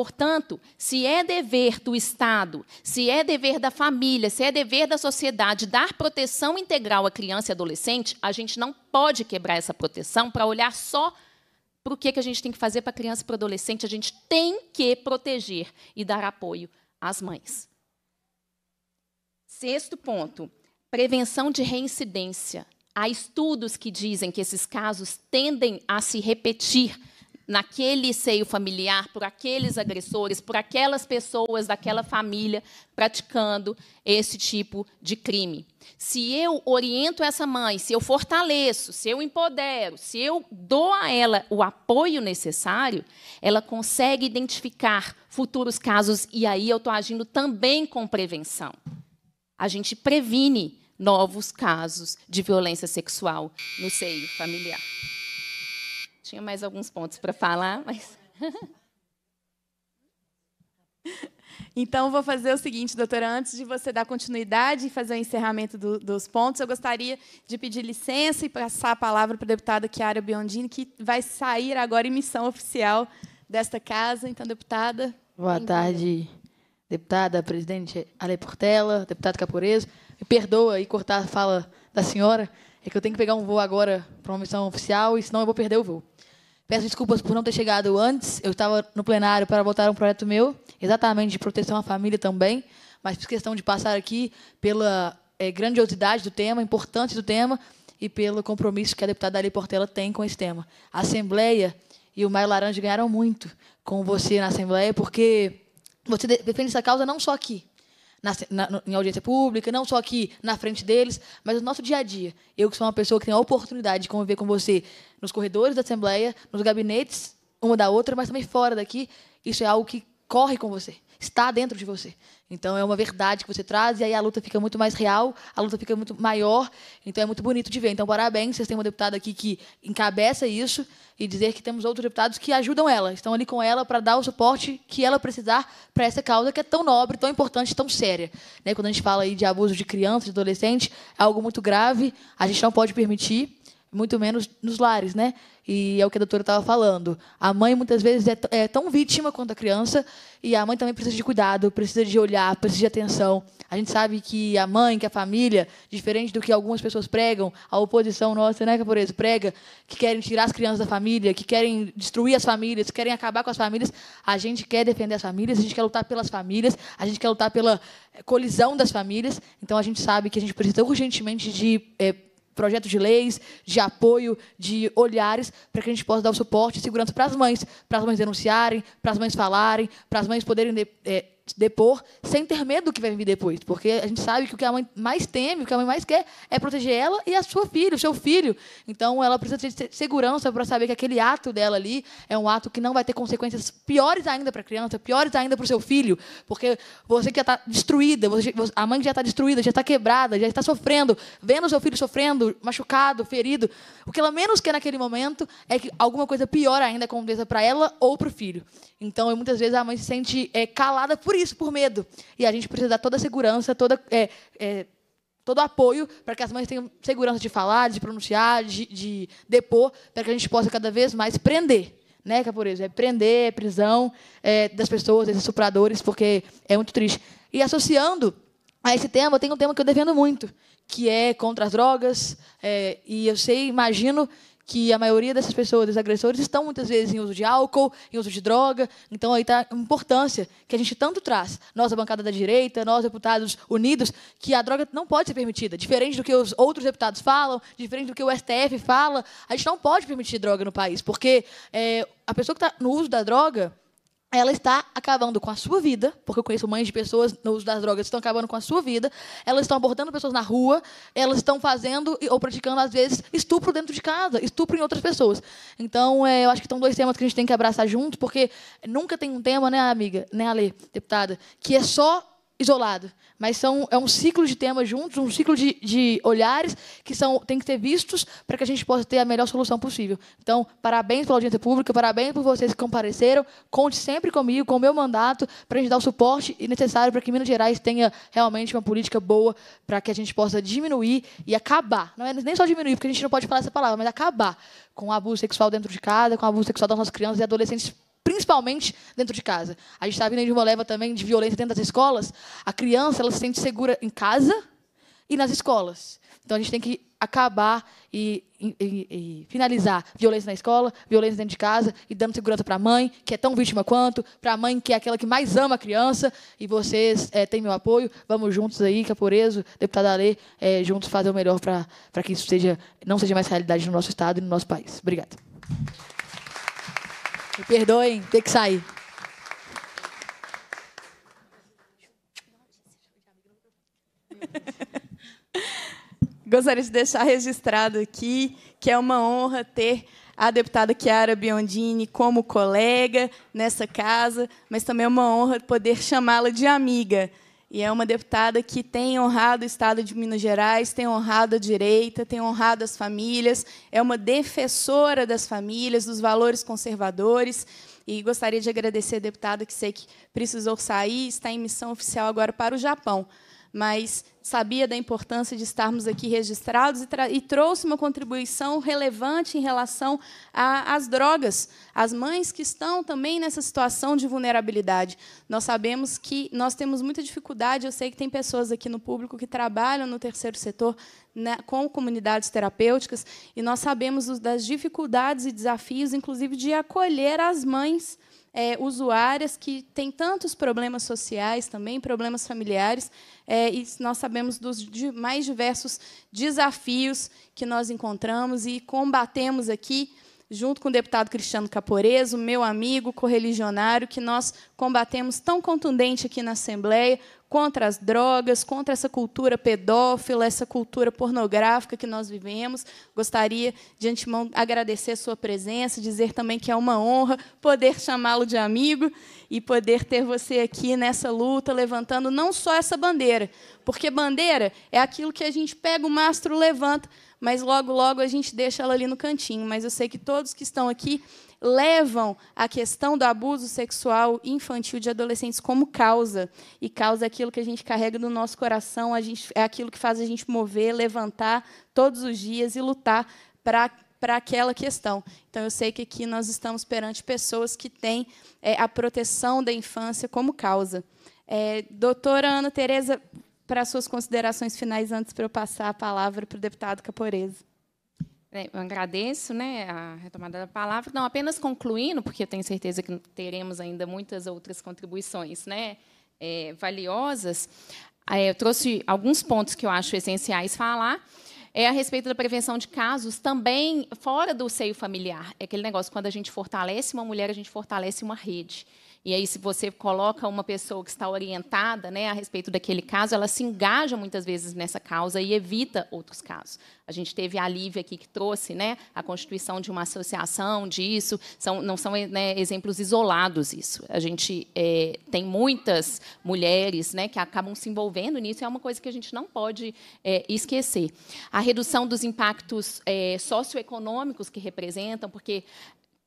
Portanto, se é dever do Estado, se é dever da família, se é dever da sociedade dar proteção integral à criança e adolescente, a gente não pode quebrar essa proteção para olhar só para o que, a gente tem que fazer para a criança e para o adolescente. A gente tem que proteger e dar apoio às mães. Sexto ponto: prevenção de reincidência. Há estudos que dizem que esses casos tendem a se repetir naquele seio familiar, por aqueles agressores, por aquelas pessoas daquela família praticando esse tipo de crime. Se eu oriento essa mãe, se eu fortaleço, se eu empodero, se eu dou a ela o apoio necessário, ela consegue identificar futuros casos e aí eu estou agindo também com prevenção. A gente previne novos casos de violência sexual no seio familiar. Tinha mais alguns pontos para falar, mas. Então, vou fazer o seguinte, doutora, antes de você dar continuidade e fazer o encerramento do, dos pontos, eu gostaria de pedir licença e passar a palavra para a deputada Chiara Biondini, que vai sair agora em missão oficial desta casa. Então, deputada. Boa tarde, deputada, presidente Ale Portela, deputado Caporeso. Me perdoa e cortar a fala da senhora, é que eu tenho que pegar um voo agora para uma missão oficial, e senão eu vou perder o voo. Peço desculpas por não ter chegado antes. Eu estava no plenário para votar um projeto meu, exatamente de proteção à família também, mas por questão de passar aqui pela é, grandiosidade do tema, importância do tema e pelo compromisso que a deputada Ali Portela tem com esse tema. A Assembleia e o Maio Laranja ganharam muito com você na Assembleia, porque você defende essa causa não só aqui, na, na, em audiência pública, não só aqui na frente deles, mas no nosso dia a dia. Eu, que sou uma pessoa que tem a oportunidade de conviver com você nos corredores da Assembleia, nos gabinetes, uma da outra, mas também fora daqui, isso é algo que corre com você está dentro de você. Então é uma verdade que você traz e aí a luta fica muito mais real, a luta fica muito maior. Então é muito bonito de ver. Então parabéns, vocês têm uma deputada aqui que encabeça isso e dizer que temos outros deputados que ajudam ela, estão ali com ela para dar o suporte que ela precisar para essa causa que é tão nobre, tão importante, tão séria. Né? Quando a gente fala aí de abuso de criança, de adolescente, é algo muito grave, a gente não pode permitir muito menos nos lares, né? E é o que a doutora estava falando. A mãe, muitas vezes, é, é, tão vítima quanto a criança, e a mãe também precisa de cuidado, precisa de olhar, precisa de atenção. A gente sabe que a mãe, que a família, diferente do que algumas pessoas pregam, a oposição nossa, né, exemplo prega, que querem tirar as crianças da família, que querem destruir as famílias, que querem acabar com as famílias. A gente quer defender as famílias, a gente quer lutar pelas famílias, a gente quer lutar pela é, colisão das famílias. Então, a gente sabe que a gente precisa urgentemente de. É, projetos de leis, de apoio, de olhares, para que a gente possa dar o suporte e segurança para as mães, para as mães denunciarem, para as mães falarem, para as mães poderem é, depor sem ter medo do que vai vir depois, porque a gente sabe que o que a mãe mais teme, o que a mãe mais quer é proteger ela e a sua filha, o seu filho. Então ela precisa de segurança para saber que aquele ato dela ali é um ato que não vai ter consequências piores ainda para a criança, piores ainda para o seu filho, porque você que já está destruída, você, a mãe já está destruída, já está quebrada, já está sofrendo, vendo o seu filho sofrendo, machucado, ferido, o que ela menos quer naquele momento é que alguma coisa pior ainda aconteça para ela ou para o filho. Então muitas vezes a mãe se sente é, calada por isso, por medo. E a gente precisa dar toda a segurança, toda, é, é, todo o apoio para que as mães tenham segurança de falar, de pronunciar, de, de depor, para que a gente possa cada vez mais prender. Né, que é prender, é prisão é, das pessoas, desses supradores, porque é muito triste. E associando a esse tema, tem um tema que eu defendo muito, que é contra as drogas. É, e eu sei, imagino que a maioria dessas pessoas, dos agressores, estão muitas vezes em uso de álcool, em uso de droga. Então, aí está a importância que a gente tanto traz, nós, a bancada da direita, nós, deputados unidos, que a droga não pode ser permitida. Diferente do que os outros deputados falam, diferente do que o STF fala, a gente não pode permitir droga no país, porque é, a pessoa que está no uso da droga, ela está acabando com a sua vida, porque eu conheço mães de pessoas das drogas que estão acabando com a sua vida, elas estão abordando pessoas na rua, elas estão fazendo ou praticando, às vezes, estupro dentro de casa, estupro em outras pessoas. Então, é, eu acho que são dois temas que a gente tem que abraçar junto, porque nunca tem um tema, né, amiga, né, Ale, deputada, que é só isolado, mas são, é um ciclo de temas juntos, um ciclo de, de olhares que são, tem que ser vistos para que a gente possa ter a melhor solução possível. Então, parabéns pela audiência pública, parabéns por vocês que compareceram. Conte sempre comigo, com o meu mandato, para a gente dar o suporte necessário para que Minas Gerais tenha realmente uma política boa para que a gente possa diminuir e acabar. Não é nem só diminuir, porque a gente não pode falar essa palavra, mas acabar com o abuso sexual dentro de casa, com o abuso sexual das nossas crianças e adolescentes principalmente dentro de casa. A gente está vindo de uma leva também de violência dentro das escolas. A criança ela se sente segura em casa e nas escolas. Então a gente tem que acabar e, e, e finalizar violência na escola, violência dentro de casa e dando segurança para a mãe, que é tão vítima quanto, para a mãe que é aquela que mais ama a criança. E vocês é, têm meu apoio. Vamos juntos aí, Caporeso, deputada Alê, é, juntos fazer o melhor para que isso seja, não seja mais realidade no nosso estado e no nosso país. Obrigada. Me perdoem, ter que sair. Gostaria de deixar registrado aqui que é uma honra ter a deputada Chiara Biondini como colega nessa casa, mas também é uma honra poder chamá-la de amiga. E é uma deputada que tem honrado o Estado de Minas Gerais, tem honrado a direita, tem honrado as famílias, é uma defensora das famílias, dos valores conservadores. E gostaria de agradecer a deputada que sei que precisou sair, está em missão oficial agora para o Japão mas sabia da importância de estarmos aqui registrados e, e trouxe uma contribuição relevante em relação às drogas, às mães que estão também nessa situação de vulnerabilidade. Nós sabemos que nós temos muita dificuldade, eu sei que tem pessoas aqui no público que trabalham no terceiro setor né, com comunidades terapêuticas, e nós sabemos das dificuldades e desafios, inclusive, de acolher as mães é, usuárias que têm tantos problemas sociais também, problemas familiares, é, e nós sabemos dos mais diversos desafios que nós encontramos e combatemos aqui, junto com o deputado Cristiano Caporeso, meu amigo correligionário, que nós combatemos tão contundente aqui na Assembleia, contra as drogas, contra essa cultura pedófila, essa cultura pornográfica que nós vivemos. Gostaria de antemão agradecer a sua presença, dizer também que é uma honra poder chamá-lo de amigo e poder ter você aqui nessa luta, levantando não só essa bandeira, porque bandeira é aquilo que a gente pega o mastro, levanta, mas logo, logo a gente deixa ela ali no cantinho. Mas eu sei que todos que estão aqui levam a questão do abuso sexual infantil de adolescentes como causa. E causa é aquilo que a gente carrega no nosso coração, a gente, é aquilo que faz a gente mover, levantar todos os dias e lutar para para aquela questão. Então, eu sei que aqui nós estamos perante pessoas que têm é, a proteção da infância como causa. É, doutora Ana Tereza, para suas considerações finais, antes para eu passar a palavra para o deputado Caporeza. É, eu agradeço né, a retomada da palavra. Não, apenas concluindo, porque eu tenho certeza que teremos ainda muitas outras contribuições né, é, valiosas, é, eu trouxe alguns pontos que eu acho essenciais falar. É a respeito da prevenção de casos também fora do seio familiar. É aquele negócio, quando a gente fortalece uma mulher, a gente fortalece uma rede. E aí, se você coloca uma pessoa que está orientada né, a respeito daquele caso, ela se engaja muitas vezes nessa causa e evita outros casos. A gente teve a Lívia aqui que trouxe né, a constituição de uma associação disso. São, não são né, exemplos isolados isso. A gente é, tem muitas mulheres né, que acabam se envolvendo nisso. E é uma coisa que a gente não pode é, esquecer. A redução dos impactos é, socioeconômicos que representam, porque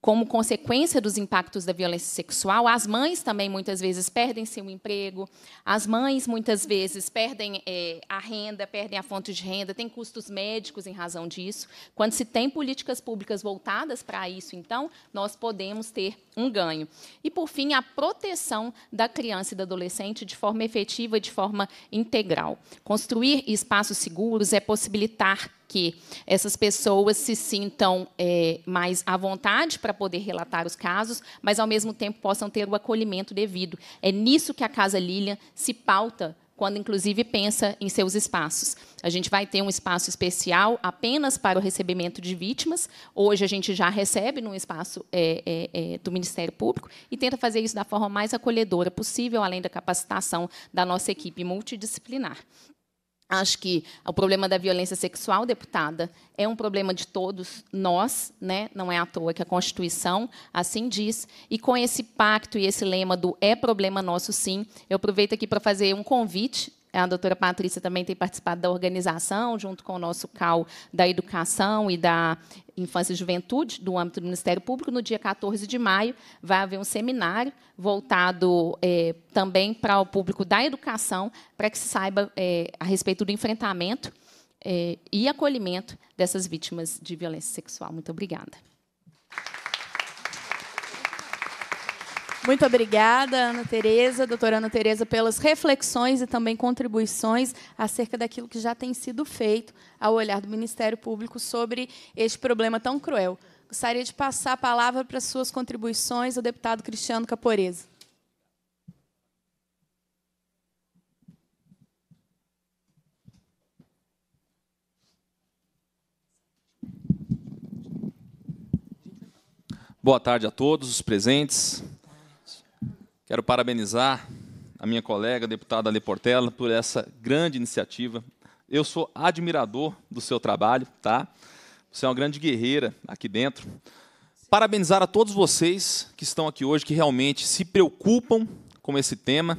como consequência dos impactos da violência sexual, as mães também muitas vezes perdem seu emprego, as mães muitas vezes perdem é, a renda, perdem a fonte de renda, tem custos médicos em razão disso. Quando se tem políticas públicas voltadas para isso, então, nós podemos ter um ganho. E, por fim, a proteção da criança e do adolescente de forma efetiva, de forma integral. Construir espaços seguros é possibilitar que essas pessoas se sintam é, mais à vontade para poder relatar os casos, mas, ao mesmo tempo, possam ter o acolhimento devido. É nisso que a Casa Lilian se pauta quando inclusive pensa em seus espaços. A gente vai ter um espaço especial apenas para o recebimento de vítimas. Hoje a gente já recebe num espaço é, é, é, do Ministério Público e tenta fazer isso da forma mais acolhedora possível, além da capacitação da nossa equipe multidisciplinar. Acho que o problema da violência sexual, deputada, é um problema de todos nós, né? não é à toa que a Constituição assim diz. E com esse pacto e esse lema do é problema nosso sim, eu aproveito aqui para fazer um convite é, a doutora Patrícia também tem participado da organização, junto com o nosso CAL da Educação e da Infância e Juventude, do âmbito do Ministério Público. No dia 14 de maio, vai haver um seminário voltado é, também para o público da educação, para que se saiba é, a respeito do enfrentamento é, e acolhimento dessas vítimas de violência sexual. Muito obrigada. Muito obrigada, Ana Tereza, doutora Ana Tereza, pelas reflexões e também contribuições acerca daquilo que já tem sido feito ao olhar do Ministério Público sobre este problema tão cruel. Gostaria de passar a palavra para suas contribuições ao deputado Cristiano Caporeza. Boa tarde a todos os presentes. Quero parabenizar a minha colega, a deputada Ale Portela, por essa grande iniciativa. Eu sou admirador do seu trabalho, tá? Você é uma grande guerreira aqui dentro. Parabenizar a todos vocês que estão aqui hoje, que realmente se preocupam com esse tema.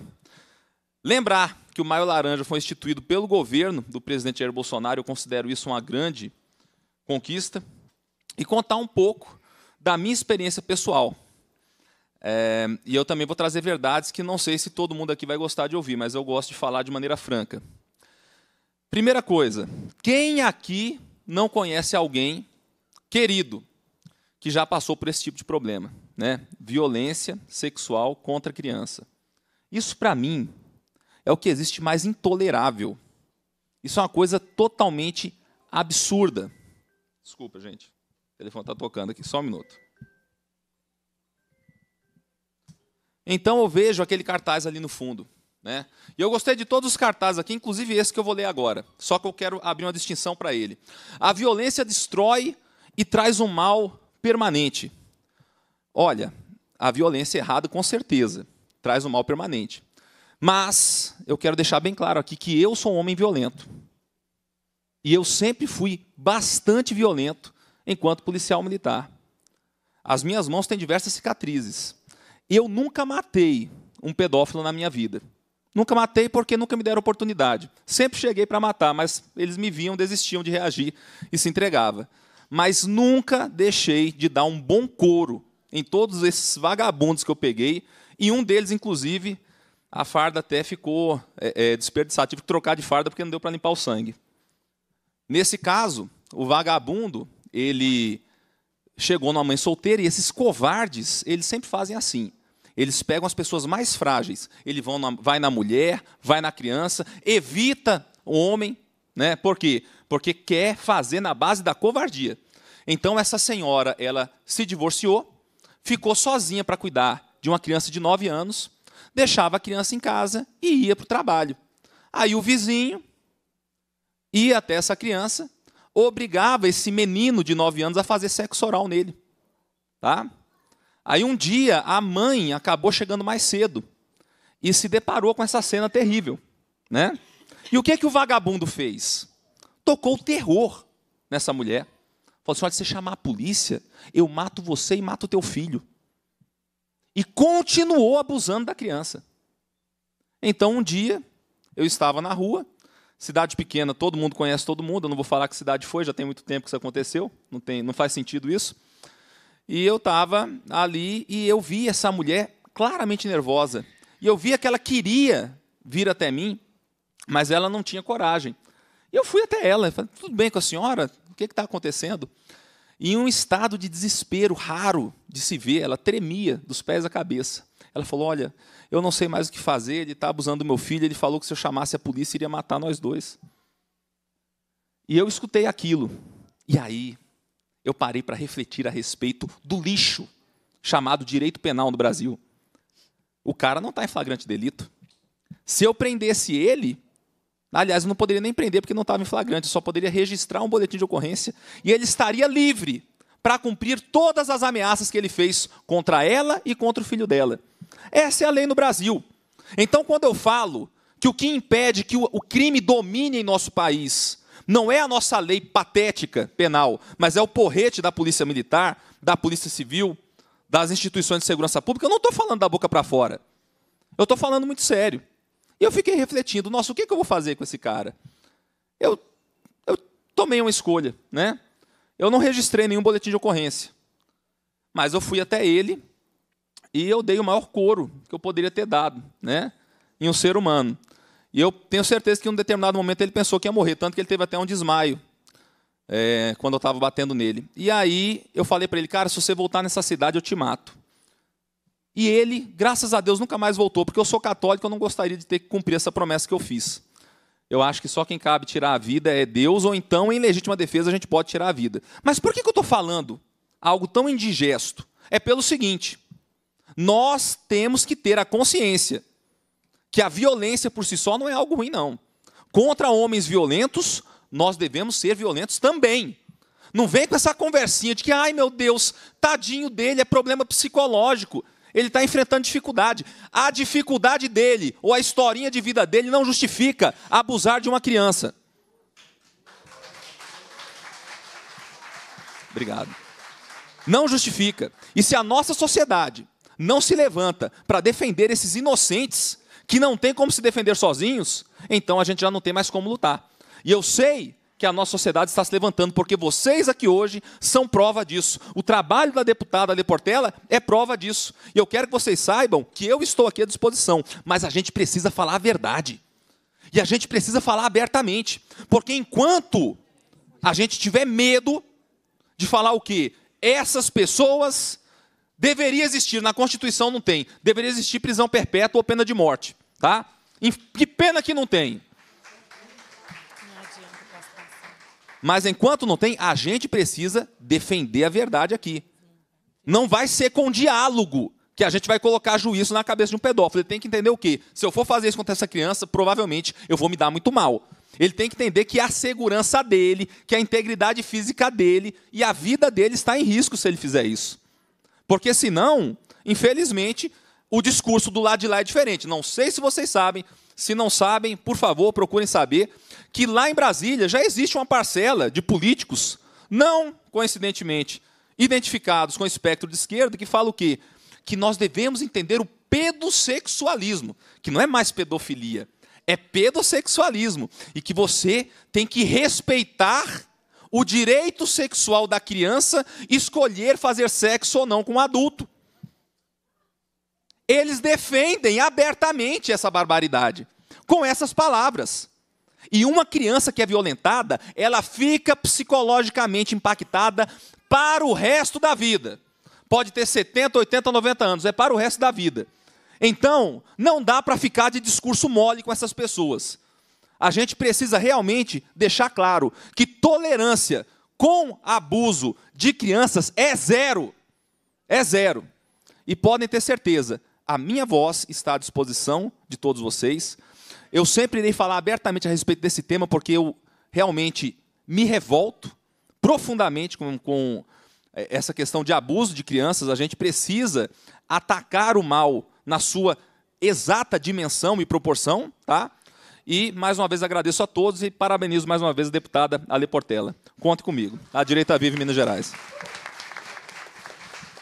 Lembrar que o Maio Laranja foi instituído pelo governo do presidente Jair Bolsonaro, eu considero isso uma grande conquista. E contar um pouco da minha experiência pessoal. É, e eu também vou trazer verdades que não sei se todo mundo aqui vai gostar de ouvir, mas eu gosto de falar de maneira franca. Primeira coisa, quem aqui não conhece alguém querido que já passou por esse tipo de problema, né? Violência sexual contra criança. Isso para mim é o que existe mais intolerável. Isso é uma coisa totalmente absurda. Desculpa, gente. O telefone está tocando aqui, só um minuto. Então eu vejo aquele cartaz ali no fundo. Né? E eu gostei de todos os cartazes aqui, inclusive esse que eu vou ler agora. Só que eu quero abrir uma distinção para ele. A violência destrói e traz um mal permanente. Olha, a violência é errada com certeza, traz um mal permanente. Mas eu quero deixar bem claro aqui que eu sou um homem violento. E eu sempre fui bastante violento enquanto policial militar. As minhas mãos têm diversas cicatrizes. Eu nunca matei um pedófilo na minha vida. Nunca matei porque nunca me deram oportunidade. Sempre cheguei para matar, mas eles me viam, desistiam de reagir e se entregava. Mas nunca deixei de dar um bom couro em todos esses vagabundos que eu peguei. E um deles, inclusive, a farda até ficou é, é, desperdiçada. Tive que trocar de farda porque não deu para limpar o sangue. Nesse caso, o vagabundo, ele chegou numa mãe solteira e esses covardes, eles sempre fazem assim. Eles pegam as pessoas mais frágeis. Ele vão na, vai na mulher, vai na criança, evita o homem, né? Por quê? Porque quer fazer na base da covardia. Então essa senhora, ela se divorciou, ficou sozinha para cuidar de uma criança de 9 anos, deixava a criança em casa e ia para o trabalho. Aí o vizinho ia até essa criança obrigava esse menino de 9 anos a fazer sexo oral nele. Tá? Aí um dia a mãe acabou chegando mais cedo e se deparou com essa cena terrível, né? E o que é que o vagabundo fez? Tocou o terror nessa mulher. Falou assim: olha, se você chamar a polícia, eu mato você e mato o teu filho. E continuou abusando da criança. Então um dia eu estava na rua Cidade pequena, todo mundo conhece todo mundo. Eu não vou falar que cidade foi, já tem muito tempo que isso aconteceu. Não, tem, não faz sentido isso. E eu estava ali e eu vi essa mulher claramente nervosa. E eu via que ela queria vir até mim, mas ela não tinha coragem. E eu fui até ela. Falei, Tudo bem com a senhora? O que está acontecendo? E em um estado de desespero raro de se ver, ela tremia dos pés à cabeça. Ela falou: Olha, eu não sei mais o que fazer, ele está abusando do meu filho, ele falou que se eu chamasse a polícia, iria matar nós dois. E eu escutei aquilo. E aí, eu parei para refletir a respeito do lixo chamado direito penal no Brasil. O cara não está em flagrante delito. Se eu prendesse ele, aliás, eu não poderia nem prender porque não estava em flagrante, eu só poderia registrar um boletim de ocorrência e ele estaria livre para cumprir todas as ameaças que ele fez contra ela e contra o filho dela. Essa é a lei no Brasil. Então, quando eu falo que o que impede que o crime domine em nosso país não é a nossa lei patética penal, mas é o porrete da Polícia Militar, da Polícia Civil, das instituições de segurança pública, eu não estou falando da boca para fora. Eu estou falando muito sério. E eu fiquei refletindo: nossa, o que, é que eu vou fazer com esse cara? Eu, eu tomei uma escolha, né? Eu não registrei nenhum boletim de ocorrência. Mas eu fui até ele e eu dei o maior couro que eu poderia ter dado né, em um ser humano. E eu tenho certeza que em um determinado momento ele pensou que ia morrer, tanto que ele teve até um desmaio é, quando eu estava batendo nele. E aí eu falei para ele, cara, se você voltar nessa cidade eu te mato. E ele, graças a Deus, nunca mais voltou, porque eu sou católico, eu não gostaria de ter que cumprir essa promessa que eu fiz. Eu acho que só quem cabe tirar a vida é Deus, ou então, em legítima defesa, a gente pode tirar a vida. Mas por que, que eu estou falando algo tão indigesto? É pelo seguinte: nós temos que ter a consciência que a violência por si só não é algo ruim, não. Contra homens violentos, nós devemos ser violentos também. Não vem com essa conversinha de que, ai meu Deus, tadinho dele, é problema psicológico. Ele está enfrentando dificuldade. A dificuldade dele ou a historinha de vida dele não justifica abusar de uma criança. Obrigado. Não justifica. E se a nossa sociedade não se levanta para defender esses inocentes que não têm como se defender sozinhos, então a gente já não tem mais como lutar. E eu sei que a nossa sociedade está se levantando, porque vocês aqui hoje são prova disso. O trabalho da deputada Ale Portela é prova disso. E eu quero que vocês saibam que eu estou aqui à disposição, mas a gente precisa falar a verdade. E a gente precisa falar abertamente, porque enquanto a gente tiver medo de falar o que essas pessoas Deveria existir, na Constituição não tem, deveria existir prisão perpétua ou pena de morte. Tá? Que pena que não tem. Mas enquanto não tem, a gente precisa defender a verdade aqui. Não vai ser com diálogo que a gente vai colocar juízo na cabeça de um pedófilo. Ele tem que entender o quê? Se eu for fazer isso contra essa criança, provavelmente eu vou me dar muito mal. Ele tem que entender que a segurança dele, que a integridade física dele e a vida dele está em risco se ele fizer isso. Porque senão, infelizmente, o discurso do lado de lá é diferente. Não sei se vocês sabem, se não sabem, por favor, procurem saber que lá em Brasília já existe uma parcela de políticos, não coincidentemente, identificados com o espectro de esquerda, que fala o quê? Que nós devemos entender o pedossexualismo, que não é mais pedofilia, é pedossexualismo, e que você tem que respeitar o direito sexual da criança escolher fazer sexo ou não com o um adulto. Eles defendem abertamente essa barbaridade com essas palavras. E uma criança que é violentada, ela fica psicologicamente impactada para o resto da vida. Pode ter 70, 80, 90 anos, é para o resto da vida. Então, não dá para ficar de discurso mole com essas pessoas a gente precisa realmente deixar claro que tolerância com abuso de crianças é zero. É zero. E podem ter certeza, a minha voz está à disposição de todos vocês. Eu sempre irei falar abertamente a respeito desse tema, porque eu realmente me revolto profundamente com, com é, essa questão de abuso de crianças. A gente precisa atacar o mal na sua exata dimensão e proporção, tá? E, mais uma vez, agradeço a todos e parabenizo mais uma vez a deputada Ale Portela. Conte comigo. A direita vive Minas Gerais.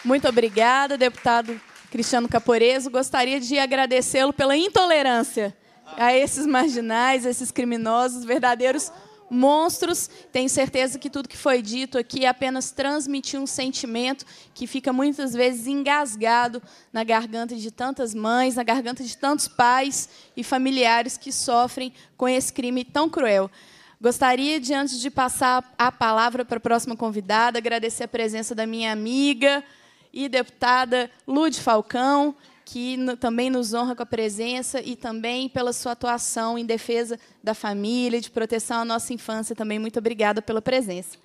Muito obrigada, deputado Cristiano Caporeso. Gostaria de agradecê-lo pela intolerância a esses marginais, esses criminosos, verdadeiros monstros. Tenho certeza que tudo que foi dito aqui é apenas transmitir um sentimento que fica muitas vezes engasgado na garganta de tantas mães, na garganta de tantos pais e familiares que sofrem com esse crime tão cruel. Gostaria, de, antes de passar a palavra para a próxima convidada, agradecer a presença da minha amiga e deputada Lude Falcão, que no, também nos honra com a presença e também pela sua atuação em defesa da família, de proteção à nossa infância também. Muito obrigada pela presença.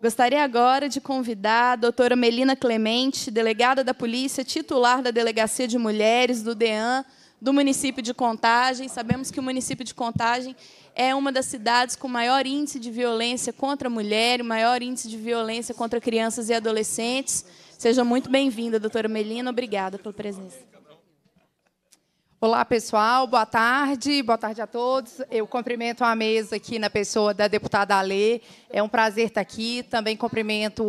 Gostaria agora de convidar a doutora Melina Clemente, delegada da Polícia, titular da Delegacia de Mulheres do DEAN, do município de Contagem. Sabemos que o município de Contagem é uma das cidades com maior índice de violência contra a mulher, maior índice de violência contra crianças e adolescentes. Seja muito bem-vinda, doutora Melina. Obrigada pela presença. Olá, pessoal. Boa tarde. Boa tarde a todos. Eu cumprimento a mesa aqui na pessoa da deputada Alê. É um prazer estar aqui. Também cumprimento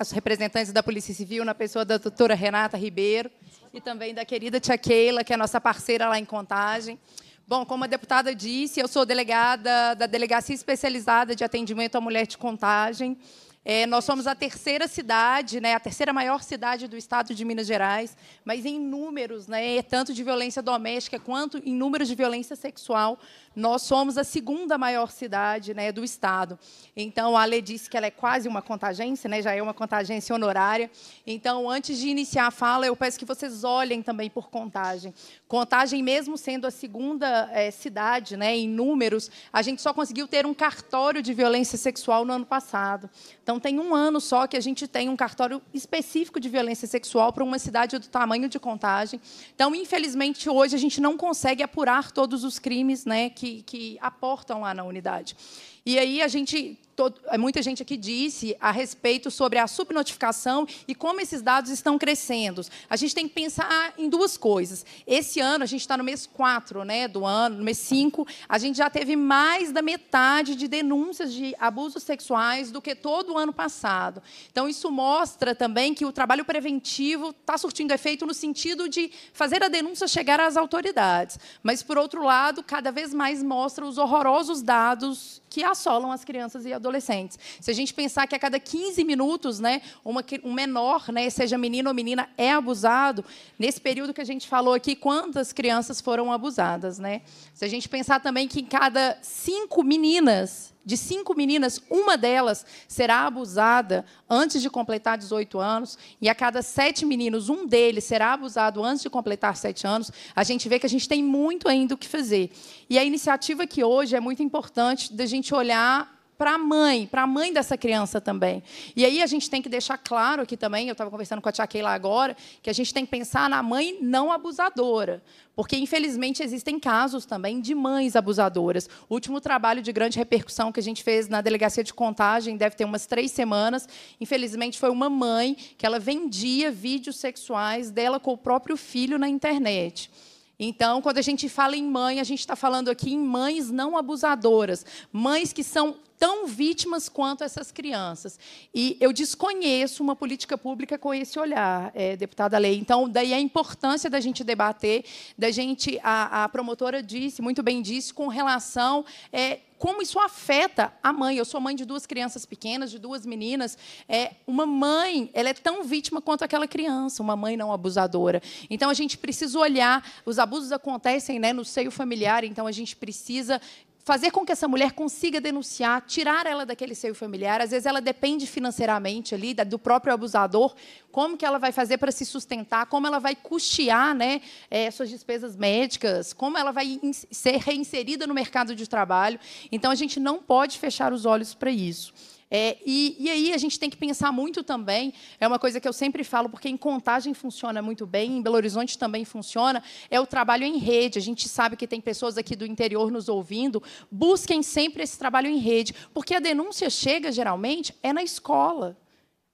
os representantes da Polícia Civil na pessoa da doutora Renata Ribeiro e também da querida tia Keila, que é nossa parceira lá em Contagem. Bom, como a deputada disse, eu sou delegada da Delegacia Especializada de Atendimento à Mulher de Contagem. É, nós somos a terceira cidade, né, a terceira maior cidade do estado de Minas Gerais, mas em números, né, tanto de violência doméstica quanto em números de violência sexual, nós somos a segunda maior cidade né, do estado. Então, a Ale disse que ela é quase uma contagência, né, já é uma contagência honorária. Então, antes de iniciar a fala, eu peço que vocês olhem também por contagem. Contagem, mesmo sendo a segunda é, cidade né, em números, a gente só conseguiu ter um cartório de violência sexual no ano passado. Então, tem um ano só que a gente tem um cartório específico de violência sexual para uma cidade do tamanho de contagem. Então, infelizmente, hoje a gente não consegue apurar todos os crimes né, que que, que aportam lá na unidade. E aí a gente todo, eh, muita gente aqui disse a respeito sobre a subnotificação e como esses dados estão crescendo. A gente tem que pensar em duas coisas. Esse ano, a gente está no mês 4 né, do ano, no mês 5, a gente já teve mais da metade de denúncias de abusos sexuais do que todo o ano passado. Então, isso mostra também que o trabalho preventivo está surtindo efeito no sentido de fazer a denúncia chegar às autoridades. Mas, por outro lado, cada vez mais mostra os horrorosos dados que assolam as crianças e adolescentes adolescentes. Se a gente pensar que a cada 15 minutos, né, uma, um menor, né, seja menino ou menina, é abusado, nesse período que a gente falou aqui, quantas crianças foram abusadas, né? Se a gente pensar também que em cada cinco meninas de cinco meninas, uma delas será abusada antes de completar 18 anos, e a cada sete meninos, um deles será abusado antes de completar sete anos, a gente vê que a gente tem muito ainda o que fazer. E a iniciativa que hoje é muito importante da gente olhar para a mãe, para a mãe dessa criança também. E aí a gente tem que deixar claro aqui também, eu estava conversando com a tia Keila agora, que a gente tem que pensar na mãe não abusadora, porque infelizmente existem casos também de mães abusadoras. O último trabalho de grande repercussão que a gente fez na delegacia de contagem deve ter umas três semanas. Infelizmente foi uma mãe que ela vendia vídeos sexuais dela com o próprio filho na internet. Então, quando a gente fala em mãe, a gente está falando aqui em mães não abusadoras, mães que são tão vítimas quanto essas crianças. E eu desconheço uma política pública com esse olhar, é, deputada Lei. Então, daí a importância da gente debater, da gente, a, a promotora disse, muito bem disse, com relação é, como isso afeta a mãe. Eu sou mãe de duas crianças pequenas, de duas meninas. É, uma mãe, ela é tão vítima quanto aquela criança, uma mãe não abusadora. Então a gente precisa olhar, os abusos acontecem né, no seio familiar, então a gente precisa fazer com que essa mulher consiga denunciar, tirar ela daquele seio familiar. Às vezes ela depende financeiramente ali do próprio abusador. Como que ela vai fazer para se sustentar? Como ela vai custear, né, é, suas despesas médicas? Como ela vai ser reinserida no mercado de trabalho? Então a gente não pode fechar os olhos para isso. É, e, e, aí a gente tem que pensar muito também, é uma coisa que eu sempre falo, porque em Contagem funciona muito bem, em Belo Horizonte também funciona, é o trabalho em rede. A gente sabe que tem pessoas aqui do interior nos ouvindo, busquem sempre esse trabalho em rede, porque a denúncia chega, geralmente, é na escola.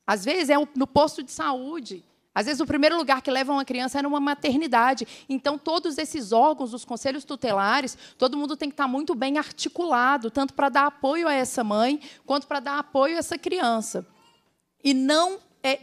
Às vezes é no posto de saúde, às vezes, o primeiro lugar que levam uma criança é numa maternidade. Então, todos esses órgãos, os conselhos tutelares, todo mundo tem que estar muito bem articulado, tanto para dar apoio a essa mãe, quanto para dar apoio a essa criança. E não é,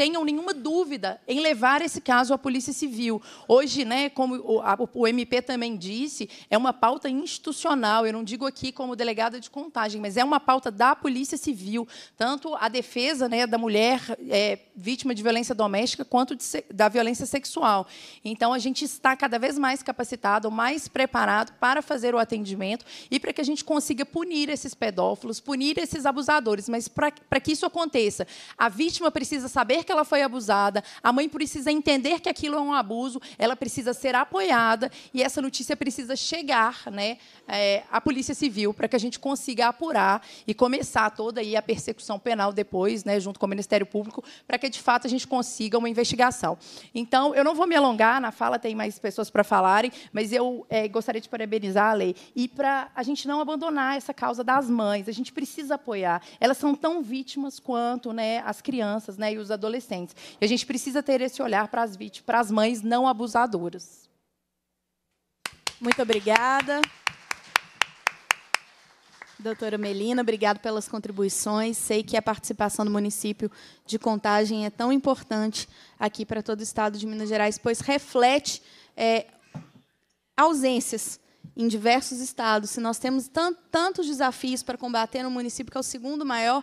tenham nenhuma dúvida em levar esse caso à Polícia Civil. Hoje, né, como o, a, o MP também disse, é uma pauta institucional. Eu não digo aqui como delegada de contagem, mas é uma pauta da Polícia Civil. Tanto a defesa né, da mulher é, vítima de violência doméstica quanto de, da violência sexual. Então, a gente está cada vez mais capacitado, mais preparado para fazer o atendimento e para que a gente consiga punir esses pedófilos, punir esses abusadores. Mas para que isso aconteça, a vítima precisa saber que ela foi abusada, a mãe precisa entender que aquilo é um abuso, ela precisa ser apoiada e essa notícia precisa chegar né, é, à Polícia Civil para que a gente consiga apurar e começar toda aí a persecução penal depois, né, junto com o Ministério Público, para que de fato a gente consiga uma investigação. Então, eu não vou me alongar, na fala tem mais pessoas para falarem, mas eu é, gostaria de parabenizar a lei e para a gente não abandonar essa causa das mães, a gente precisa apoiar. Elas são tão vítimas quanto né, as crianças né, e os adolescentes adolescentes. E a gente precisa ter esse olhar para as vítimas, para as mães não abusadoras. Muito obrigada. Doutora Melina, obrigado pelas contribuições. Sei que a participação do município de Contagem é tão importante aqui para todo o estado de Minas Gerais, pois reflete é, ausências em diversos estados. Se nós temos tantos desafios para combater no município, que é o segundo maior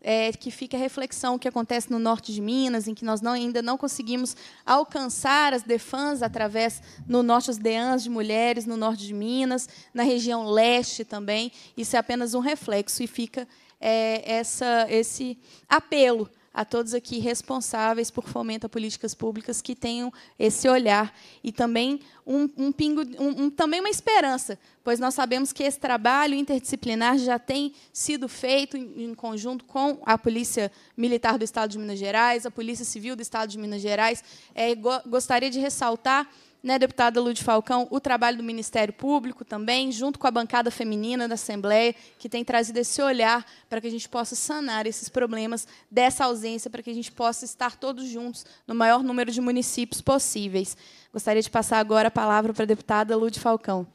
é, que fica a reflexão que acontece no norte de Minas, em que nós não, ainda não conseguimos alcançar as defãs através no norte as deans de mulheres no norte de Minas, na região leste também. Isso é apenas um reflexo e fica é, essa, esse apelo a todos aqui responsáveis por fomento a políticas públicas que tenham esse olhar e também um, um pingo, um, um, também uma esperança, pois nós sabemos que esse trabalho interdisciplinar já tem sido feito em, em conjunto com a Polícia Militar do Estado de Minas Gerais, a Polícia Civil do Estado de Minas Gerais. É, go gostaria de ressaltar né, deputada Lúcia Falcão, o trabalho do Ministério Público também, junto com a bancada feminina da Assembleia, que tem trazido esse olhar para que a gente possa sanar esses problemas dessa ausência, para que a gente possa estar todos juntos no maior número de municípios possíveis. Gostaria de passar agora a palavra para a deputada Lúcia Falcão.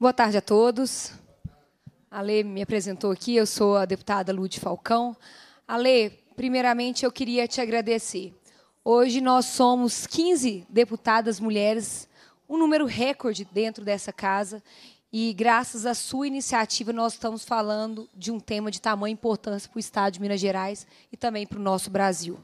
Boa tarde a todos. A Lê me apresentou aqui, eu sou a deputada Lúcia Falcão. A Lê, primeiramente, eu queria te agradecer Hoje nós somos 15 deputadas mulheres, um número recorde dentro dessa casa, e graças à sua iniciativa nós estamos falando de um tema de tamanha importância para o Estado de Minas Gerais e também para o nosso Brasil.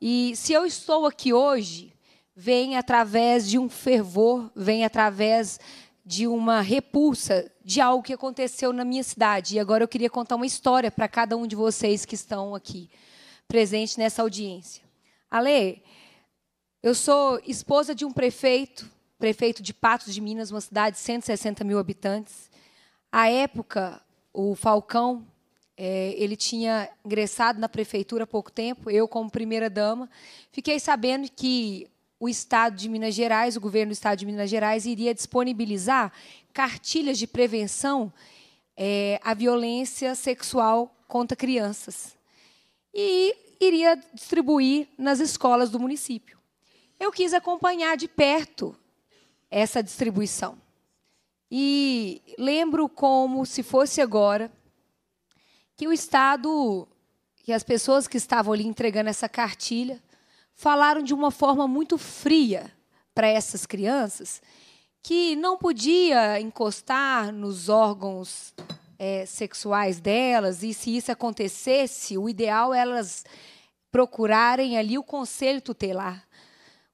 E se eu estou aqui hoje, vem através de um fervor, vem através de uma repulsa de algo que aconteceu na minha cidade. E agora eu queria contar uma história para cada um de vocês que estão aqui presente nessa audiência. Ale, eu sou esposa de um prefeito, prefeito de Patos de Minas, uma cidade de 160 mil habitantes. À época, o Falcão, é, ele tinha ingressado na prefeitura há pouco tempo, eu como primeira-dama. Fiquei sabendo que o Estado de Minas Gerais, o governo do Estado de Minas Gerais, iria disponibilizar cartilhas de prevenção é, à violência sexual contra crianças. E iria distribuir nas escolas do município. Eu quis acompanhar de perto essa distribuição. E lembro como se fosse agora que o Estado e as pessoas que estavam ali entregando essa cartilha falaram de uma forma muito fria para essas crianças que não podia encostar nos órgãos é, sexuais delas, e se isso acontecesse, o ideal é elas procurarem ali o conselho tutelar.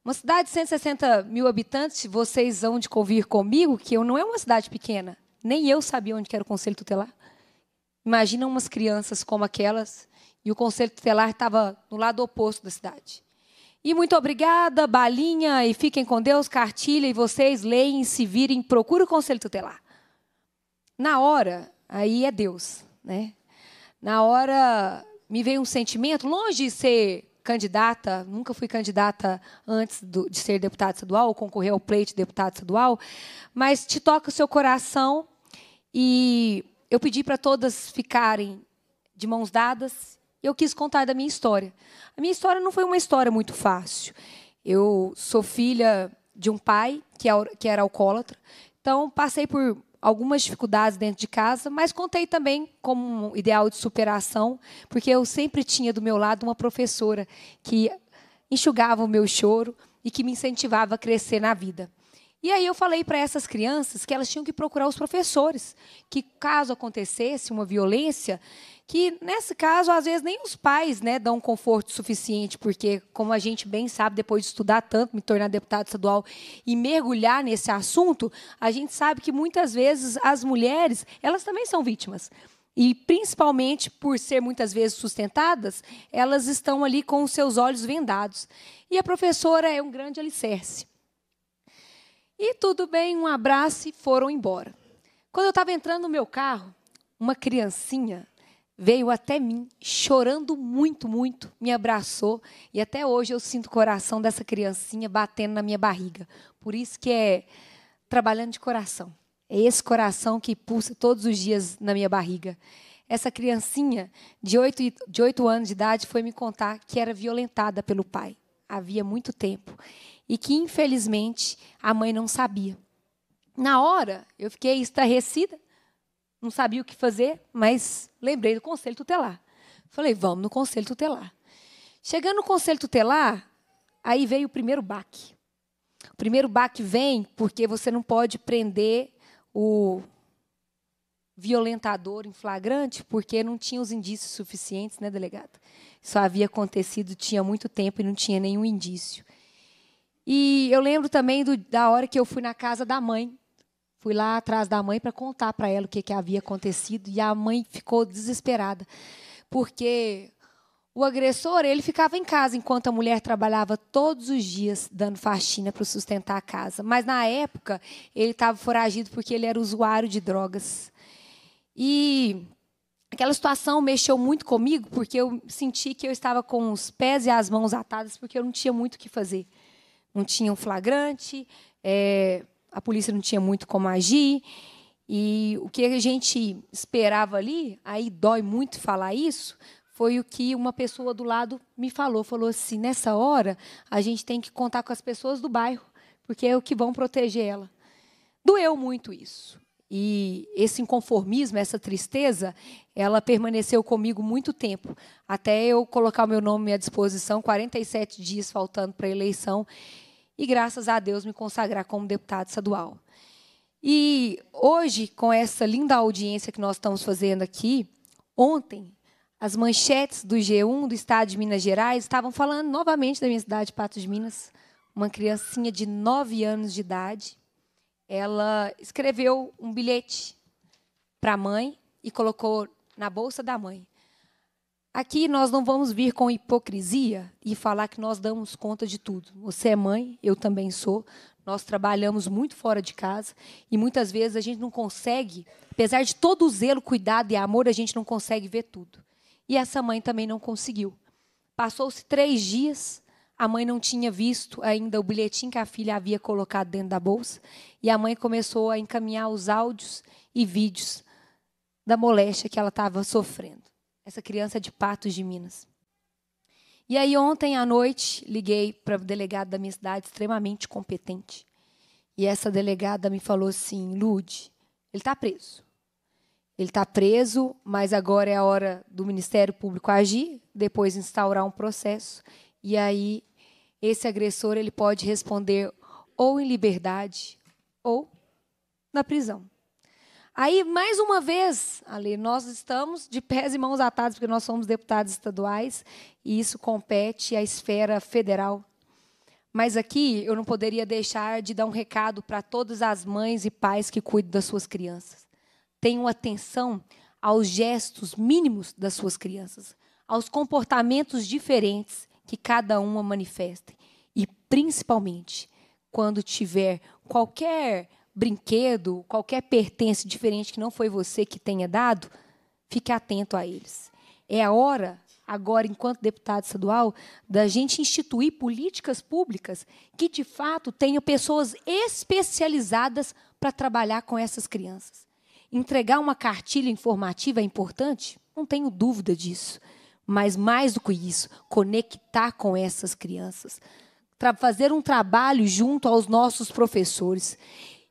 Uma cidade de 160 mil habitantes, vocês vão de convir comigo que eu não é uma cidade pequena. Nem eu sabia onde era o conselho tutelar. Imagina umas crianças como aquelas e o conselho tutelar estava no lado oposto da cidade. E muito obrigada, balinha, e fiquem com Deus, cartilha, e vocês leem, se virem, procura o conselho tutelar. Na hora, aí é Deus, né? Na hora me veio um sentimento, longe de ser candidata, nunca fui candidata antes do, de ser deputada estadual, ou concorrer ao pleito de deputada estadual, mas te toca o seu coração e eu pedi para todas ficarem de mãos dadas. e Eu quis contar da minha história. A minha história não foi uma história muito fácil. Eu sou filha de um pai que, é, era alcoólatra, então passei por algumas dificuldades dentro de casa, mas contei também como um ideal de superação, porque eu sempre tinha do meu lado uma professora que enxugava o meu choro e que me incentivava a crescer na vida. E aí eu falei para essas crianças que elas tinham que procurar os professores, que caso acontecesse uma violência, que nesse caso às vezes nem os pais, né, dão conforto suficiente, porque como a gente bem sabe depois de estudar tanto, me tornar deputado estadual e mergulhar nesse assunto, a gente sabe que muitas vezes as mulheres, elas também são vítimas. E principalmente por ser muitas vezes sustentadas, elas estão ali com os seus olhos vendados. E a professora é um grande alicerce. E tudo bem, um abraço e foram embora. Quando eu estava entrando no meu carro, uma criancinha veio até mim, chorando muito, muito, me abraçou e até hoje eu sinto o coração dessa criancinha batendo na minha barriga. Por isso que é trabalhando de coração. É esse coração que pulsa todos os dias na minha barriga. Essa criancinha de 8, de anos de idade foi me contar que era violentada pelo pai. Havia muito tempo e que, infelizmente, a mãe não sabia. Na hora, eu fiquei estarrecida, não sabia o que fazer, mas lembrei do conselho tutelar. Falei, vamos no conselho tutelar. Chegando no conselho tutelar, aí veio o primeiro baque. O primeiro baque vem porque você não pode prender o violentador em flagrante, porque não tinha os indícios suficientes, né, delegado? Isso havia acontecido, tinha muito tempo e não tinha nenhum indício. E eu lembro também do, da hora que eu fui na casa da mãe. Fui lá atrás da mãe para contar para ela o que, que havia acontecido. E a mãe ficou desesperada, porque o agressor ele ficava em casa enquanto a mulher trabalhava todos os dias dando faxina para sustentar a casa. Mas na época ele estava foragido porque ele era usuário de drogas. E aquela situação mexeu muito comigo porque eu senti que eu estava com os pés e as mãos atadas porque eu não tinha muito o que fazer não tinha um flagrante, é, a polícia não tinha muito como agir. E o que a gente esperava ali, aí dói muito falar isso, foi o que uma pessoa do lado me falou. Falou assim: nessa hora, a gente tem que contar com as pessoas do bairro, porque é o que vão proteger ela. Doeu muito isso. E esse inconformismo, essa tristeza, ela permaneceu comigo muito tempo, até eu colocar o meu nome à disposição, 47 dias faltando para a eleição e, graças a Deus, me consagrar como deputado estadual. E hoje, com essa linda audiência que nós estamos fazendo aqui, ontem, as manchetes do G1 do estado de Minas Gerais estavam falando novamente da minha cidade, Patos de Minas. Uma criancinha de 9 anos de idade, ela escreveu um bilhete para a mãe e colocou na bolsa da mãe: Aqui nós não vamos vir com hipocrisia e falar que nós damos conta de tudo. Você é mãe, eu também sou. Nós trabalhamos muito fora de casa e muitas vezes a gente não consegue, apesar de todo o zelo, cuidado e amor, a gente não consegue ver tudo. E essa mãe também não conseguiu. Passou-se três dias, a mãe não tinha visto ainda o bilhetinho que a filha havia colocado dentro da bolsa e a mãe começou a encaminhar os áudios e vídeos da moléstia que ela estava sofrendo essa criança de Patos de Minas. E aí ontem à noite liguei para a delegada da minha cidade, extremamente competente. E essa delegada me falou assim, Lude, ele está preso. Ele está preso, mas agora é a hora do Ministério Público agir, depois instaurar um processo. E aí esse agressor ele pode responder ou em liberdade ou na prisão. Aí, mais uma vez, ali, nós estamos de pés e mãos atados, porque nós somos deputados estaduais, e isso compete à esfera federal. Mas aqui eu não poderia deixar de dar um recado para todas as mães e pais que cuidam das suas crianças. Tenham atenção aos gestos mínimos das suas crianças, aos comportamentos diferentes que cada uma manifesta. E, principalmente, quando tiver qualquer brinquedo, qualquer pertence diferente que não foi você que tenha dado, fique atento a eles. É a hora, agora, enquanto deputado estadual, da gente instituir políticas públicas que, de fato, tenham pessoas especializadas para trabalhar com essas crianças. Entregar uma cartilha informativa é importante? Não tenho dúvida disso. Mas, mais do que isso, conectar com essas crianças. Fazer um trabalho junto aos nossos professores.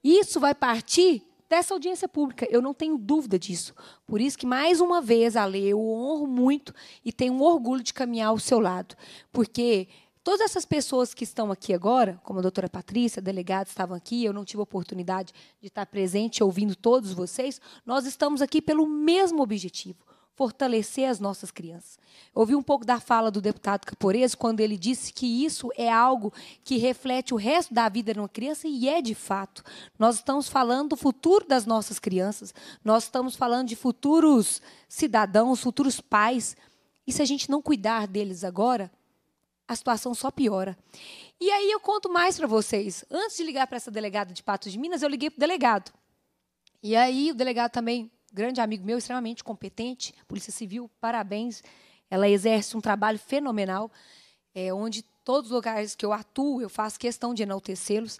Isso vai partir dessa audiência pública, eu não tenho dúvida disso. Por isso que, mais uma vez, Ale, eu honro muito e tenho orgulho de caminhar ao seu lado, porque todas essas pessoas que estão aqui agora, como a doutora Patrícia, delegados estavam aqui, eu não tive a oportunidade de estar presente ouvindo todos vocês, nós estamos aqui pelo mesmo objetivo, fortalecer as nossas crianças. ouvi um pouco da fala do deputado Caporese quando ele disse que isso é algo que reflete o resto da vida de uma criança e é de fato. Nós estamos falando do futuro das nossas crianças, nós estamos falando de futuros cidadãos, futuros pais. E se a gente não cuidar deles agora, a situação só piora. E aí eu conto mais para vocês. Antes de ligar para essa delegada de Patos de Minas, eu liguei para o delegado. E aí o delegado também grande amigo meu, extremamente competente, Polícia Civil, parabéns. Ela exerce um trabalho fenomenal, é, onde todos os lugares que eu atuo, eu faço questão de enaltecê-los.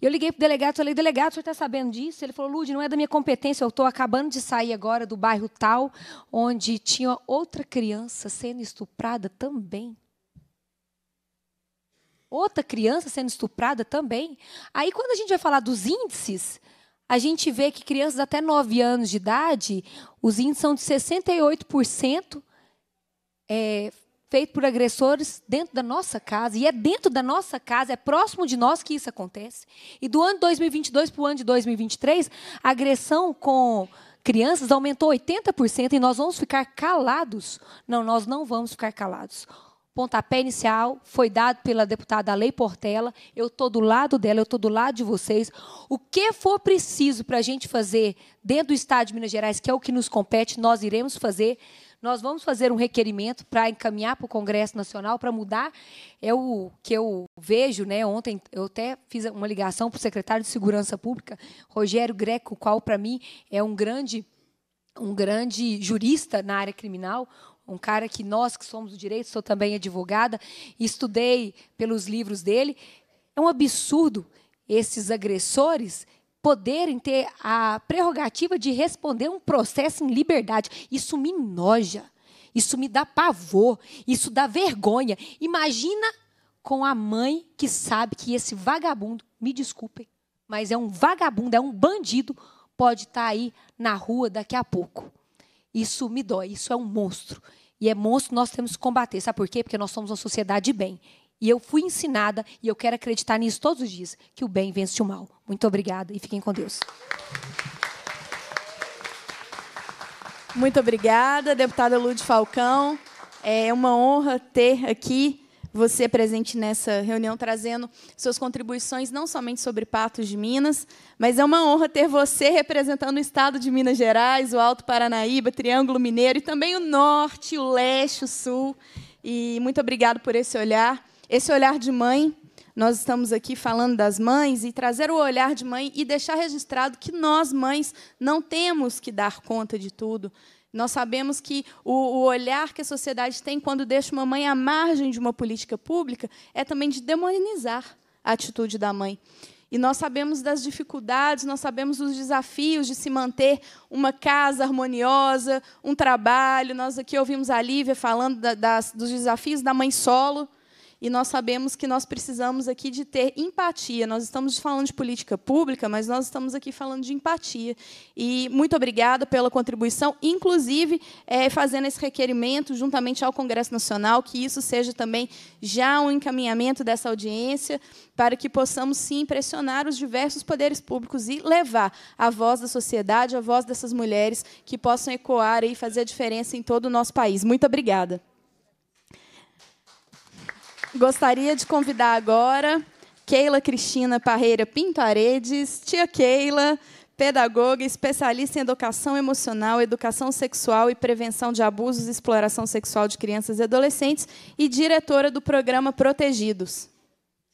E eu liguei para o delegado, falei, delegado, o senhor está sabendo disso? Ele falou, Lud, não é da minha competência, eu estou acabando de sair agora do bairro tal, onde tinha outra criança sendo estuprada também. Outra criança sendo estuprada também. Aí, quando a gente vai falar dos índices, a gente vê que crianças até 9 anos de idade, os índices são de 68% é, feito por agressores dentro da nossa casa. E é dentro da nossa casa, é próximo de nós que isso acontece. E do ano de 2022 para o ano de 2023, a agressão com crianças aumentou 80% e nós vamos ficar calados? Não, nós não vamos ficar calados pontapé inicial foi dado pela deputada Lei Portela. Eu estou do lado dela, eu estou do lado de vocês. O que for preciso para a gente fazer dentro do Estado de Minas Gerais, que é o que nos compete, nós iremos fazer. Nós vamos fazer um requerimento para encaminhar para o Congresso Nacional para mudar. É o que eu vejo, né? Ontem eu até fiz uma ligação para o secretário de Segurança Pública, Rogério Greco, qual para mim é um grande um grande jurista na área criminal, um cara que nós que somos do direito, sou também advogada, estudei pelos livros dele. É um absurdo esses agressores poderem ter a prerrogativa de responder um processo em liberdade. Isso me noja, isso me dá pavor, isso dá vergonha. Imagina com a mãe que sabe que esse vagabundo, me desculpem, mas é um vagabundo, é um bandido, pode estar tá aí na rua daqui a pouco. Isso me dói, isso é um monstro. E é monstro nós temos que combater. Sabe por quê? Porque nós somos uma sociedade de bem. E eu fui ensinada, e eu quero acreditar nisso todos os dias, que o bem vence o mal. Muito obrigada e fiquem com Deus. Muito obrigada, deputada Lude Falcão. É uma honra ter aqui você presente nessa reunião, trazendo suas contribuições não somente sobre Patos de Minas, mas é uma honra ter você representando o estado de Minas Gerais, o Alto Paranaíba, Triângulo Mineiro e também o Norte, o Leste, o Sul. E muito obrigado por esse olhar, esse olhar de mãe. Nós estamos aqui falando das mães e trazer o olhar de mãe e deixar registrado que nós, mães, não temos que dar conta de tudo. Nós sabemos que o, o olhar que a sociedade tem quando deixa uma mãe à margem de uma política pública é também de demonizar a atitude da mãe. E nós sabemos das dificuldades, nós sabemos dos desafios de se manter uma casa harmoniosa, um trabalho. Nós aqui ouvimos a Lívia falando da, das, dos desafios da mãe solo e nós sabemos que nós precisamos aqui de ter empatia. Nós estamos falando de política pública, mas nós estamos aqui falando de empatia. E muito obrigada pela contribuição, inclusive é, fazendo esse requerimento juntamente ao Congresso Nacional, que isso seja também já um encaminhamento dessa audiência para que possamos sim pressionar os diversos poderes públicos e levar a voz da sociedade, a voz dessas mulheres que possam ecoar e fazer a diferença em todo o nosso país. Muito obrigada. Gostaria de convidar agora Keila Cristina Parreira Pinto Aredes, tia Keila, pedagoga, especialista em educação emocional, educação sexual e prevenção de abusos e exploração sexual de crianças e adolescentes e diretora do programa Protegidos.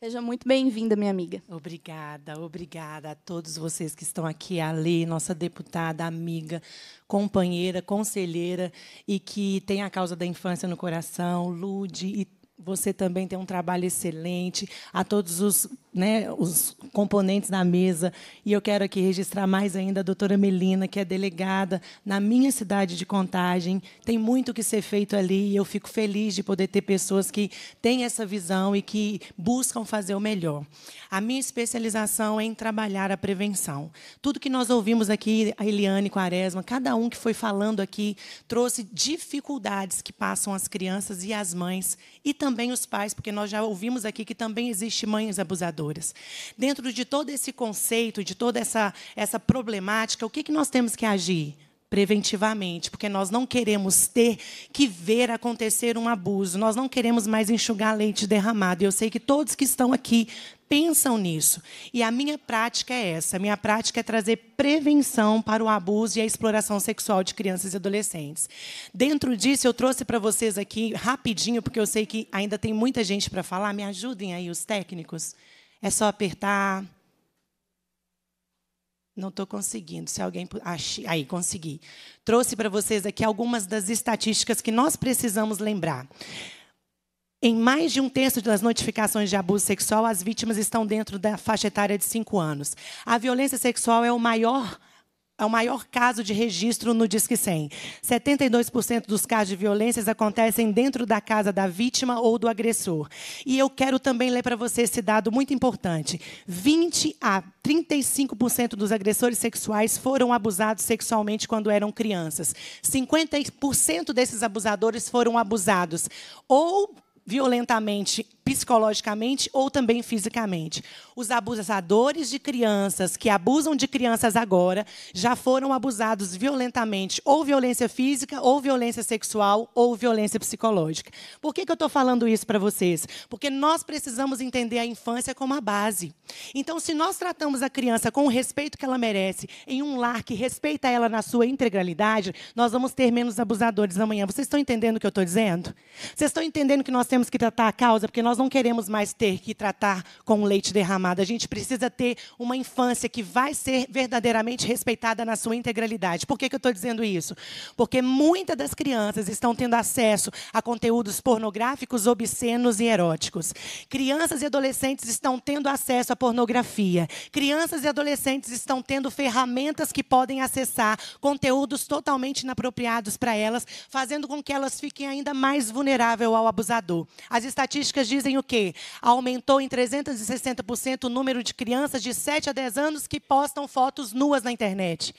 Seja muito bem-vinda, minha amiga. Obrigada, obrigada a todos vocês que estão aqui, a Lê, nossa deputada, amiga, companheira, conselheira e que tem a causa da infância no coração, Lude e você também tem um trabalho excelente. A todos os né, os componentes da mesa. E eu quero aqui registrar mais ainda a doutora Melina, que é delegada na minha cidade de Contagem. Tem muito que ser feito ali e eu fico feliz de poder ter pessoas que têm essa visão e que buscam fazer o melhor. A minha especialização é em trabalhar a prevenção. Tudo que nós ouvimos aqui, a Eliane Quaresma, cada um que foi falando aqui, trouxe dificuldades que passam as crianças e as mães e também os pais, porque nós já ouvimos aqui que também existe mães abusadoras pecadoras. Dentro de todo esse conceito, de toda essa, essa problemática, o que, que nós temos que agir? preventivamente, porque nós não queremos ter que ver acontecer um abuso, nós não queremos mais enxugar leite derramado. Eu sei que todos que estão aqui pensam nisso. E a minha prática é essa: a minha prática é trazer prevenção para o abuso e a exploração sexual de crianças e adolescentes. Dentro disso, eu trouxe para vocês aqui rapidinho, porque eu sei que ainda tem muita gente para falar. Me ajudem aí, os técnicos. É só apertar. Não estou conseguindo. Se alguém. Aí, consegui. Trouxe para vocês aqui algumas das estatísticas que nós precisamos lembrar. Em mais de um terço das notificações de abuso sexual, as vítimas estão dentro da faixa etária de 5 anos. A violência sexual é o maior é o maior caso de registro no Disque 100. 72% dos casos de violências acontecem dentro da casa da vítima ou do agressor. E eu quero também ler para você esse dado muito importante. 20 a 35% dos agressores sexuais foram abusados sexualmente quando eram crianças. 50% desses abusadores foram abusados ou violentamente, psicologicamente ou também fisicamente. Os abusadores de crianças que abusam de crianças agora já foram abusados violentamente, ou violência física, ou violência sexual, ou violência psicológica. Por que, que eu estou falando isso para vocês? Porque nós precisamos entender a infância como a base. Então, se nós tratamos a criança com o respeito que ela merece, em um lar que respeita ela na sua integralidade, nós vamos ter menos abusadores amanhã. Vocês estão entendendo o que eu estou dizendo? Vocês estão entendendo que nós temos que tratar a causa, porque nós não queremos mais ter que tratar com leite derramado a gente precisa ter uma infância que vai ser verdadeiramente respeitada na sua integralidade. Por que, que eu estou dizendo isso? Porque muitas das crianças estão tendo acesso a conteúdos pornográficos, obscenos e eróticos. Crianças e adolescentes estão tendo acesso à pornografia. Crianças e adolescentes estão tendo ferramentas que podem acessar conteúdos totalmente inapropriados para elas, fazendo com que elas fiquem ainda mais vulneráveis ao abusador. As estatísticas dizem o quê? Aumentou em 360% o número de crianças de 7 a 10 anos que postam fotos nuas na internet.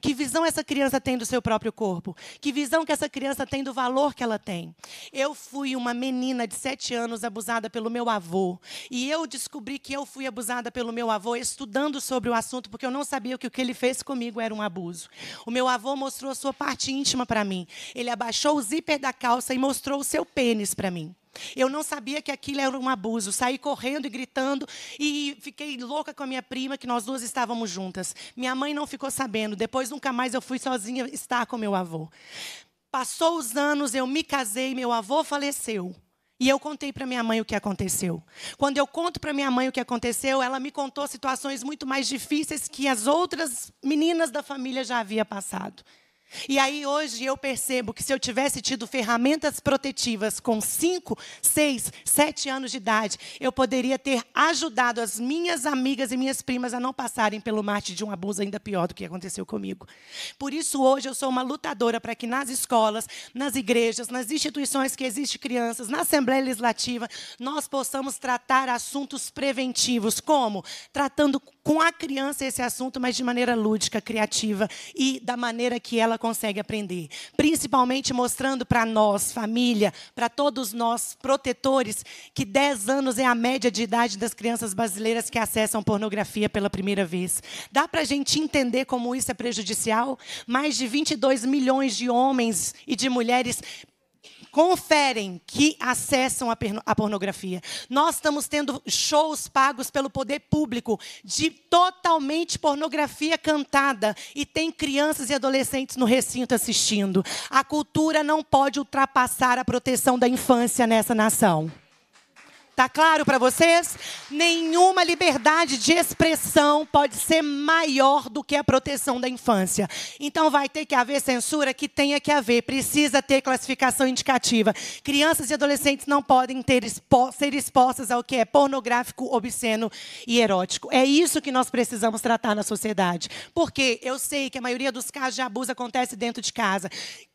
Que visão essa criança tem do seu próprio corpo? Que visão que essa criança tem do valor que ela tem? Eu fui uma menina de sete anos abusada pelo meu avô. E eu descobri que eu fui abusada pelo meu avô estudando sobre o assunto, porque eu não sabia que o que ele fez comigo era um abuso. O meu avô mostrou a sua parte íntima para mim. Ele abaixou o zíper da calça e mostrou o seu pênis para mim. Eu não sabia que aquilo era um abuso. Saí correndo e gritando e fiquei louca com a minha prima, que nós duas estávamos juntas. Minha mãe não ficou sabendo. Depois, nunca mais eu fui sozinha estar com meu avô. Passou os anos, eu me casei, meu avô faleceu. E eu contei para minha mãe o que aconteceu. Quando eu conto para minha mãe o que aconteceu, ela me contou situações muito mais difíceis que as outras meninas da família já havia passado. E aí hoje eu percebo que se eu tivesse tido ferramentas protetivas com 5, 6, 7 anos de idade, eu poderia ter ajudado as minhas amigas e minhas primas a não passarem pelo mate de um abuso ainda pior do que aconteceu comigo. Por isso hoje eu sou uma lutadora para que nas escolas, nas igrejas, nas instituições que existem crianças, na Assembleia Legislativa, nós possamos tratar assuntos preventivos, como tratando com a criança esse assunto, mas de maneira lúdica, criativa e da maneira que ela consegue aprender. Principalmente mostrando para nós, família, para todos nós, protetores, que 10 anos é a média de idade das crianças brasileiras que acessam pornografia pela primeira vez. Dá para a gente entender como isso é prejudicial? Mais de 22 milhões de homens e de mulheres conferem que acessam a pornografia. Nós estamos tendo shows pagos pelo poder público de totalmente pornografia cantada e tem crianças e adolescentes no recinto assistindo. A cultura não pode ultrapassar a proteção da infância nessa nação. Tá claro para vocês? Nenhuma liberdade de expressão pode ser maior do que a proteção da infância. Então vai ter que haver censura que tenha que haver, precisa ter classificação indicativa. Crianças e adolescentes não podem ter expo ser expostas ao que é pornográfico, obsceno e erótico. É isso que nós precisamos tratar na sociedade. Porque eu sei que a maioria dos casos de abuso acontece dentro de casa.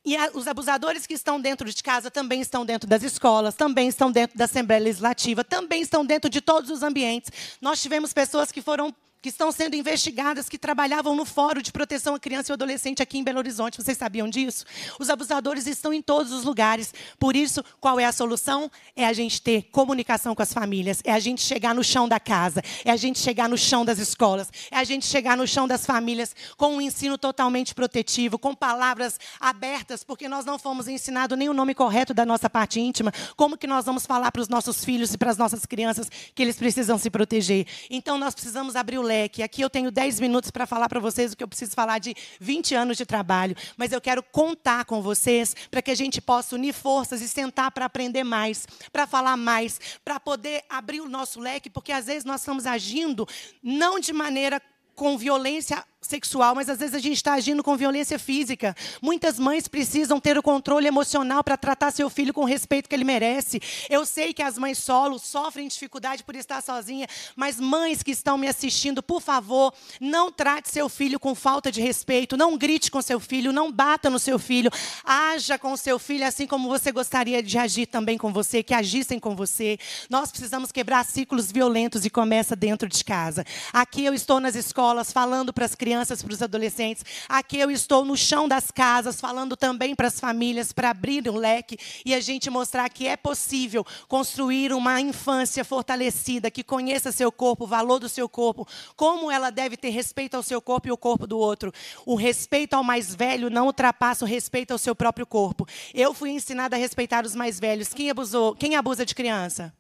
E a, os abusadores que estão dentro de casa também estão dentro das escolas, também estão dentro da Assembleia Legislativa também estão dentro de todos os ambientes. Nós tivemos pessoas que foram que estão sendo investigadas que trabalhavam no Fórum de Proteção à Criança e ao Adolescente aqui em Belo Horizonte. Vocês sabiam disso? Os abusadores estão em todos os lugares. Por isso, qual é a solução? É a gente ter comunicação com as famílias, é a gente chegar no chão da casa, é a gente chegar no chão das escolas, é a gente chegar no chão das famílias com um ensino totalmente protetivo, com palavras abertas, porque nós não fomos ensinados nem o nome correto da nossa parte íntima, como que nós vamos falar para os nossos filhos e para as nossas crianças que eles precisam se proteger. Então, nós precisamos abrir o leque moleque. Aqui eu tenho 10 minutos para falar para vocês o que eu preciso falar de 20 anos de trabalho, mas eu quero contar com vocês para que a gente possa unir forças e sentar para aprender mais, para falar mais, para poder abrir o nosso leque, porque às vezes nós estamos agindo não de maneira com violência sexual, mas às vezes a gente está agindo com violência física. Muitas mães precisam ter o controle emocional para tratar seu filho com o respeito que ele merece. Eu sei que as mães solo sofrem dificuldade por estar sozinha, mas mães que estão me assistindo, por favor, não trate seu filho com falta de respeito, não grite com seu filho, não bata no seu filho, haja com seu filho assim como você gostaria de agir também com você, que agissem com você. Nós precisamos quebrar ciclos violentos e começa dentro de casa. Aqui eu estou nas escolas falando para as crianças crianças, para os adolescentes. Aqui eu estou no chão das casas, falando também para as famílias, para abrir o leque e a gente mostrar que é possível construir uma infância fortalecida, que conheça seu corpo, o valor do seu corpo, como ela deve ter respeito ao seu corpo e o corpo do outro. O respeito ao mais velho não ultrapassa o respeito ao seu próprio corpo. Eu fui ensinada a respeitar os mais velhos. Quem abusou? Quem abusa de criança?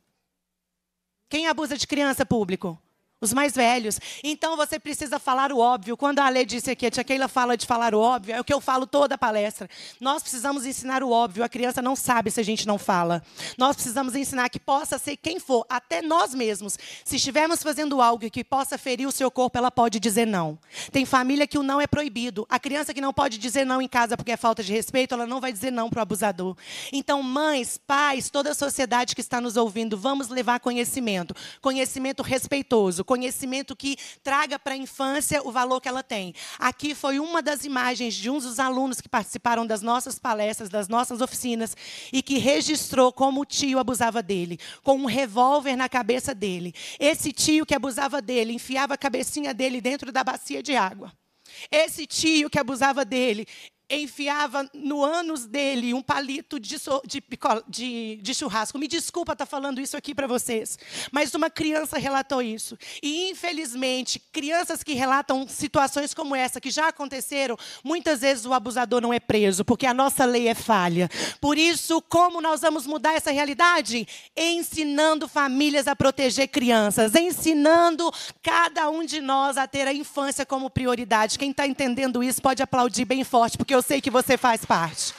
Quem abusa de criança, público? Os mais velhos. Então você precisa falar o óbvio. Quando a Ale disse aqui, a tia Keila fala de falar o óbvio, é o que eu falo toda a palestra. Nós precisamos ensinar o óbvio. A criança não sabe se a gente não fala. Nós precisamos ensinar que possa ser quem for, até nós mesmos. Se estivermos fazendo algo que possa ferir o seu corpo, ela pode dizer não. Tem família que o não é proibido. A criança que não pode dizer não em casa porque é falta de respeito, ela não vai dizer não para o abusador. Então, mães, pais, toda a sociedade que está nos ouvindo, vamos levar conhecimento. Conhecimento respeitoso conhecimento que traga para a infância o valor que ela tem. Aqui foi uma das imagens de um dos alunos que participaram das nossas palestras, das nossas oficinas, e que registrou como o tio abusava dele, com um revólver na cabeça dele. Esse tio que abusava dele enfiava a cabecinha dele dentro da bacia de água. Esse tio que abusava dele enfiava no ânus dele um palito de, so, de, de, de churrasco. Me desculpa estar tá falando isso aqui para vocês, mas uma criança relatou isso. E, infelizmente, crianças que relatam situações como essa, que já aconteceram, muitas vezes o abusador não é preso, porque a nossa lei é falha. Por isso, como nós vamos mudar essa realidade? Ensinando famílias a proteger crianças, ensinando cada um de nós a ter a infância como prioridade. Quem está entendendo isso pode aplaudir bem forte, porque eu sei que você faz parte.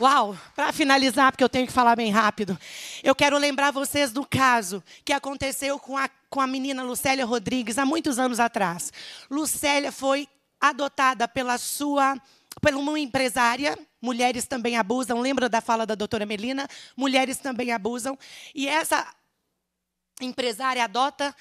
Uau, para finalizar, porque eu tenho que falar bem rápido, eu quero lembrar vocês do caso que aconteceu com a, com a menina Lucélia Rodrigues há muitos anos atrás. Lucélia foi adotada pela sua, por uma empresária, mulheres também abusam, lembra da fala da doutora Melina? Mulheres também abusam. E essa empresária adota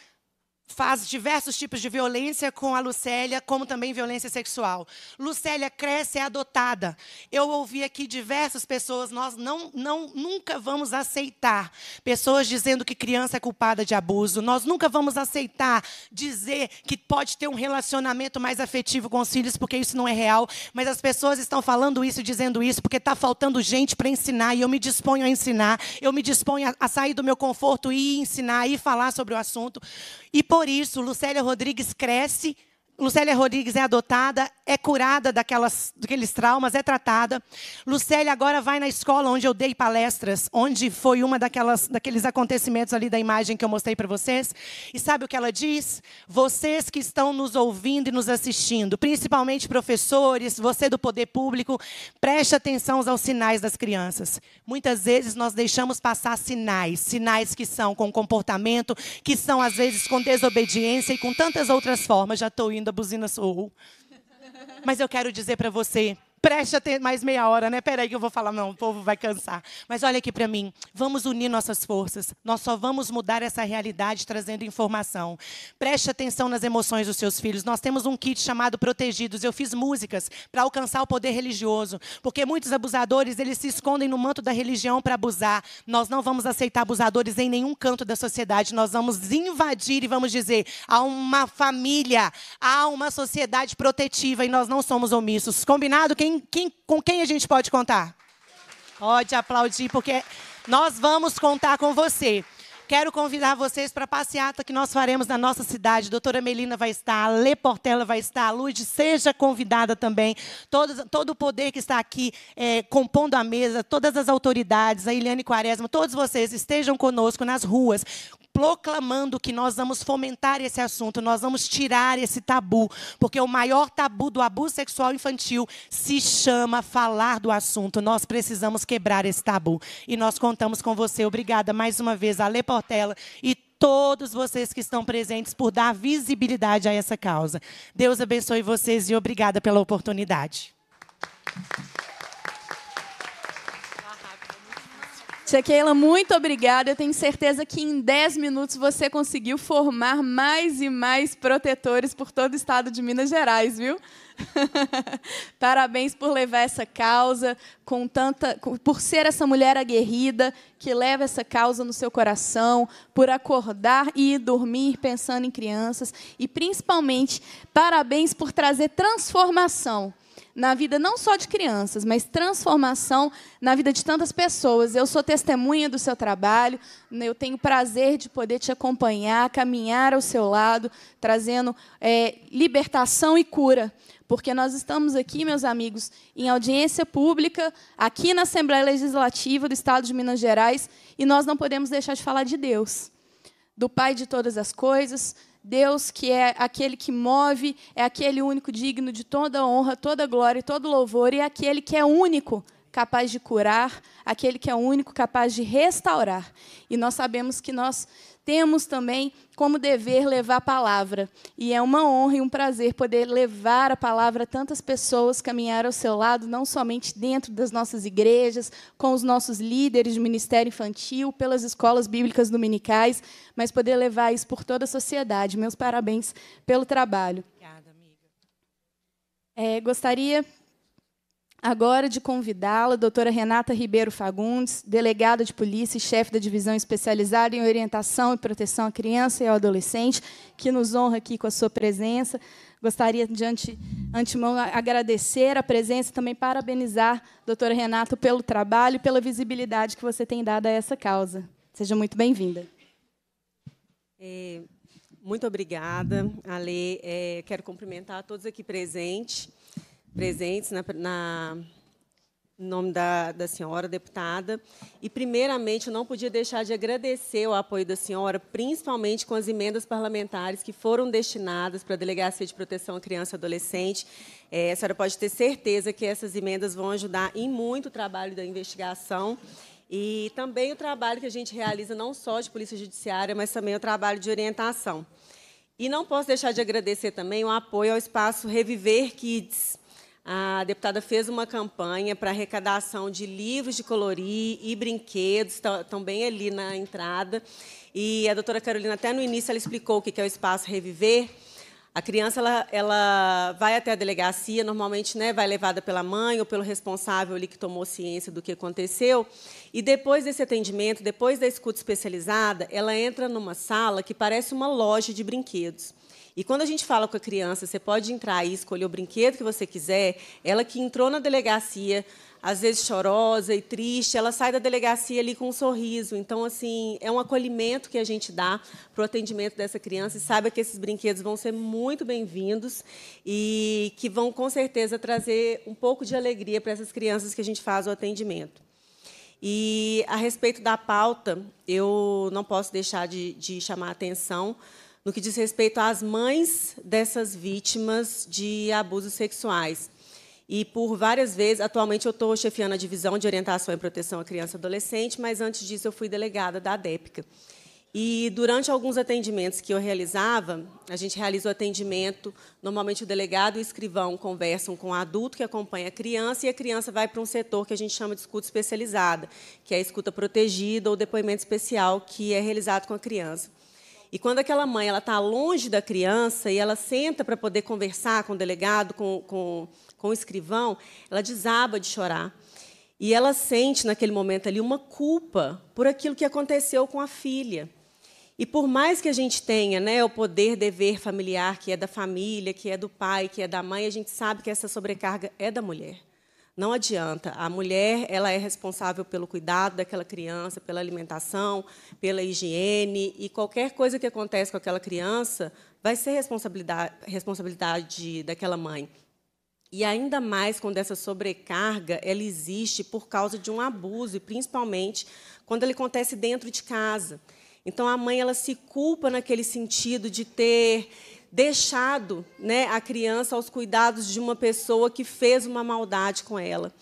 faz diversos tipos de violência com a Lucélia, como também violência sexual. Lucélia cresce, é adotada. Eu ouvi aqui diversas pessoas, nós não, não, nunca vamos aceitar pessoas dizendo que criança é culpada de abuso. Nós nunca vamos aceitar dizer que pode ter um relacionamento mais afetivo com os filhos, porque isso não é real. Mas as pessoas estão falando isso, dizendo isso, porque está faltando gente para ensinar, e eu me disponho a ensinar, eu me disponho a, a sair do meu conforto e ensinar, e falar sobre o assunto. E, por por isso, Lucélia Rodrigues cresce Lucélia Rodrigues é adotada, é curada daquelas, daqueles traumas, é tratada. Lucélia agora vai na escola onde eu dei palestras, onde foi uma daquelas, daqueles acontecimentos ali da imagem que eu mostrei para vocês. E sabe o que ela diz? Vocês que estão nos ouvindo e nos assistindo, principalmente professores, você do poder público, preste atenção aos sinais das crianças. Muitas vezes nós deixamos passar sinais, sinais que são com comportamento, que são às vezes com desobediência e com tantas outras formas. Já estou indo da buzina sou. Mas eu quero dizer para você Preste mais meia hora, né? Peraí que eu vou falar, não, o povo vai cansar. Mas olha aqui para mim, vamos unir nossas forças. Nós só vamos mudar essa realidade trazendo informação. Preste atenção nas emoções dos seus filhos. Nós temos um kit chamado Protegidos. Eu fiz músicas para alcançar o poder religioso, porque muitos abusadores, eles se escondem no manto da religião para abusar. Nós não vamos aceitar abusadores em nenhum canto da sociedade. Nós vamos invadir e vamos dizer: há uma família, há uma sociedade protetiva e nós não somos omissos. Combinado quem quem, quem, com quem a gente pode contar? Pode aplaudir, porque nós vamos contar com você. Quero convidar vocês para a passeata tá, que nós faremos na nossa cidade. Doutora Melina vai estar, a Lê Portela vai estar, a Luiz, seja convidada também. Todo, todo o poder que está aqui é, compondo a mesa, todas as autoridades, a Eliane Quaresma, todos vocês estejam conosco nas ruas proclamando que nós vamos fomentar esse assunto, nós vamos tirar esse tabu, porque o maior tabu do abuso sexual infantil se chama falar do assunto. Nós precisamos quebrar esse tabu e nós contamos com você. Obrigada mais uma vez, Ale Portela. Portela e todos vocês que estão presentes por dar visibilidade a essa causa. Deus abençoe vocês e obrigada pela oportunidade. Tia Keila, muito obrigada. Eu tenho certeza que em 10 minutos você conseguiu formar mais e mais protetores por todo o estado de Minas Gerais, viu? Parabéns por levar essa causa, com tanta, por ser essa mulher aguerrida que leva essa causa no seu coração, por acordar e ir dormir pensando em crianças e principalmente parabéns por trazer transformação na vida não só de crianças, mas transformação na vida de tantas pessoas. Eu sou testemunha do seu trabalho, né, eu tenho prazer de poder te acompanhar, caminhar ao seu lado, trazendo é, libertação e cura. Porque nós estamos aqui, meus amigos, em audiência pública, aqui na Assembleia Legislativa do Estado de Minas Gerais, e nós não podemos deixar de falar de Deus, do Pai de todas as coisas, Deus que é aquele que move, é aquele único digno de toda honra, toda glória e todo louvor, e é aquele que é único capaz de curar, aquele que é único capaz de restaurar. E nós sabemos que nós temos também como dever levar a palavra. E é uma honra e um prazer poder levar a palavra a tantas pessoas, caminhar ao seu lado, não somente dentro das nossas igrejas, com os nossos líderes de ministério infantil, pelas escolas bíblicas dominicais, mas poder levar isso por toda a sociedade. Meus parabéns pelo trabalho. Obrigada, amiga. É, gostaria agora de convidá-la, doutora Renata Ribeiro Fagundes, delegada de polícia e chefe da divisão especializada em orientação e proteção à criança e ao adolescente, que nos honra aqui com a sua presença. Gostaria de ante, antemão agradecer a presença e também parabenizar doutora Renata pelo trabalho e pela visibilidade que você tem dado a essa causa. Seja muito bem-vinda. É, muito obrigada, Ale. É, quero cumprimentar todos aqui presentes presentes na, na em nome da, da senhora, deputada. E, primeiramente, eu não podia deixar de agradecer o apoio da senhora, principalmente com as emendas parlamentares que foram destinadas para a Delegacia de Proteção à Criança e Adolescente. É, a senhora pode ter certeza que essas emendas vão ajudar em muito o trabalho da investigação e também o trabalho que a gente realiza, não só de Polícia Judiciária, mas também o trabalho de orientação. E não posso deixar de agradecer também o apoio ao espaço Reviver Kids, a deputada fez uma campanha para arrecadação de livros de colorir e brinquedos, estão bem ali na entrada. E a doutora Carolina, até no início, ela explicou o que é o espaço Reviver. A criança ela, ela vai até a delegacia, normalmente né, vai levada pela mãe ou pelo responsável ali que tomou ciência do que aconteceu. E depois desse atendimento, depois da escuta especializada, ela entra numa sala que parece uma loja de brinquedos. E quando a gente fala com a criança, você pode entrar e escolher o brinquedo que você quiser, ela que entrou na delegacia, às vezes chorosa e triste, ela sai da delegacia ali com um sorriso. Então, assim, é um acolhimento que a gente dá para o atendimento dessa criança e saiba que esses brinquedos vão ser muito bem-vindos e que vão, com certeza, trazer um pouco de alegria para essas crianças que a gente faz o atendimento. E, a respeito da pauta, eu não posso deixar de, de chamar a atenção no que diz respeito às mães dessas vítimas de abusos sexuais. E por várias vezes, atualmente eu estou chefiando a divisão de orientação e proteção à criança e adolescente, mas antes disso eu fui delegada da ADEPCA. E durante alguns atendimentos que eu realizava, a gente realiza o atendimento, normalmente o delegado e o escrivão conversam com o adulto que acompanha a criança e a criança vai para um setor que a gente chama de escuta especializada, que é a escuta protegida ou depoimento especial que é realizado com a criança. E quando aquela mãe ela está longe da criança e ela senta para poder conversar com o delegado, com, com, com o escrivão, ela desaba de chorar. E ela sente naquele momento ali uma culpa por aquilo que aconteceu com a filha. E por mais que a gente tenha né, o poder dever familiar, que é da família, que é do pai, que é da mãe, a gente sabe que essa sobrecarga é da mulher. Não adianta. A mulher ela é responsável pelo cuidado daquela criança, pela alimentação, pela higiene e qualquer coisa que acontece com aquela criança vai ser responsabilidade, responsabilidade daquela mãe. E ainda mais quando essa sobrecarga ela existe por causa de um abuso, e principalmente quando ele acontece dentro de casa. Então a mãe ela se culpa naquele sentido de ter deixado né, a criança aos cuidados de uma pessoa que fez uma maldade com ela,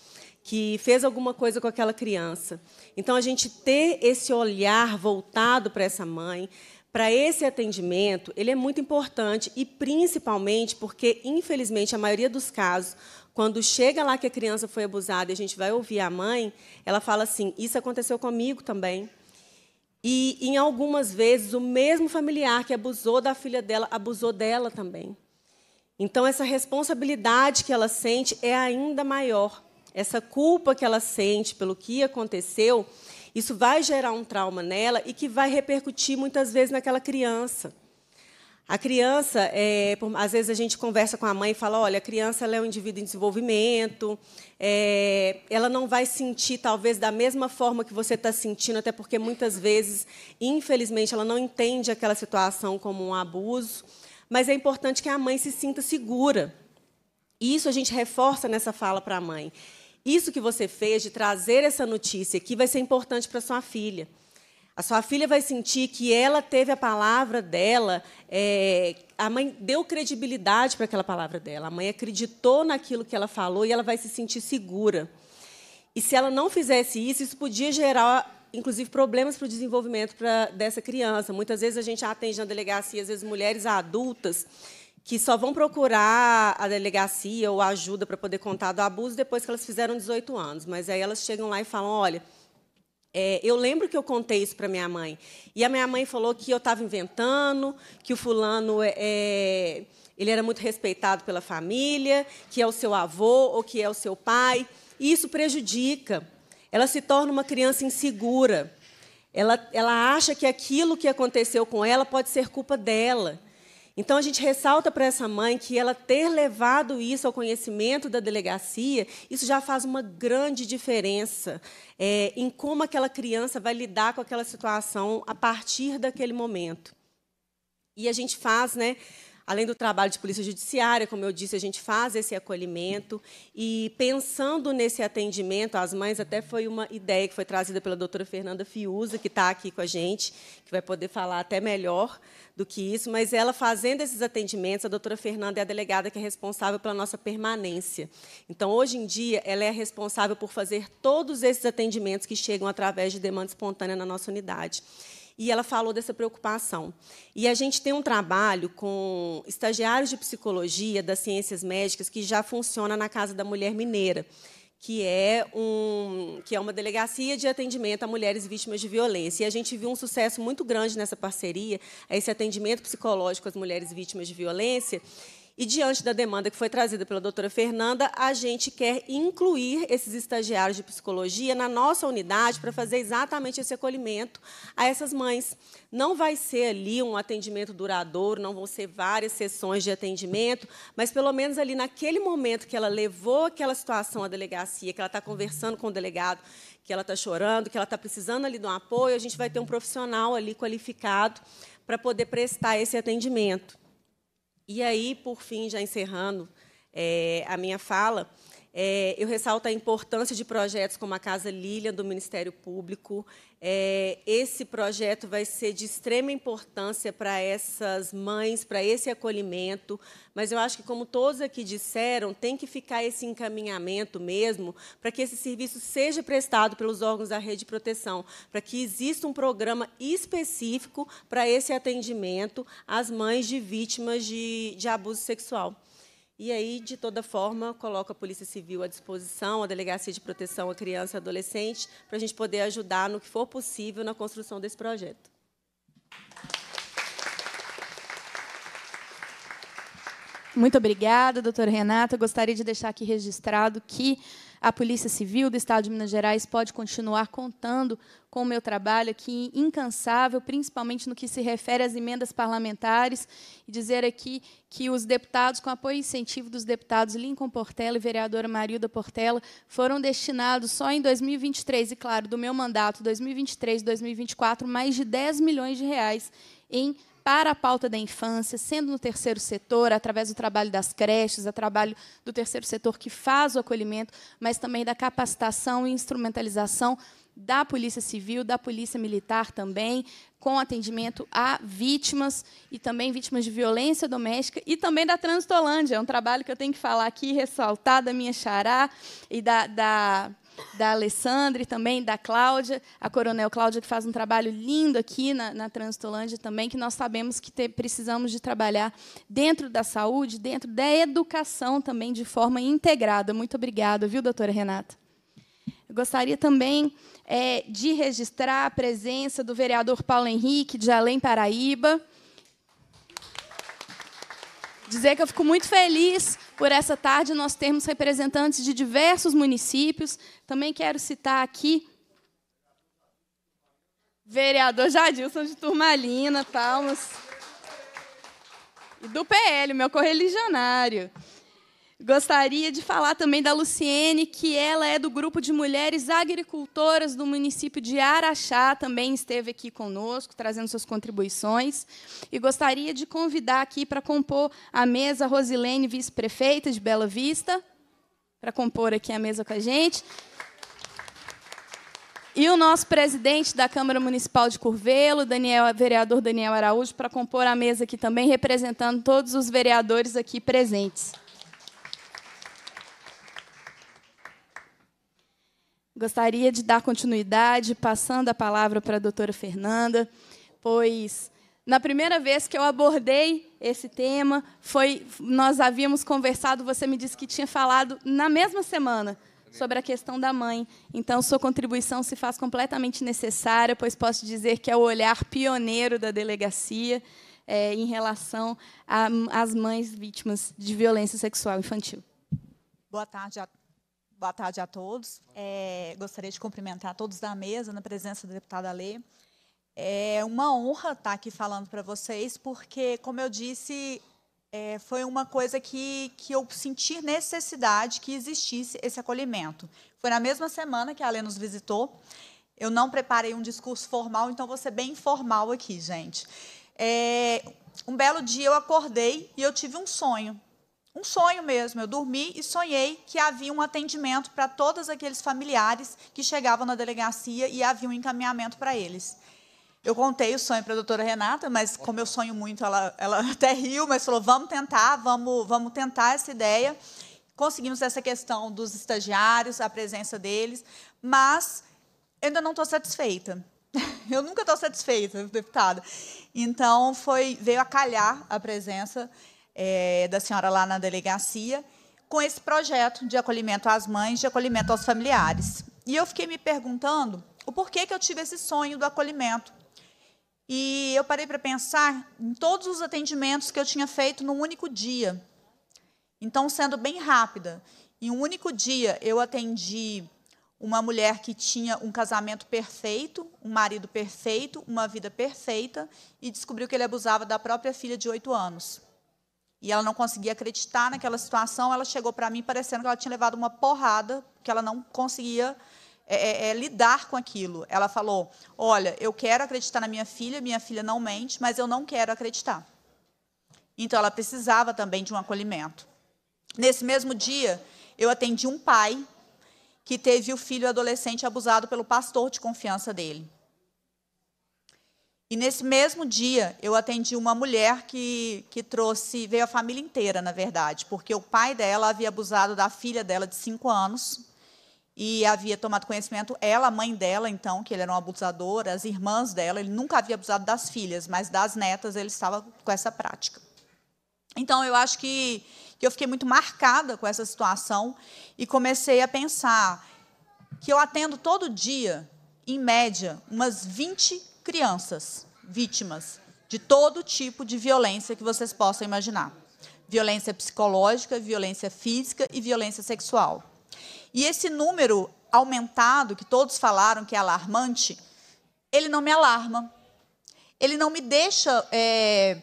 que fez alguma coisa com aquela criança. Então, a gente ter esse olhar voltado para essa mãe, para esse atendimento, ele é muito importante e principalmente porque, infelizmente, a maioria dos casos, quando chega lá que a criança foi abusada e a gente vai ouvir a mãe, ela fala assim: Isso aconteceu comigo também. E em algumas vezes o mesmo familiar que abusou da filha dela abusou dela também. Então essa responsabilidade que ela sente é ainda maior. Essa culpa que ela sente pelo que aconteceu, isso vai gerar um trauma nela e que vai repercutir muitas vezes naquela criança. A criança, é, por, às vezes a gente conversa com a mãe e fala: olha, a criança é um indivíduo em desenvolvimento, é, ela não vai sentir, talvez, da mesma forma que você está sentindo, até porque muitas vezes, infelizmente, ela não entende aquela situação como um abuso. Mas é importante que a mãe se sinta segura. E isso a gente reforça nessa fala para a mãe. Isso que você fez de trazer essa notícia aqui vai ser importante para sua filha. A sua filha vai sentir que ela teve a palavra dela, é, a mãe deu credibilidade para aquela palavra dela, a mãe acreditou naquilo que ela falou e ela vai se sentir segura. E se ela não fizesse isso, isso podia gerar, inclusive, problemas para o desenvolvimento pra, dessa criança. Muitas vezes a gente atende na delegacia, às vezes, mulheres adultas que só vão procurar a delegacia ou a ajuda para poder contar do abuso depois que elas fizeram 18 anos. Mas aí elas chegam lá e falam: olha é, eu lembro que eu contei isso para minha mãe. E a minha mãe falou que eu estava inventando, que o fulano é, é, ele era muito respeitado pela família, que é o seu avô ou que é o seu pai. E isso prejudica. Ela se torna uma criança insegura. Ela, ela acha que aquilo que aconteceu com ela pode ser culpa dela. Então, a gente ressalta para essa mãe que ela ter levado isso ao conhecimento da delegacia, isso já faz uma grande diferença é, em como aquela criança vai lidar com aquela situação a partir daquele momento. E a gente faz né, Além do trabalho de polícia judiciária, como eu disse, a gente faz esse acolhimento. E pensando nesse atendimento às mães, até foi uma ideia que foi trazida pela doutora Fernanda Fiuza, que está aqui com a gente, que vai poder falar até melhor do que isso. Mas ela fazendo esses atendimentos, a doutora Fernanda é a delegada que é responsável pela nossa permanência. Então, hoje em dia, ela é responsável por fazer todos esses atendimentos que chegam através de demanda espontânea na nossa unidade e ela falou dessa preocupação. E a gente tem um trabalho com estagiários de psicologia das ciências médicas que já funciona na Casa da Mulher Mineira, que é, um, que é uma delegacia de atendimento a mulheres vítimas de violência. E a gente viu um sucesso muito grande nessa parceria, esse atendimento psicológico às mulheres vítimas de violência. E, diante da demanda que foi trazida pela doutora Fernanda, a gente quer incluir esses estagiários de psicologia na nossa unidade para fazer exatamente esse acolhimento a essas mães. Não vai ser ali um atendimento duradouro, não vão ser várias sessões de atendimento, mas pelo menos ali naquele momento que ela levou aquela situação à delegacia, que ela está conversando com o delegado, que ela está chorando, que ela está precisando ali de um apoio, a gente vai ter um profissional ali qualificado para poder prestar esse atendimento. E aí, por fim, já encerrando é, a minha fala, é, eu ressalto a importância de projetos como a Casa Lilian, do Ministério Público. É, esse projeto vai ser de extrema importância para essas mães, para esse acolhimento, mas eu acho que, como todos aqui disseram, tem que ficar esse encaminhamento mesmo para que esse serviço seja prestado pelos órgãos da rede de proteção, para que exista um programa específico para esse atendimento às mães de vítimas de, de abuso sexual. E aí, de toda forma, coloco a Polícia Civil à disposição, a Delegacia de Proteção à Criança e Adolescente, para a gente poder ajudar no que for possível na construção desse projeto. Muito obrigada, doutor Renata. Gostaria de deixar aqui registrado que a Polícia Civil do Estado de Minas Gerais pode continuar contando com o meu trabalho aqui, incansável, principalmente no que se refere às emendas parlamentares, e dizer aqui que os deputados, com apoio e incentivo dos deputados Lincoln Portela e vereadora Marilda Portela, foram destinados só em 2023, e claro, do meu mandato 2023 2024, mais de 10 milhões de reais em para a pauta da infância, sendo no terceiro setor, através do trabalho das creches, do trabalho do terceiro setor que faz o acolhimento, mas também da capacitação e instrumentalização da Polícia Civil, da Polícia Militar também, com atendimento a vítimas e também vítimas de violência doméstica e também da Transitolândia. É um trabalho que eu tenho que falar aqui, ressaltar da minha xará e da, da da Alessandra e também da Cláudia, a Coronel Cláudia, que faz um trabalho lindo aqui na, na Transitolândia também, que nós sabemos que te, precisamos de trabalhar dentro da saúde, dentro da educação também, de forma integrada. Muito obrigada, viu, doutora Renata? Eu gostaria também é, de registrar a presença do vereador Paulo Henrique, de Além Paraíba. Dizer que eu fico muito feliz por essa tarde nós temos representantes de diversos municípios. Também quero citar aqui vereador Jadilson de Turmalina, palmas. E do PL, meu correligionário. Gostaria de falar também da Luciene, que ela é do grupo de mulheres agricultoras do município de Araxá, também esteve aqui conosco, trazendo suas contribuições. E gostaria de convidar aqui para compor a mesa Rosilene, vice-prefeita de Bela Vista, para compor aqui a mesa com a gente. E o nosso presidente da Câmara Municipal de Curvelo, Daniel, vereador Daniel Araújo, para compor a mesa aqui também, representando todos os vereadores aqui presentes. Gostaria de dar continuidade, passando a palavra para a doutora Fernanda, pois na primeira vez que eu abordei esse tema, foi nós havíamos conversado, você me disse que tinha falado na mesma semana sobre a questão da mãe. Então, sua contribuição se faz completamente necessária, pois posso dizer que é o olhar pioneiro da delegacia é, em relação às mães vítimas de violência sexual infantil. Boa tarde a Boa tarde a todos. É, gostaria de cumprimentar todos da mesa, na presença da deputada Lê. É uma honra estar aqui falando para vocês, porque, como eu disse, é, foi uma coisa que, que eu senti necessidade que existisse esse acolhimento. Foi na mesma semana que a Lê nos visitou. Eu não preparei um discurso formal, então vou ser bem informal aqui, gente. É, um belo dia eu acordei e eu tive um sonho um sonho mesmo. Eu dormi e sonhei que havia um atendimento para todos aqueles familiares que chegavam na delegacia e havia um encaminhamento para eles. Eu contei o sonho para a doutora Renata, mas como eu sonho muito, ela, ela até riu, mas falou: vamos tentar, vamos, vamos tentar essa ideia. Conseguimos essa questão dos estagiários, a presença deles, mas ainda não estou satisfeita. Eu nunca estou satisfeita, deputada. Então, foi veio a calhar a presença é, da senhora lá na delegacia, com esse projeto de acolhimento às mães, de acolhimento aos familiares. E eu fiquei me perguntando o porquê que eu tive esse sonho do acolhimento. E eu parei para pensar em todos os atendimentos que eu tinha feito num único dia. Então, sendo bem rápida, em um único dia eu atendi uma mulher que tinha um casamento perfeito, um marido perfeito, uma vida perfeita e descobriu que ele abusava da própria filha de oito anos e ela não conseguia acreditar naquela situação. Ela chegou para mim parecendo que ela tinha levado uma porrada, que ela não conseguia é, é, é, lidar com aquilo. Ela falou: Olha, eu quero acreditar na minha filha, minha filha não mente, mas eu não quero acreditar. Então, ela precisava também de um acolhimento. Nesse mesmo dia, eu atendi um pai que teve o filho adolescente abusado pelo pastor de confiança dele. E nesse mesmo dia, eu atendi uma mulher que, que trouxe, veio a família inteira, na verdade, porque o pai dela havia abusado da filha dela de cinco anos e havia tomado conhecimento, ela, a mãe dela, então, que ele era um abusador, as irmãs dela, ele nunca havia abusado das filhas, mas das netas ele estava com essa prática. Então, eu acho que, que eu fiquei muito marcada com essa situação e comecei a pensar que eu atendo todo dia, em média, umas 20 crianças vítimas de todo tipo de violência que vocês possam imaginar. Violência psicológica, violência física e violência sexual. E esse número aumentado, que todos falaram que é alarmante, ele não me alarma. Ele não me deixa é,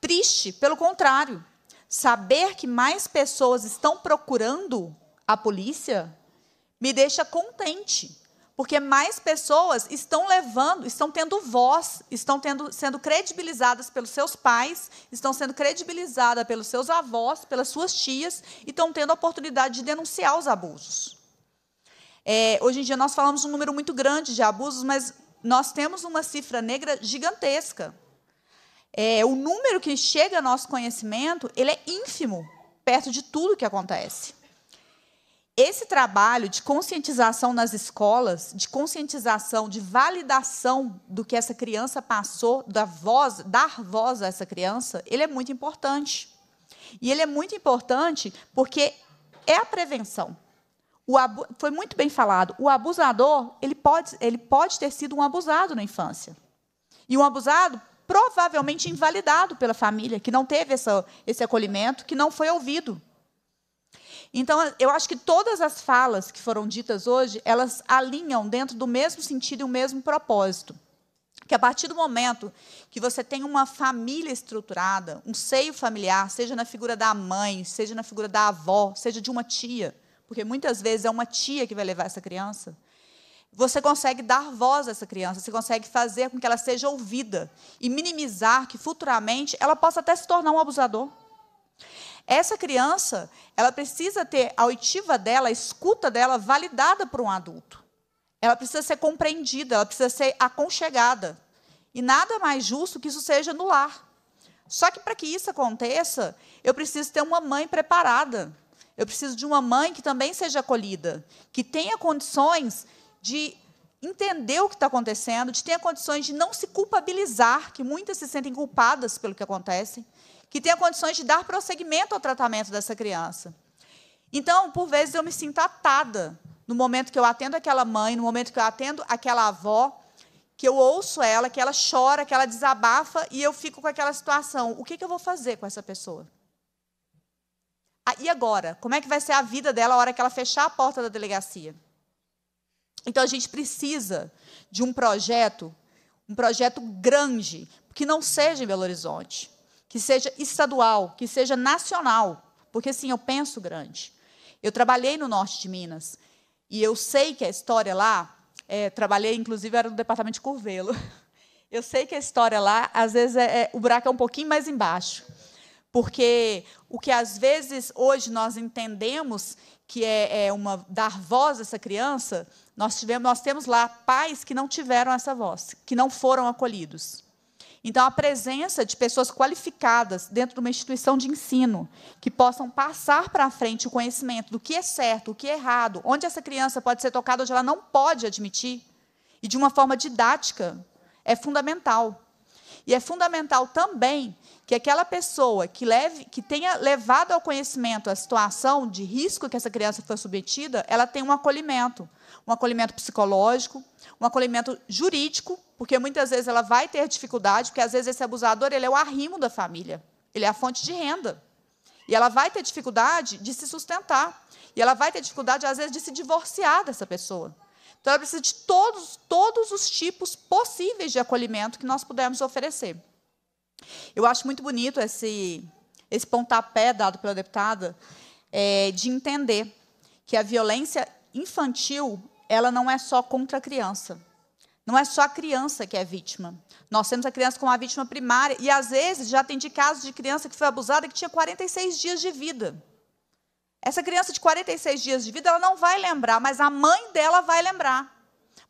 triste, pelo contrário. Saber que mais pessoas estão procurando a polícia me deixa contente porque mais pessoas estão levando, estão tendo voz, estão tendo, sendo credibilizadas pelos seus pais, estão sendo credibilizadas pelos seus avós, pelas suas tias, e estão tendo a oportunidade de denunciar os abusos. É, hoje em dia nós falamos um número muito grande de abusos, mas nós temos uma cifra negra gigantesca. É, o número que chega ao nosso conhecimento ele é ínfimo perto de tudo que acontece. Esse trabalho de conscientização nas escolas, de conscientização, de validação do que essa criança passou, da voz, dar voz a essa criança, ele é muito importante. E ele é muito importante porque é a prevenção. foi muito bem falado. O abusador ele pode, ele pode ter sido um abusado na infância. E um abusado provavelmente invalidado pela família, que não teve essa, esse acolhimento, que não foi ouvido. Então, eu acho que todas as falas que foram ditas hoje, elas alinham dentro do mesmo sentido e o mesmo propósito. Que a partir do momento que você tem uma família estruturada, um seio familiar, seja na figura da mãe, seja na figura da avó, seja de uma tia, porque muitas vezes é uma tia que vai levar essa criança, você consegue dar voz a essa criança, você consegue fazer com que ela seja ouvida e minimizar que futuramente ela possa até se tornar um abusador. Essa criança, ela precisa ter a oitiva dela, a escuta dela validada por um adulto. Ela precisa ser compreendida, ela precisa ser aconchegada. E nada mais justo que isso seja no lar. Só que para que isso aconteça, eu preciso ter uma mãe preparada. Eu preciso de uma mãe que também seja acolhida, que tenha condições de entender o que está acontecendo, de ter condições de não se culpabilizar, que muitas se sentem culpadas pelo que acontece, que tenha condições de dar prosseguimento ao tratamento dessa criança. Então, por vezes, eu me sinto atada no momento que eu atendo aquela mãe, no momento que eu atendo aquela avó, que eu ouço ela, que ela chora, que ela desabafa e eu fico com aquela situação. O que, que eu vou fazer com essa pessoa? Ah, e agora? Como é que vai ser a vida dela a hora que ela fechar a porta da delegacia? Então a gente precisa de um projeto, um projeto grande, que não seja em Belo Horizonte que seja estadual, que seja nacional, porque sim, eu penso grande. Eu trabalhei no norte de Minas e eu sei que a história lá, é, trabalhei inclusive era no departamento de Curvelo. Eu sei que a história lá, às vezes é, é, o buraco é um pouquinho mais embaixo, porque o que às vezes hoje nós entendemos que é, é uma dar voz a essa criança, nós tivemos, nós temos lá pais que não tiveram essa voz, que não foram acolhidos. Então, a presença de pessoas qualificadas dentro de uma instituição de ensino, que possam passar para frente o conhecimento do que é certo, o que é errado, onde essa criança pode ser tocada, onde ela não pode admitir, e de uma forma didática, é fundamental. E é fundamental também que aquela pessoa que, leve, que tenha levado ao conhecimento a situação de risco que essa criança foi submetida, ela tenha um acolhimento. Um acolhimento psicológico, um acolhimento jurídico, porque muitas vezes ela vai ter dificuldade, porque às vezes esse abusador ele é o arrimo da família, ele é a fonte de renda. E ela vai ter dificuldade de se sustentar. E ela vai ter dificuldade, às vezes, de se divorciar dessa pessoa. Então, ela precisa de todos, todos os tipos possíveis de acolhimento que nós pudermos oferecer. Eu acho muito bonito esse, esse pontapé dado pela deputada é, de entender que a violência infantil ela não é só contra a criança, não é só a criança que é vítima. Nós temos a criança como a vítima primária. E, às vezes, já atendi casos de criança que foi abusada que tinha 46 dias de vida. Essa criança de 46 dias de vida, ela não vai lembrar, mas a mãe dela vai lembrar.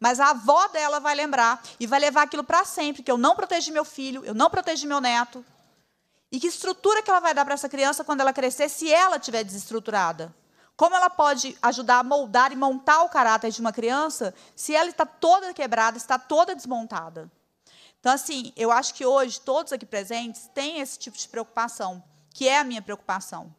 Mas a avó dela vai lembrar e vai levar aquilo para sempre, que eu não protegi meu filho, eu não protegi meu neto. E que estrutura que ela vai dar para essa criança quando ela crescer, se ela estiver desestruturada? Como ela pode ajudar a moldar e montar o caráter de uma criança se ela está toda quebrada, está toda desmontada? Então, assim, eu acho que hoje todos aqui presentes têm esse tipo de preocupação, que é a minha preocupação.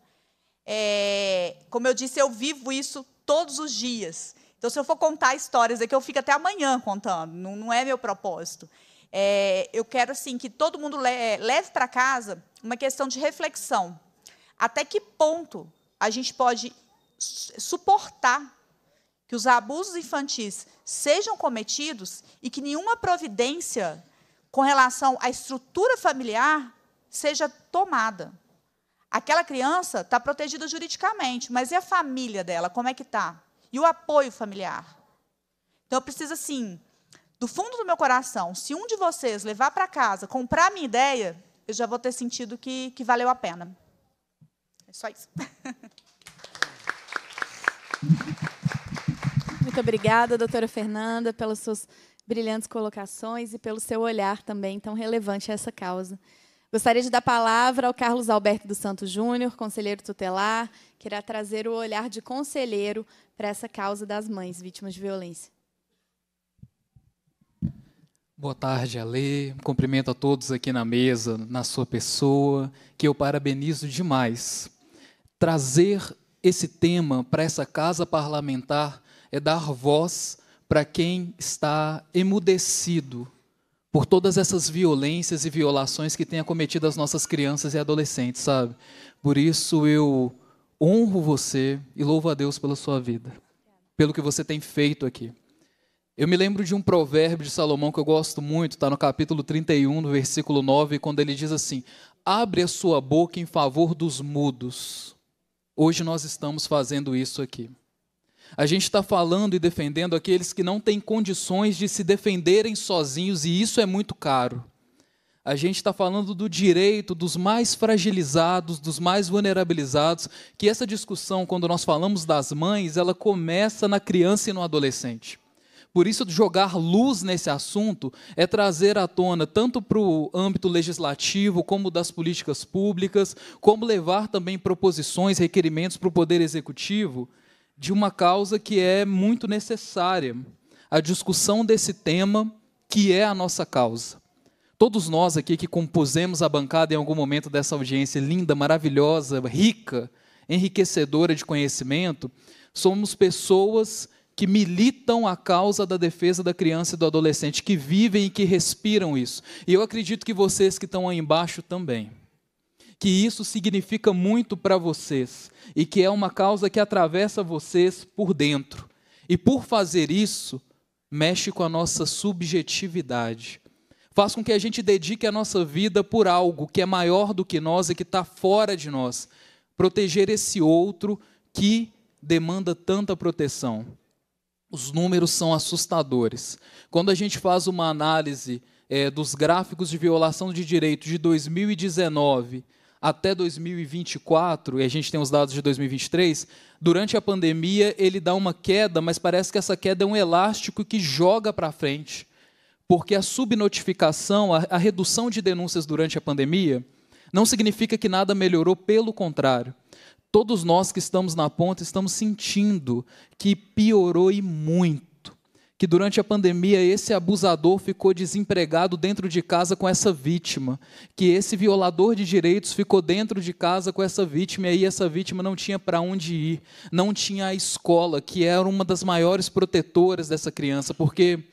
É, como eu disse, eu vivo isso todos os dias. Então, se eu for contar histórias aqui, eu fico até amanhã contando, não, não é meu propósito. É, eu quero assim que todo mundo leve para casa uma questão de reflexão. Até que ponto a gente pode suportar que os abusos infantis sejam cometidos e que nenhuma providência com relação à estrutura familiar seja tomada. Aquela criança está protegida juridicamente, mas e a família dela? Como é que está? E o apoio familiar? Então, eu preciso, assim, do fundo do meu coração, se um de vocês levar para casa, comprar a minha ideia, eu já vou ter sentido que, que valeu a pena. É só isso. Muito obrigada, doutora Fernanda, pelas suas brilhantes colocações e pelo seu olhar também tão relevante a essa causa. Gostaria de dar a palavra ao Carlos Alberto dos Santos Júnior, conselheiro tutelar, que irá trazer o olhar de conselheiro para essa causa das mães vítimas de violência. Boa tarde, Ale. Cumprimento a todos aqui na mesa, na sua pessoa, que eu parabenizo demais. Trazer esse tema para essa casa parlamentar é dar voz para quem está emudecido por todas essas violências e violações que têm acometido as nossas crianças e adolescentes, sabe? Por isso eu honro você e louvo a Deus pela sua vida, pelo que você tem feito aqui. Eu me lembro de um provérbio de Salomão que eu gosto muito, está no capítulo 31, no versículo 9, quando ele diz assim: Abre a sua boca em favor dos mudos Hoje nós estamos fazendo isso aqui. A gente está falando e defendendo aqueles que não têm condições de se defenderem sozinhos, e isso é muito caro. A gente está falando do direito dos mais fragilizados, dos mais vulnerabilizados, que essa discussão, quando nós falamos das mães, ela começa na criança e no adolescente. Por isso, jogar luz nesse assunto é trazer à tona, tanto para o âmbito legislativo, como das políticas públicas, como levar também proposições, requerimentos para o Poder Executivo, de uma causa que é muito necessária a discussão desse tema, que é a nossa causa. Todos nós aqui que compusemos a bancada em algum momento dessa audiência linda, maravilhosa, rica, enriquecedora de conhecimento, somos pessoas que militam a causa da defesa da criança e do adolescente, que vivem e que respiram isso. E eu acredito que vocês que estão aí embaixo também. Que isso significa muito para vocês e que é uma causa que atravessa vocês por dentro. E por fazer isso, mexe com a nossa subjetividade. Faz com que a gente dedique a nossa vida por algo que é maior do que nós e que está fora de nós. Proteger esse outro que demanda tanta proteção. Os números são assustadores. Quando a gente faz uma análise é, dos gráficos de violação de direito de 2019 até 2024, e a gente tem os dados de 2023, durante a pandemia ele dá uma queda, mas parece que essa queda é um elástico que joga para frente. Porque a subnotificação, a, a redução de denúncias durante a pandemia, não significa que nada melhorou, pelo contrário. Todos nós que estamos na ponta estamos sentindo que piorou e muito. Que durante a pandemia esse abusador ficou desempregado dentro de casa com essa vítima, que esse violador de direitos ficou dentro de casa com essa vítima e aí essa vítima não tinha para onde ir, não tinha a escola, que era uma das maiores protetoras dessa criança, porque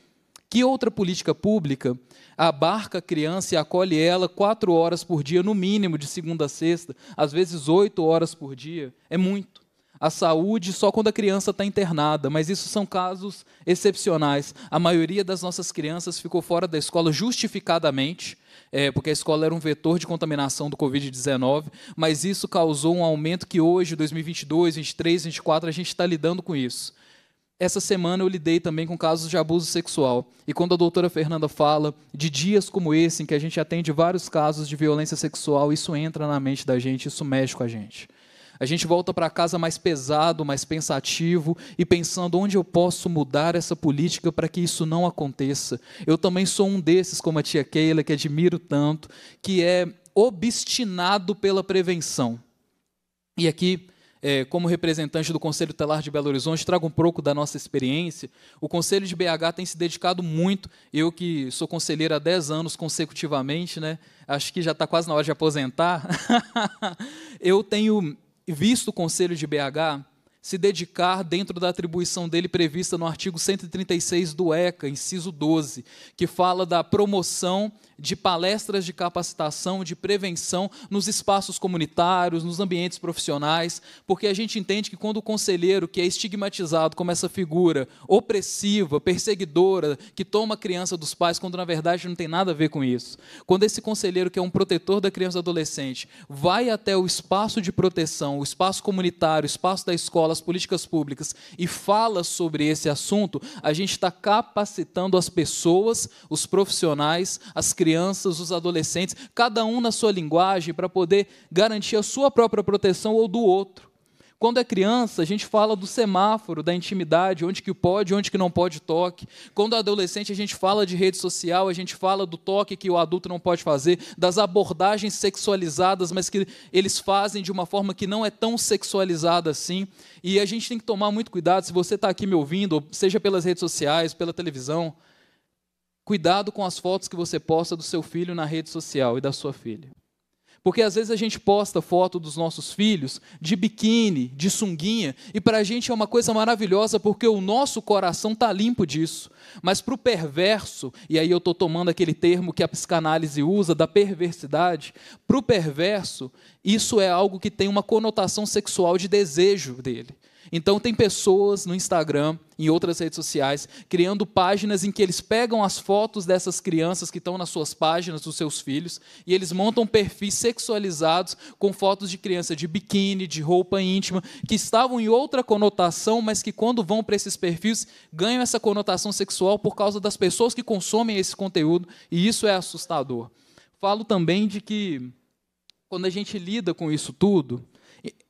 que outra política pública abarca a criança e acolhe ela quatro horas por dia, no mínimo, de segunda a sexta, às vezes oito horas por dia? É muito. A saúde só quando a criança está internada, mas isso são casos excepcionais. A maioria das nossas crianças ficou fora da escola justificadamente, é, porque a escola era um vetor de contaminação do Covid-19, mas isso causou um aumento que hoje, 2022, 2023, 2024, a gente está lidando com isso essa semana eu lidei também com casos de abuso sexual. E quando a doutora Fernanda fala de dias como esse, em que a gente atende vários casos de violência sexual, isso entra na mente da gente, isso mexe com a gente. A gente volta para casa mais pesado, mais pensativo e pensando onde eu posso mudar essa política para que isso não aconteça. Eu também sou um desses, como a tia Keila, que admiro tanto, que é obstinado pela prevenção. E aqui é, como representante do Conselho Telar de Belo Horizonte, trago um pouco da nossa experiência. O Conselho de BH tem se dedicado muito, eu que sou conselheiro há 10 anos consecutivamente, né? acho que já está quase na hora de aposentar. eu tenho visto o Conselho de BH se dedicar dentro da atribuição dele prevista no artigo 136 do ECA, inciso 12, que fala da promoção de palestras de capacitação, de prevenção nos espaços comunitários, nos ambientes profissionais, porque a gente entende que quando o conselheiro, que é estigmatizado como essa figura opressiva, perseguidora, que toma a criança dos pais, quando na verdade não tem nada a ver com isso, quando esse conselheiro, que é um protetor da criança e adolescente, vai até o espaço de proteção, o espaço comunitário, o espaço da escola, fala as políticas públicas e fala sobre esse assunto, a gente está capacitando as pessoas, os profissionais, as crianças, os adolescentes, cada um na sua linguagem, para poder garantir a sua própria proteção ou do outro. Quando é criança, a gente fala do semáforo, da intimidade, onde que pode, onde que não pode toque. Quando é adolescente, a gente fala de rede social, a gente fala do toque que o adulto não pode fazer, das abordagens sexualizadas, mas que eles fazem de uma forma que não é tão sexualizada assim. E a gente tem que tomar muito cuidado, se você está aqui me ouvindo, seja pelas redes sociais, pela televisão, cuidado com as fotos que você posta do seu filho na rede social e da sua filha. Porque às vezes a gente posta foto dos nossos filhos de biquíni, de sunguinha, e para a gente é uma coisa maravilhosa porque o nosso coração está limpo disso. Mas para o perverso, e aí eu estou tomando aquele termo que a psicanálise usa, da perversidade, para o perverso, isso é algo que tem uma conotação sexual de desejo dele. Então, tem pessoas no Instagram, em outras redes sociais, criando páginas em que eles pegam as fotos dessas crianças que estão nas suas páginas, dos seus filhos, e eles montam perfis sexualizados com fotos de criança de biquíni, de roupa íntima, que estavam em outra conotação, mas que quando vão para esses perfis ganham essa conotação sexual por causa das pessoas que consomem esse conteúdo, e isso é assustador. Falo também de que quando a gente lida com isso tudo,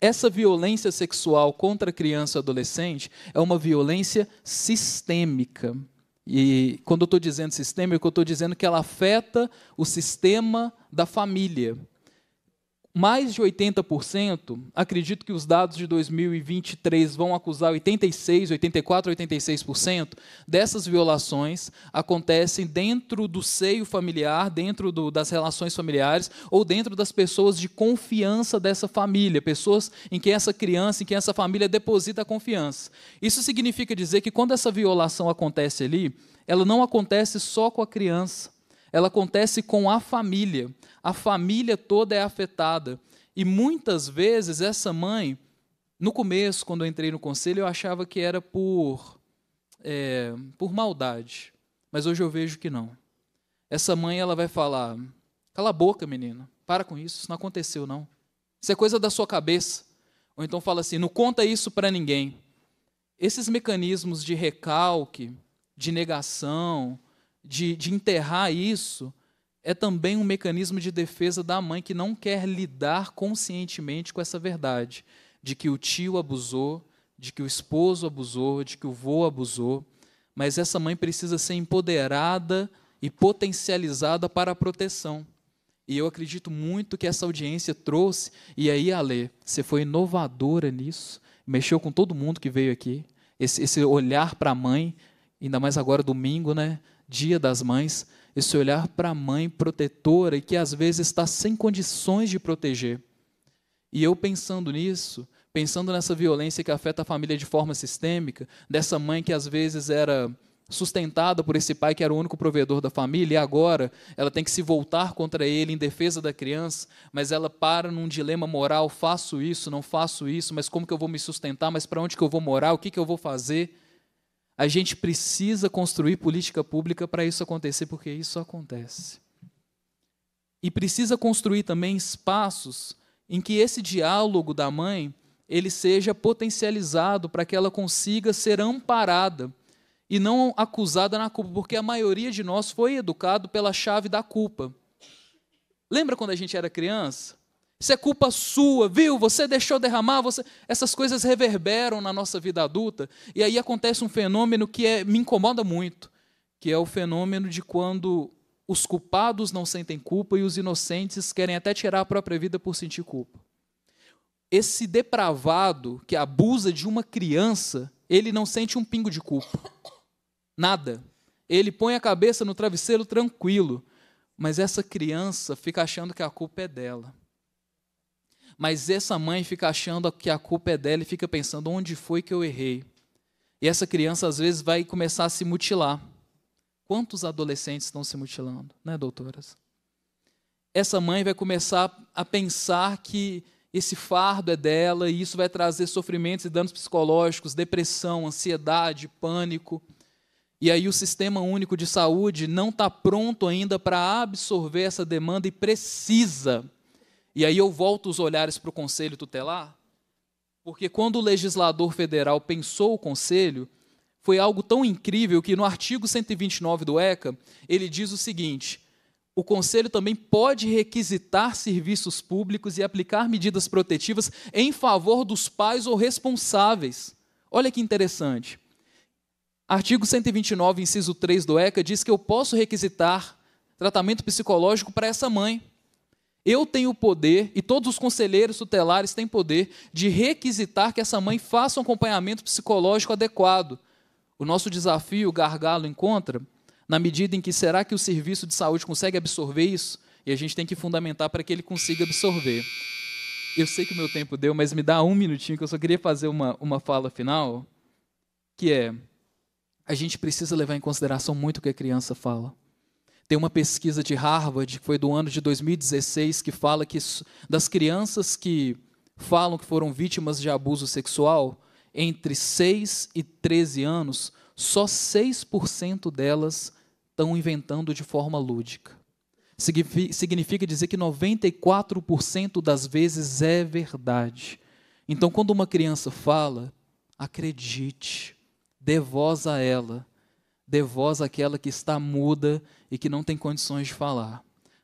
essa violência sexual contra criança e adolescente é uma violência sistêmica. E quando eu estou dizendo sistêmico, eu estou dizendo que ela afeta o sistema da família mais de 80%, acredito que os dados de 2023 vão acusar 86, 84, 86% dessas violações acontecem dentro do seio familiar, dentro do, das relações familiares ou dentro das pessoas de confiança dessa família, pessoas em quem essa criança, em quem essa família deposita a confiança. Isso significa dizer que quando essa violação acontece ali, ela não acontece só com a criança ela acontece com a família. A família toda é afetada. E muitas vezes essa mãe, no começo, quando eu entrei no conselho, eu achava que era por, é, por maldade. Mas hoje eu vejo que não. Essa mãe ela vai falar: cala a boca, menina, para com isso, isso não aconteceu, não. Isso é coisa da sua cabeça. Ou então fala assim: não conta isso para ninguém. Esses mecanismos de recalque, de negação, de, de enterrar isso é também um mecanismo de defesa da mãe que não quer lidar conscientemente com essa verdade de que o tio abusou, de que o esposo abusou, de que o vô abusou, mas essa mãe precisa ser empoderada e potencializada para a proteção. E eu acredito muito que essa audiência trouxe, e aí, Ale, você foi inovadora nisso, mexeu com todo mundo que veio aqui, esse, esse olhar para a mãe, ainda mais agora domingo, né? Dia das Mães, esse olhar para a mãe protetora e que às vezes está sem condições de proteger. E eu pensando nisso, pensando nessa violência que afeta a família de forma sistêmica, dessa mãe que às vezes era sustentada por esse pai que era o único provedor da família, e agora ela tem que se voltar contra ele em defesa da criança, mas ela para num dilema moral: faço isso, não faço isso, mas como que eu vou me sustentar, mas para onde que eu vou morar, o que, que eu vou fazer? A gente precisa construir política pública para isso acontecer, porque isso acontece. E precisa construir também espaços em que esse diálogo da mãe ele seja potencializado para que ela consiga ser amparada e não acusada na culpa, porque a maioria de nós foi educado pela chave da culpa. Lembra quando a gente era criança? Isso é culpa sua, viu? Você deixou derramar, você... essas coisas reverberam na nossa vida adulta. E aí acontece um fenômeno que é, me incomoda muito, que é o fenômeno de quando os culpados não sentem culpa e os inocentes querem até tirar a própria vida por sentir culpa. Esse depravado que abusa de uma criança, ele não sente um pingo de culpa. Nada. Ele põe a cabeça no travesseiro tranquilo, mas essa criança fica achando que a culpa é dela. Mas essa mãe fica achando que a culpa é dela e fica pensando onde foi que eu errei. E essa criança às vezes vai começar a se mutilar. Quantos adolescentes estão se mutilando, né, doutoras? Essa mãe vai começar a pensar que esse fardo é dela e isso vai trazer sofrimentos e danos psicológicos, depressão, ansiedade, pânico. E aí o sistema único de saúde não está pronto ainda para absorver essa demanda e precisa e aí eu volto os olhares para o Conselho Tutelar, porque quando o legislador federal pensou o Conselho, foi algo tão incrível que no artigo 129 do ECA, ele diz o seguinte: o Conselho também pode requisitar serviços públicos e aplicar medidas protetivas em favor dos pais ou responsáveis. Olha que interessante. Artigo 129, inciso 3 do ECA, diz que eu posso requisitar tratamento psicológico para essa mãe. Eu tenho o poder, e todos os conselheiros tutelares têm poder, de requisitar que essa mãe faça um acompanhamento psicológico adequado. O nosso desafio, o gargalo, encontra na medida em que será que o serviço de saúde consegue absorver isso? E a gente tem que fundamentar para que ele consiga absorver. Eu sei que o meu tempo deu, mas me dá um minutinho que eu só queria fazer uma, uma fala final, que é a gente precisa levar em consideração muito o que a criança fala. Tem uma pesquisa de Harvard, que foi do ano de 2016, que fala que das crianças que falam que foram vítimas de abuso sexual, entre 6 e 13 anos, só 6% delas estão inventando de forma lúdica. Significa dizer que 94% das vezes é verdade. Então, quando uma criança fala, acredite, dê voz a ela, dê voz àquela que está muda e que não tem condições de falar.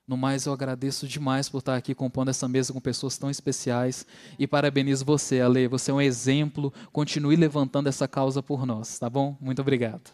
No mais, eu agradeço demais por estar aqui compondo essa mesa com pessoas tão especiais e parabenizo você, Ale. Você é um exemplo. Continue levantando essa causa por nós, tá bom? Muito obrigado.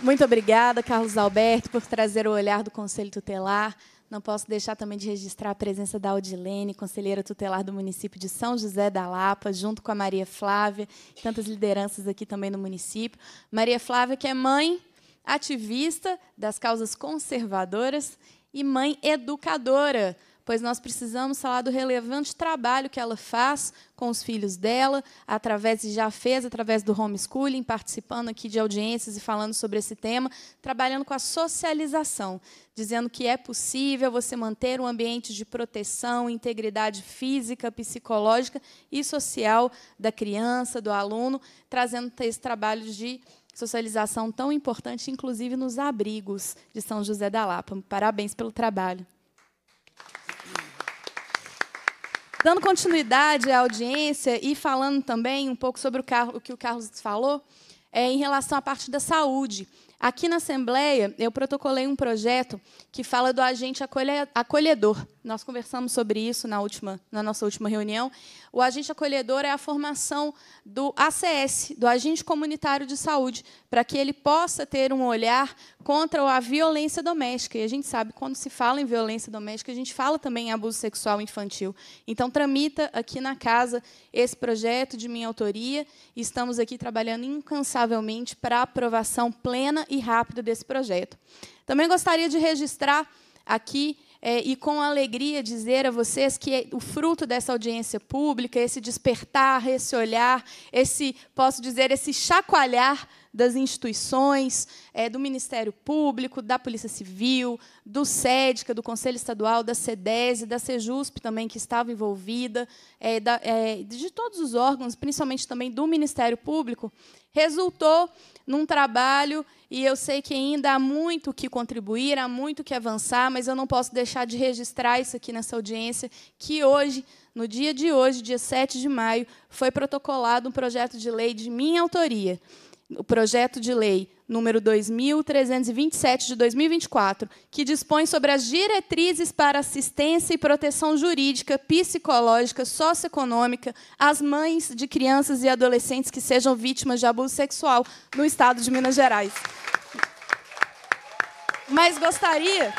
Muito obrigada, Carlos Alberto, por trazer o olhar do Conselho Tutelar. Não posso deixar também de registrar a presença da Audilene, conselheira tutelar do município de São José da Lapa, junto com a Maria Flávia, tantas lideranças aqui também no município. Maria Flávia, que é mãe ativista das causas conservadoras e mãe educadora pois nós precisamos falar do relevante trabalho que ela faz com os filhos dela, através e já fez através do homeschooling, participando aqui de audiências e falando sobre esse tema, trabalhando com a socialização, dizendo que é possível você manter um ambiente de proteção, integridade física, psicológica e social da criança, do aluno, trazendo esse trabalho de socialização tão importante, inclusive nos abrigos de São José da Lapa. Parabéns pelo trabalho. Dando continuidade à audiência e falando também um pouco sobre o, o que o Carlos falou, é, em relação à parte da saúde. Aqui na Assembleia, eu protocolei um projeto que fala do agente acolhedor. Nós conversamos sobre isso na, última, na nossa última reunião. O agente acolhedor é a formação do ACS, do Agente Comunitário de Saúde, para que ele possa ter um olhar contra a violência doméstica. E a gente sabe, quando se fala em violência doméstica, a gente fala também em abuso sexual infantil. Então, tramita aqui na casa esse projeto de minha autoria. Estamos aqui trabalhando incansavelmente para aprovação plena e rápido desse projeto. Também gostaria de registrar aqui é, e com alegria dizer a vocês que é o fruto dessa audiência pública, esse despertar, esse olhar, esse, posso dizer, esse chacoalhar das instituições, é, do Ministério Público, da Polícia Civil, do SEDCA, do Conselho Estadual, da SEDESE, da SEJUSP também, que estava envolvida, é, da, é, de todos os órgãos, principalmente também do Ministério Público, resultou num trabalho e eu sei que ainda há muito que contribuir, há muito que avançar, mas eu não posso deixar de registrar isso aqui nessa audiência que hoje, no dia de hoje, dia 7 de maio, foi protocolado um projeto de lei de minha autoria, o projeto de lei número 2327 de 2024, que dispõe sobre as diretrizes para assistência e proteção jurídica, psicológica, socioeconômica às mães de crianças e adolescentes que sejam vítimas de abuso sexual no estado de Minas Gerais. Mas gostaria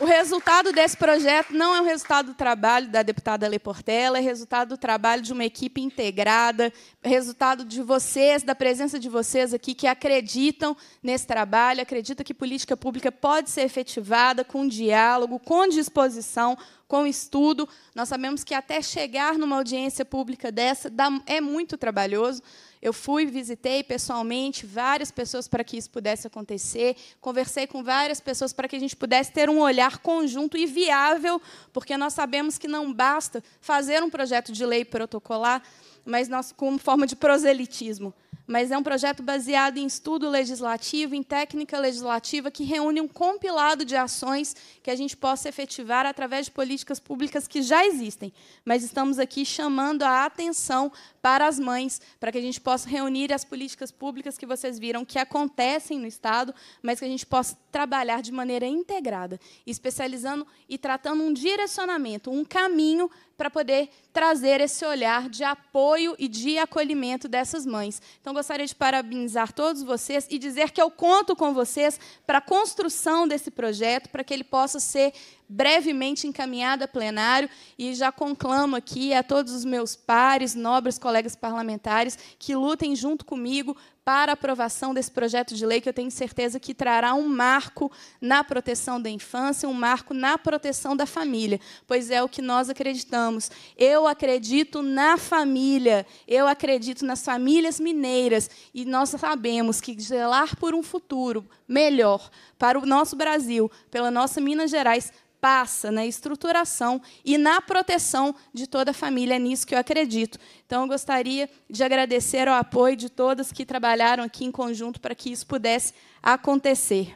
o resultado desse projeto não é o resultado do trabalho da deputada Portela, é resultado do trabalho de uma equipe integrada, resultado de vocês, da presença de vocês aqui que acreditam nesse trabalho, acreditam que política pública pode ser efetivada com diálogo, com disposição, com estudo. Nós sabemos que até chegar numa audiência pública dessa é muito trabalhoso. Eu fui, visitei pessoalmente várias pessoas para que isso pudesse acontecer, conversei com várias pessoas para que a gente pudesse ter um olhar conjunto e viável, porque nós sabemos que não basta fazer um projeto de lei protocolar mas nós, como forma de proselitismo. Mas é um projeto baseado em estudo legislativo, em técnica legislativa, que reúne um compilado de ações que a gente possa efetivar através de políticas públicas que já existem. Mas estamos aqui chamando a atenção para as mães, para que a gente possa reunir as políticas públicas que vocês viram que acontecem no Estado, mas que a gente possa trabalhar de maneira integrada, especializando e tratando um direcionamento, um caminho para poder trazer esse olhar de apoio e de acolhimento dessas mães. Então, gostaria de parabenizar todos vocês e dizer que eu conto com vocês para a construção desse projeto, para que ele possa ser brevemente encaminhado a plenário e já conclamo aqui a todos os meus pares, nobres colegas parlamentares que lutem junto comigo para a aprovação desse projeto de lei, que eu tenho certeza que trará um marco na proteção da infância, um marco na proteção da família, pois é o que nós acreditamos. Eu acredito na família, eu acredito nas famílias mineiras, e nós sabemos que zelar por um futuro melhor para o nosso Brasil, pela nossa Minas Gerais, passa na estruturação e na proteção de toda a família. É nisso que eu acredito. Então, eu gostaria de agradecer ao apoio de todas que trabalharam aqui em conjunto para que isso pudesse acontecer.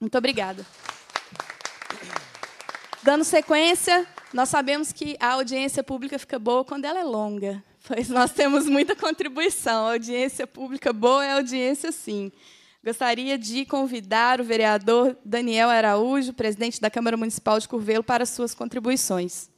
Muito obrigada. Dando sequência, nós sabemos que a audiência pública fica boa quando ela é longa, pois nós temos muita contribuição. A audiência pública boa é audiência, sim. Gostaria de convidar o vereador Daniel Araújo, presidente da Câmara Municipal de Curvelo, para suas contribuições.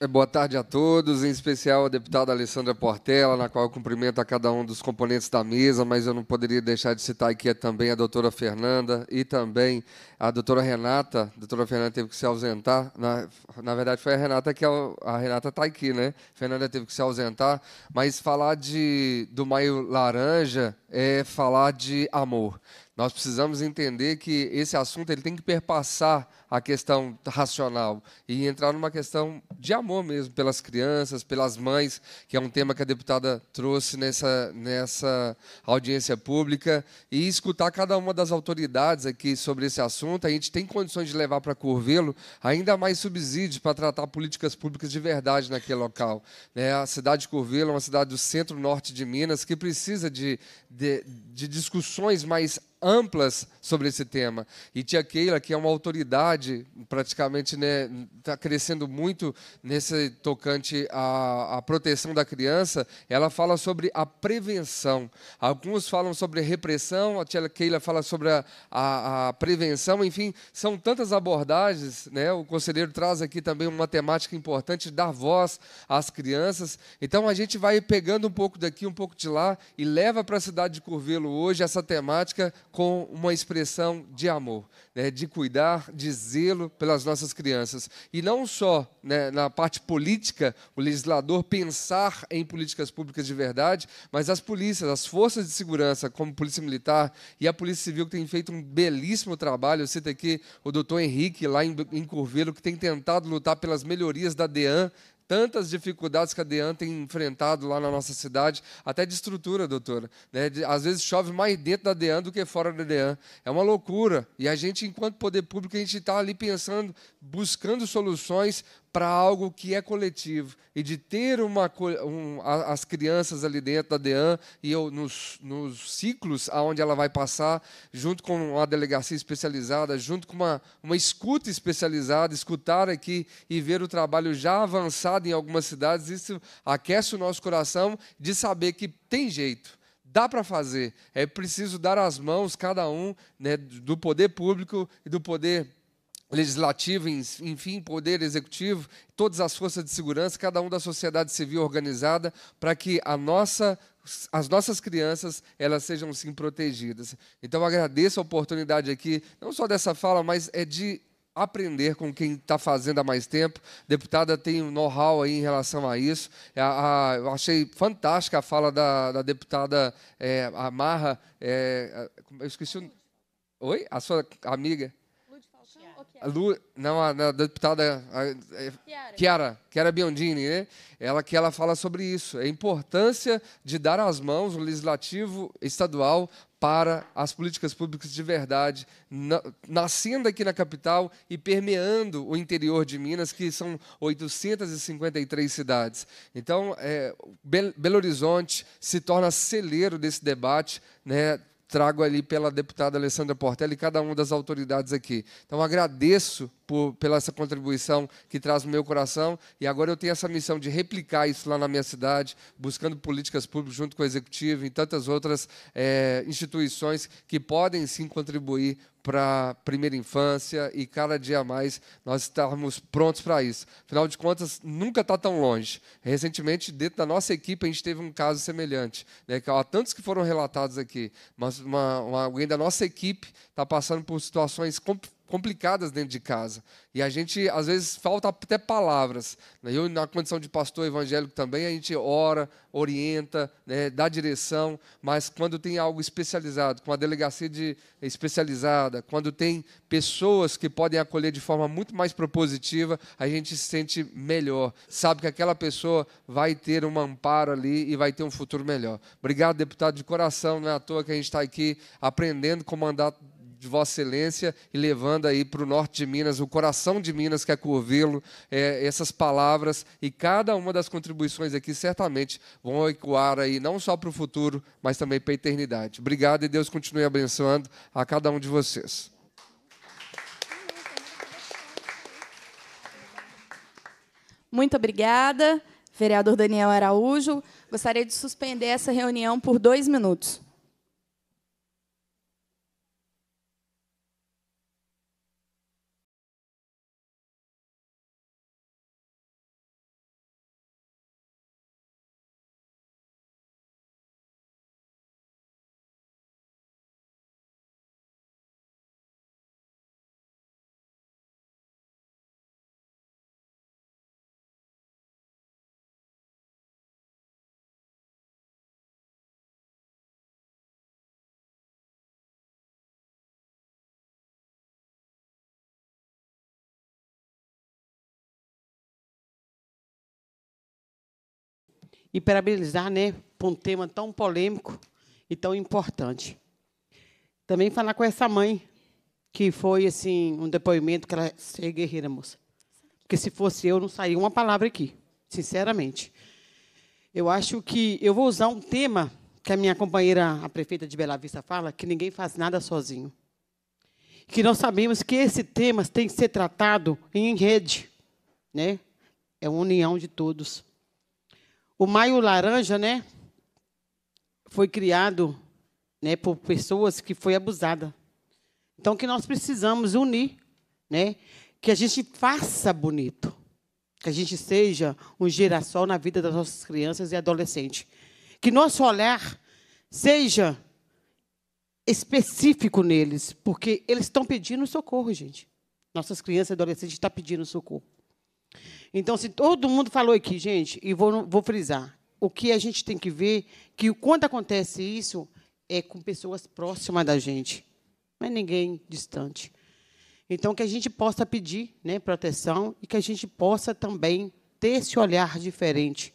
É, boa tarde a todos, em especial a deputada Alessandra Portela, na qual eu cumprimento a cada um dos componentes da mesa, mas eu não poderia deixar de citar aqui também a doutora Fernanda e também a doutora Renata. A doutora Fernanda teve que se ausentar. Na, na verdade, foi a Renata que a, Renata está aqui, né? A Fernanda teve que se ausentar. Mas falar de, do Maio Laranja é falar de amor. Nós precisamos entender que esse assunto ele tem que perpassar a questão racional e entrar numa questão de amor mesmo pelas crianças, pelas mães, que é um tema que a deputada trouxe nessa, nessa audiência pública, e escutar cada uma das autoridades aqui sobre esse assunto. A gente tem condições de levar para Curvelo ainda mais subsídios para tratar políticas públicas de verdade naquele local. Né? A cidade de Curvelo é uma cidade do centro-norte de Minas que precisa de, de, de discussões mais amplas sobre esse tema. E tia Keila, que é uma autoridade, praticamente está né, tá crescendo muito nesse tocante à, à, proteção da criança, ela fala sobre a prevenção. Alguns falam sobre repressão, a tia Keila fala sobre a, a, a prevenção, enfim, são tantas abordagens. Né? O conselheiro traz aqui também uma temática importante, dar voz às crianças. Então, a gente vai pegando um pouco daqui, um pouco de lá, e leva para a cidade cidade de Curvelo hoje essa temática com uma expressão de amor, né, de cuidar, de zelo pelas nossas crianças. E não só né, na parte política, o legislador pensar em políticas públicas de verdade, mas as polícias, as forças de segurança, como Polícia Militar e a Polícia Civil, que tem feito um belíssimo trabalho. Eu cito aqui o doutor Henrique, lá em, em Curvelo, que tem tentado lutar pelas melhorias da DEAN, tantas dificuldades que a DEAN tem enfrentado lá na nossa cidade, até de estrutura, doutora. Né? Às vezes chove mais dentro da DEAN do que fora da DEAN. É uma loucura. E a gente, enquanto poder público, a gente está ali pensando, buscando soluções para algo que é coletivo e de ter uma, um, as crianças ali dentro da DEAN e eu, nos, nos ciclos aonde ela vai passar, junto com uma delegacia especializada, junto com uma, uma escuta especializada, escutar aqui e ver o trabalho já avançado em algumas cidades, isso aquece o nosso coração de saber que tem jeito dá para fazer. É preciso dar as mãos, cada um, né, do poder público e do poder legislativo, enfim, poder executivo, todas as forças de segurança, cada um da sociedade civil organizada, para que a nossa as nossas crianças elas sejam sim protegidas. Então agradeço a oportunidade aqui, não só dessa fala, mas é de aprender com quem está fazendo há mais tempo. A deputada tem um know-how aí em relação a isso. A, a, eu achei fantástica a fala da, da deputada é, Amarra. É, eu esqueci o... Oi? A sua amiga? A Lu, não, a, a deputada a, a, Chiara, Chiara Biondini, né? Ela que ela fala sobre isso, a importância de dar as mãos o legislativo estadual para as políticas públicas de verdade, na, nascendo aqui na capital e permeando o interior de Minas, que são 853 cidades. Então, é, Belo Horizonte se torna celeiro desse debate, né? trago ali pela deputada Alessandra Portela e cada uma das autoridades aqui. Então agradeço por, pela essa contribuição que traz no meu coração. E agora eu tenho essa missão de replicar isso lá na minha cidade, buscando políticas públicas junto com o Executivo e tantas outras é, instituições que podem sim contribuir para a primeira infância e cada dia mais nós estarmos prontos para isso. Afinal de contas, nunca está tão longe. Recentemente, dentro da nossa equipe, a gente teve um caso semelhante, né, que há tantos que foram relatados aqui, mas uma, uma, alguém da nossa equipe está passando por situações complicadas complicadas dentro de casa. E a gente, às vezes, falta até palavras. Né? Eu, na condição de pastor evangélico também, a gente ora, orienta, né, dá direção, mas quando tem algo especializado, com a delegacia de, especializada, quando tem pessoas que podem acolher de forma muito mais propositiva, a gente se sente melhor. Sabe que aquela pessoa vai ter um amparo ali e vai ter um futuro melhor. Obrigado, deputado, de coração. Não é à toa que a gente está aqui aprendendo com o mandato de Vossa Excelência e levando aí para o norte de Minas, o coração de Minas, que é Curvelo, é, essas palavras e cada uma das contribuições aqui certamente vão ecoar aí não só para o futuro, mas também para a eternidade. Obrigado e Deus continue abençoando a cada um de vocês. Muito obrigada, vereador Daniel Araújo. Gostaria de suspender essa reunião por dois minutos. e parabenizar né, por um tema tão polêmico e tão importante. Também falar com essa mãe, que foi assim um depoimento que ela é guerreira, moça. Porque se fosse eu, não sairia uma palavra aqui, sinceramente. Eu acho que eu vou usar um tema que a minha companheira, a prefeita de Bela Vista, fala, que ninguém faz nada sozinho. Que nós sabemos que esse tema tem que ser tratado em rede, né? É uma união de todos. O Maio Laranja, né, foi criado, né, por pessoas que foi abusada. Então que nós precisamos unir, né, que a gente faça bonito, que a gente seja um girassol na vida das nossas crianças e adolescentes, que nosso olhar seja específico neles, porque eles estão pedindo socorro, gente. Nossas crianças e adolescentes estão pedindo socorro. Então, se todo mundo falou aqui, gente, e vou, vou frisar, o que a gente tem que ver que quando acontece isso é com pessoas próximas da gente, não é ninguém distante. Então, que a gente possa pedir né, proteção e que a gente possa também ter esse olhar diferente,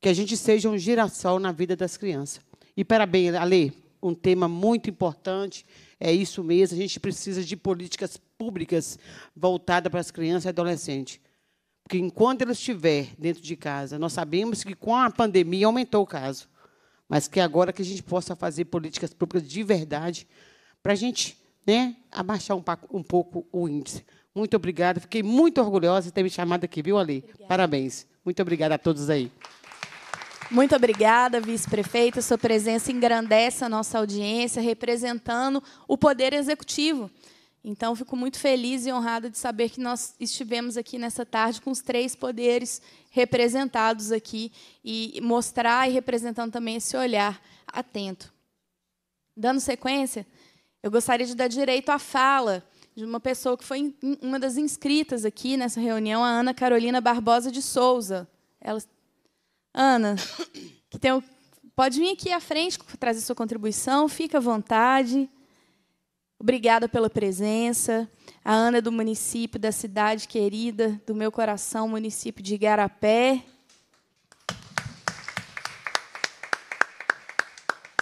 que a gente seja um girassol na vida das crianças. E parabéns, Ale, um tema muito importante, é isso mesmo, a gente precisa de políticas públicas voltadas para as crianças e adolescentes. Porque enquanto ele estiver dentro de casa, nós sabemos que com a pandemia aumentou o caso, mas que agora que a gente possa fazer políticas públicas de verdade para a gente né, abaixar um, um, pouco o índice. Muito obrigada. Fiquei muito orgulhosa de ter me chamado aqui, viu, Ali? Obrigada. Parabéns. Muito obrigada a todos aí. Muito obrigada, vice-prefeita. Sua presença engrandece a nossa audiência, representando o Poder Executivo. Então, fico muito feliz e honrada de saber que nós estivemos aqui nessa tarde com os três poderes representados aqui e mostrar e representando também esse olhar atento. Dando sequência, eu gostaria de dar direito à fala de uma pessoa que foi uma das inscritas aqui nessa reunião, a Ana Carolina Barbosa de Souza. Ela... Ana, que tem o... pode vir aqui à frente trazer sua contribuição, fica à vontade. Obrigada pela presença. A Ana é do município, da cidade querida, do meu coração, município de Igarapé.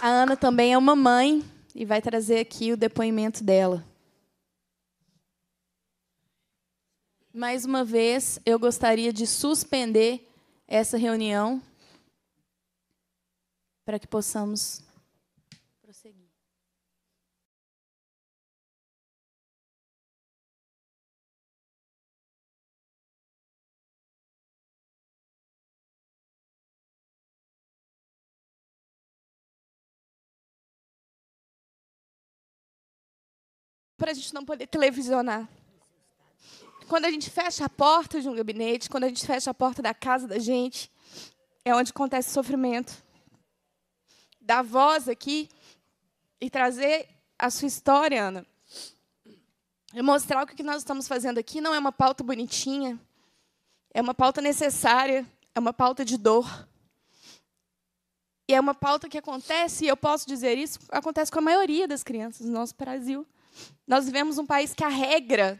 A Ana também é uma mãe e vai trazer aqui o depoimento dela. Mais uma vez, eu gostaria de suspender essa reunião para que possamos para a gente não poder televisionar. Quando a gente fecha a porta de um gabinete, quando a gente fecha a porta da casa da gente, é onde acontece sofrimento. Dar voz aqui e trazer a sua história, Ana. E mostrar o que nós estamos fazendo aqui não é uma pauta bonitinha, é uma pauta necessária, é uma pauta de dor. E é uma pauta que acontece, e eu posso dizer isso, acontece com a maioria das crianças do nosso Brasil. Nós vivemos um país que a regra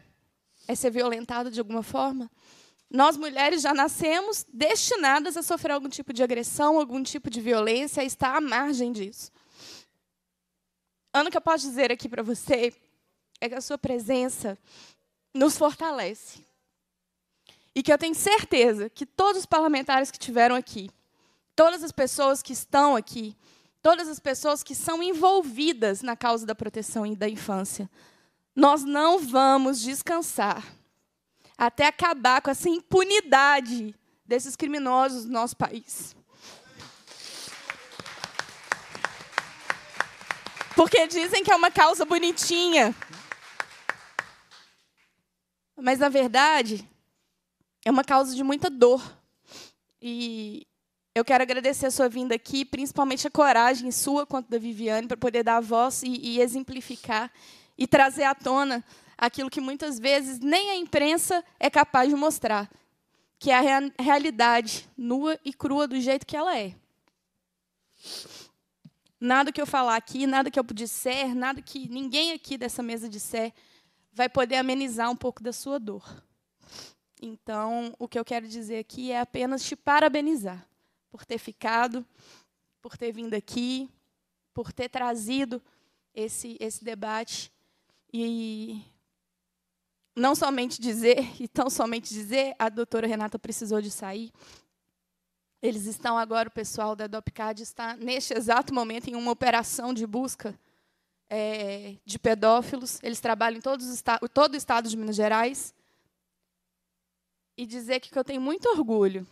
é ser violentado de alguma forma. Nós, mulheres, já nascemos destinadas a sofrer algum tipo de agressão, algum tipo de violência, Está à margem disso. Ano que eu posso dizer aqui para você é que a sua presença nos fortalece. E que eu tenho certeza que todos os parlamentares que tiveram aqui, todas as pessoas que estão aqui, todas as pessoas que são envolvidas na causa da proteção da infância. Nós não vamos descansar até acabar com essa impunidade desses criminosos no nosso país. Porque dizem que é uma causa bonitinha. Mas, na verdade, é uma causa de muita dor. E eu quero agradecer a sua vinda aqui, principalmente a coragem sua quanto da Viviane para poder dar voz e, e exemplificar e trazer à tona aquilo que muitas vezes nem a imprensa é capaz de mostrar, que é a rea realidade nua e crua do jeito que ela é. Nada que eu falar aqui, nada que eu disser, nada que ninguém aqui dessa mesa disser vai poder amenizar um pouco da sua dor. Então, o que eu quero dizer aqui é apenas te parabenizar por ter ficado, por ter vindo aqui, por ter trazido esse, esse debate. E não somente dizer, e tão somente dizer, a doutora Renata precisou de sair. Eles estão agora, o pessoal da DOPCAD está, neste exato momento, em uma operação de busca é, de pedófilos. Eles trabalham em todos os, todo o estado de Minas Gerais. E dizer que eu tenho muito orgulho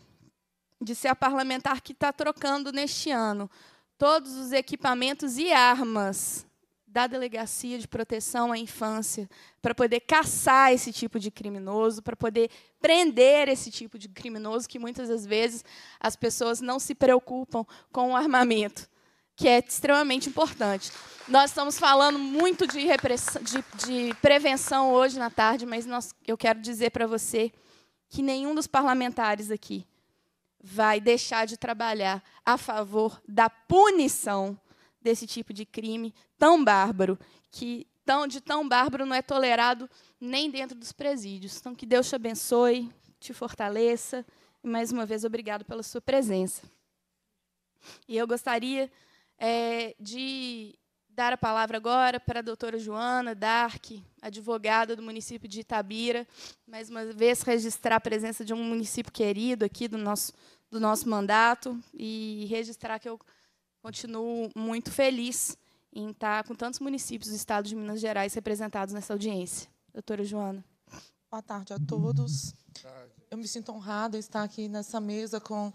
de ser a parlamentar que está trocando neste ano todos os equipamentos e armas da Delegacia de Proteção à Infância para poder caçar esse tipo de criminoso, para poder prender esse tipo de criminoso que muitas das vezes as pessoas não se preocupam com o armamento, que é extremamente importante. Nós estamos falando muito de, de, de prevenção hoje na tarde, mas nós, eu quero dizer para você que nenhum dos parlamentares aqui vai deixar de trabalhar a favor da punição desse tipo de crime tão bárbaro, que tão, de tão bárbaro não é tolerado nem dentro dos presídios. Então, que Deus te abençoe, te fortaleça. E, mais uma vez, obrigado pela sua presença. E eu gostaria é, de dar a palavra agora para a doutora Joana Dark, advogada do município de Itabira, mais uma vez registrar a presença de um município querido aqui do nosso, do nosso mandato e registrar que eu continuo muito feliz em estar com tantos municípios do estado de Minas Gerais representados nessa audiência. Doutora Joana. Boa tarde a todos. Eu me sinto honrada em estar aqui nessa mesa com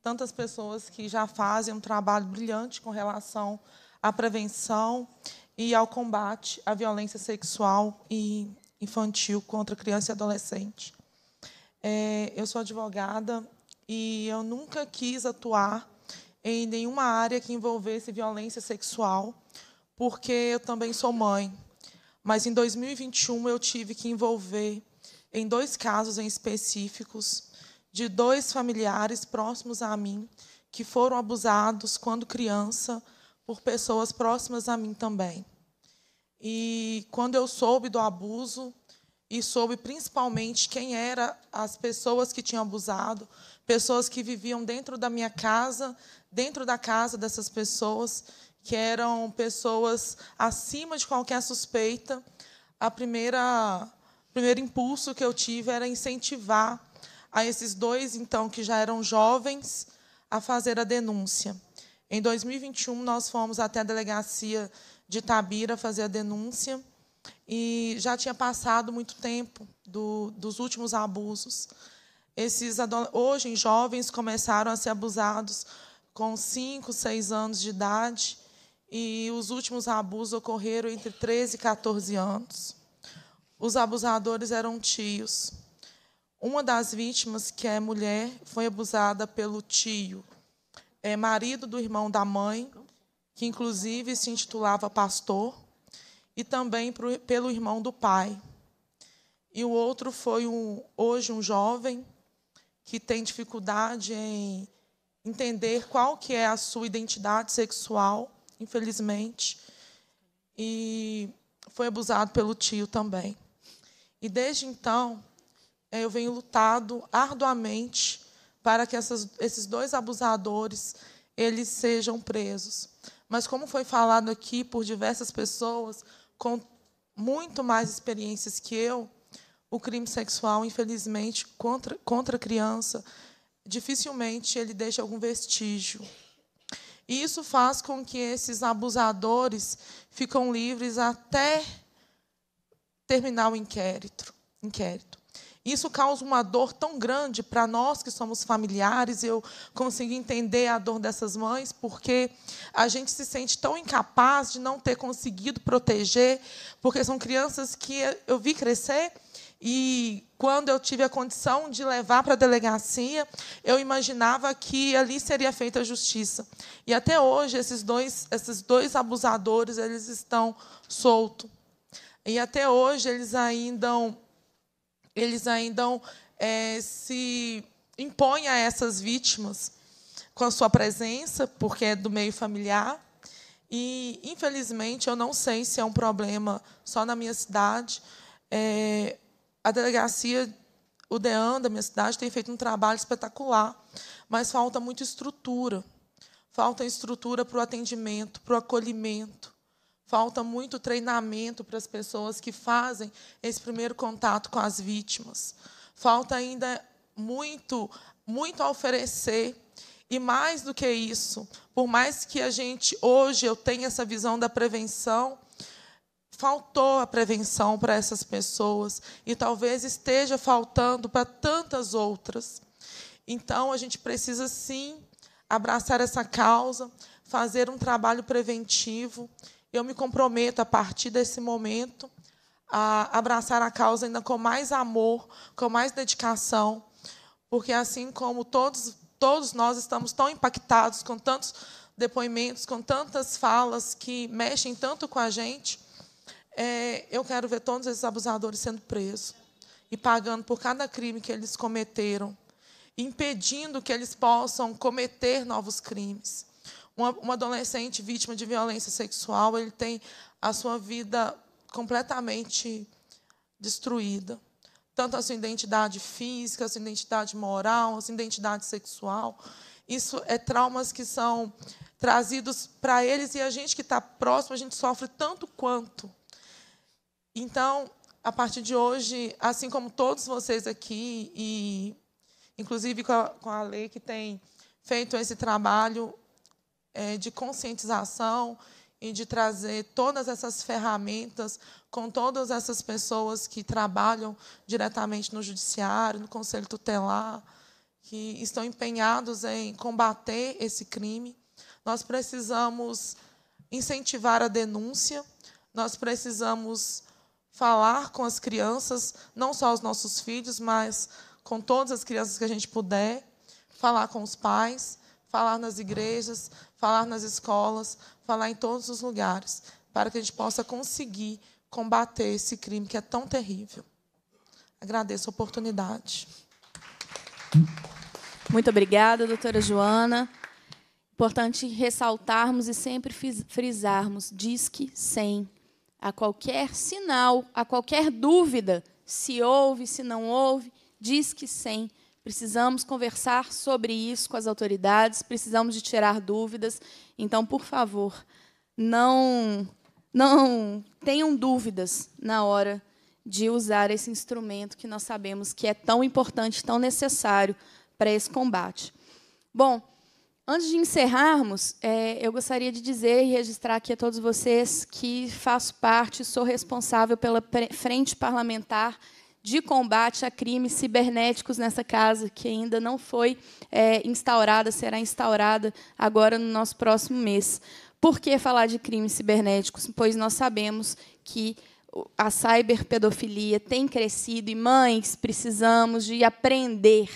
tantas pessoas que já fazem um trabalho brilhante com relação a à prevenção e ao combate à violência sexual e infantil contra criança e adolescente. É, eu sou advogada e eu nunca quis atuar em nenhuma área que envolvesse violência sexual, porque eu também sou mãe. Mas em 2021 eu tive que envolver em dois casos em específicos de dois familiares próximos a mim que foram abusados quando criança por pessoas próximas a mim também. E quando eu soube do abuso e soube principalmente quem eram as pessoas que tinham abusado, pessoas que viviam dentro da minha casa, dentro da casa dessas pessoas, que eram pessoas acima de qualquer suspeita, a primeira o primeiro impulso que eu tive era incentivar a esses dois então que já eram jovens a fazer a denúncia. Em 2021, nós fomos até a delegacia de Tabira fazer a denúncia e já tinha passado muito tempo do, dos últimos abusos. Esses hoje jovens começaram a ser abusados com 5, 6 anos de idade e os últimos abusos ocorreram entre 13 e 14 anos. Os abusadores eram tios. Uma das vítimas, que é mulher, foi abusada pelo tio, é, marido do irmão da mãe, que inclusive se intitulava pastor, e também pro, pelo irmão do pai. E o outro foi um, hoje um jovem que tem dificuldade em entender qual que é a sua identidade sexual, infelizmente, e foi abusado pelo tio também. E desde então, é, eu venho lutado arduamente para que essas, esses dois abusadores eles sejam presos. Mas como foi falado aqui por diversas pessoas com muito mais experiências que eu, o crime sexual, infelizmente, contra, contra a criança, dificilmente ele deixa algum vestígio. E isso faz com que esses abusadores ficam livres até terminar o inquérito. inquérito. Isso causa uma dor tão grande para nós que somos familiares. Eu consigo entender a dor dessas mães, porque a gente se sente tão incapaz de não ter conseguido proteger, porque são crianças que eu vi crescer e quando eu tive a condição de levar para a delegacia, eu imaginava que ali seria feita a justiça. E até hoje esses dois, esses dois abusadores, eles estão soltos. E até hoje eles ainda eles ainda é, se impõem a essas vítimas com a sua presença, porque é do meio familiar. E, infelizmente, eu não sei se é um problema só na minha cidade. É, a delegacia, o DEAN da minha cidade, tem feito um trabalho espetacular, mas falta muita estrutura. Falta estrutura para o atendimento, para o acolhimento. Falta muito treinamento para as pessoas que fazem esse primeiro contato com as vítimas. Falta ainda muito, muito a oferecer. E mais do que isso, por mais que a gente hoje eu tenha essa visão da prevenção, faltou a prevenção para essas pessoas e talvez esteja faltando para tantas outras. Então a gente precisa sim abraçar essa causa, fazer um trabalho preventivo eu me comprometo a partir desse momento a abraçar a causa ainda com mais amor, com mais dedicação, porque assim como todos todos nós estamos tão impactados com tantos depoimentos, com tantas falas que mexem tanto com a gente, é, eu quero ver todos esses abusadores sendo presos e pagando por cada crime que eles cometeram, impedindo que eles possam cometer novos crimes um adolescente vítima de violência sexual, ele tem a sua vida completamente destruída. Tanto a sua identidade física, a sua identidade moral, a sua identidade sexual. Isso é traumas que são trazidos para eles e a gente que está próximo, a gente sofre tanto quanto. Então, a partir de hoje, assim como todos vocês aqui, e inclusive com a, com a lei que tem feito esse trabalho, é, de conscientização e de trazer todas essas ferramentas com todas essas pessoas que trabalham diretamente no judiciário, no conselho tutelar, que estão empenhados em combater esse crime. Nós precisamos incentivar a denúncia, nós precisamos falar com as crianças, não só os nossos filhos, mas com todas as crianças que a gente puder, falar com os pais, falar nas igrejas, falar nas escolas, falar em todos os lugares, para que a gente possa conseguir combater esse crime que é tão terrível. Agradeço a oportunidade. Muito obrigada, doutora Joana. Importante ressaltarmos e sempre frisarmos: diz que sem A qualquer sinal, a qualquer dúvida, se houve, se não houve, diz que sem. Precisamos conversar sobre isso com as autoridades, precisamos de tirar dúvidas. Então, por favor, não não tenham dúvidas na hora de usar esse instrumento que nós sabemos que é tão importante, tão necessário para esse combate. Bom, antes de encerrarmos, é, eu gostaria de dizer e registrar aqui a todos vocês que faço parte, sou responsável pela Frente Parlamentar de combate a crimes cibernéticos nessa casa, que ainda não foi é, instaurada, será instaurada agora no nosso próximo mês. Por que falar de crimes cibernéticos? Pois nós sabemos que a cyberpedofilia tem crescido e mães precisamos de aprender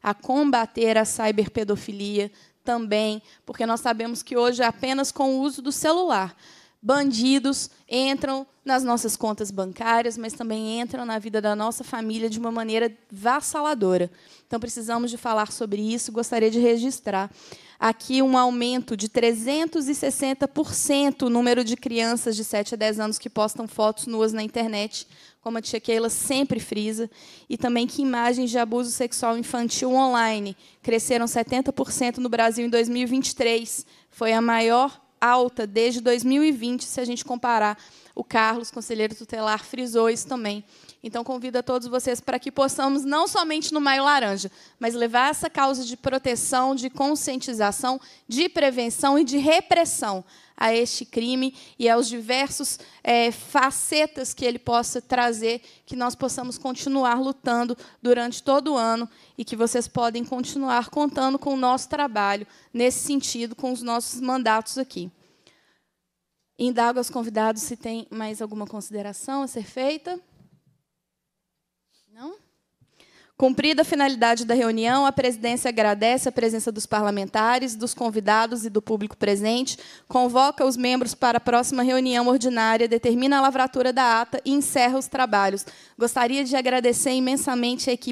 a combater a cyberpedofilia também, porque nós sabemos que hoje é apenas com o uso do celular bandidos entram nas nossas contas bancárias, mas também entram na vida da nossa família de uma maneira vassaladora. Então, precisamos de falar sobre isso. Gostaria de registrar aqui um aumento de 360% o número de crianças de 7 a 10 anos que postam fotos nuas na internet, como a tia Keila sempre frisa, e também que imagens de abuso sexual infantil online cresceram 70% no Brasil em 2023. Foi a maior alta desde 2020, se a gente comparar. O Carlos, conselheiro tutelar, frisou isso também então, convido a todos vocês para que possamos, não somente no Maio Laranja, mas levar essa causa de proteção, de conscientização, de prevenção e de repressão a este crime e aos diversos é, facetas que ele possa trazer, que nós possamos continuar lutando durante todo o ano e que vocês podem continuar contando com o nosso trabalho nesse sentido, com os nossos mandatos aqui. Indago aos convidados se tem mais alguma consideração a ser feita. Não? Cumprida a finalidade da reunião, a presidência agradece a presença dos parlamentares, dos convidados e do público presente, convoca os membros para a próxima reunião ordinária, determina a lavratura da ata e encerra os trabalhos. Gostaria de agradecer imensamente a equipe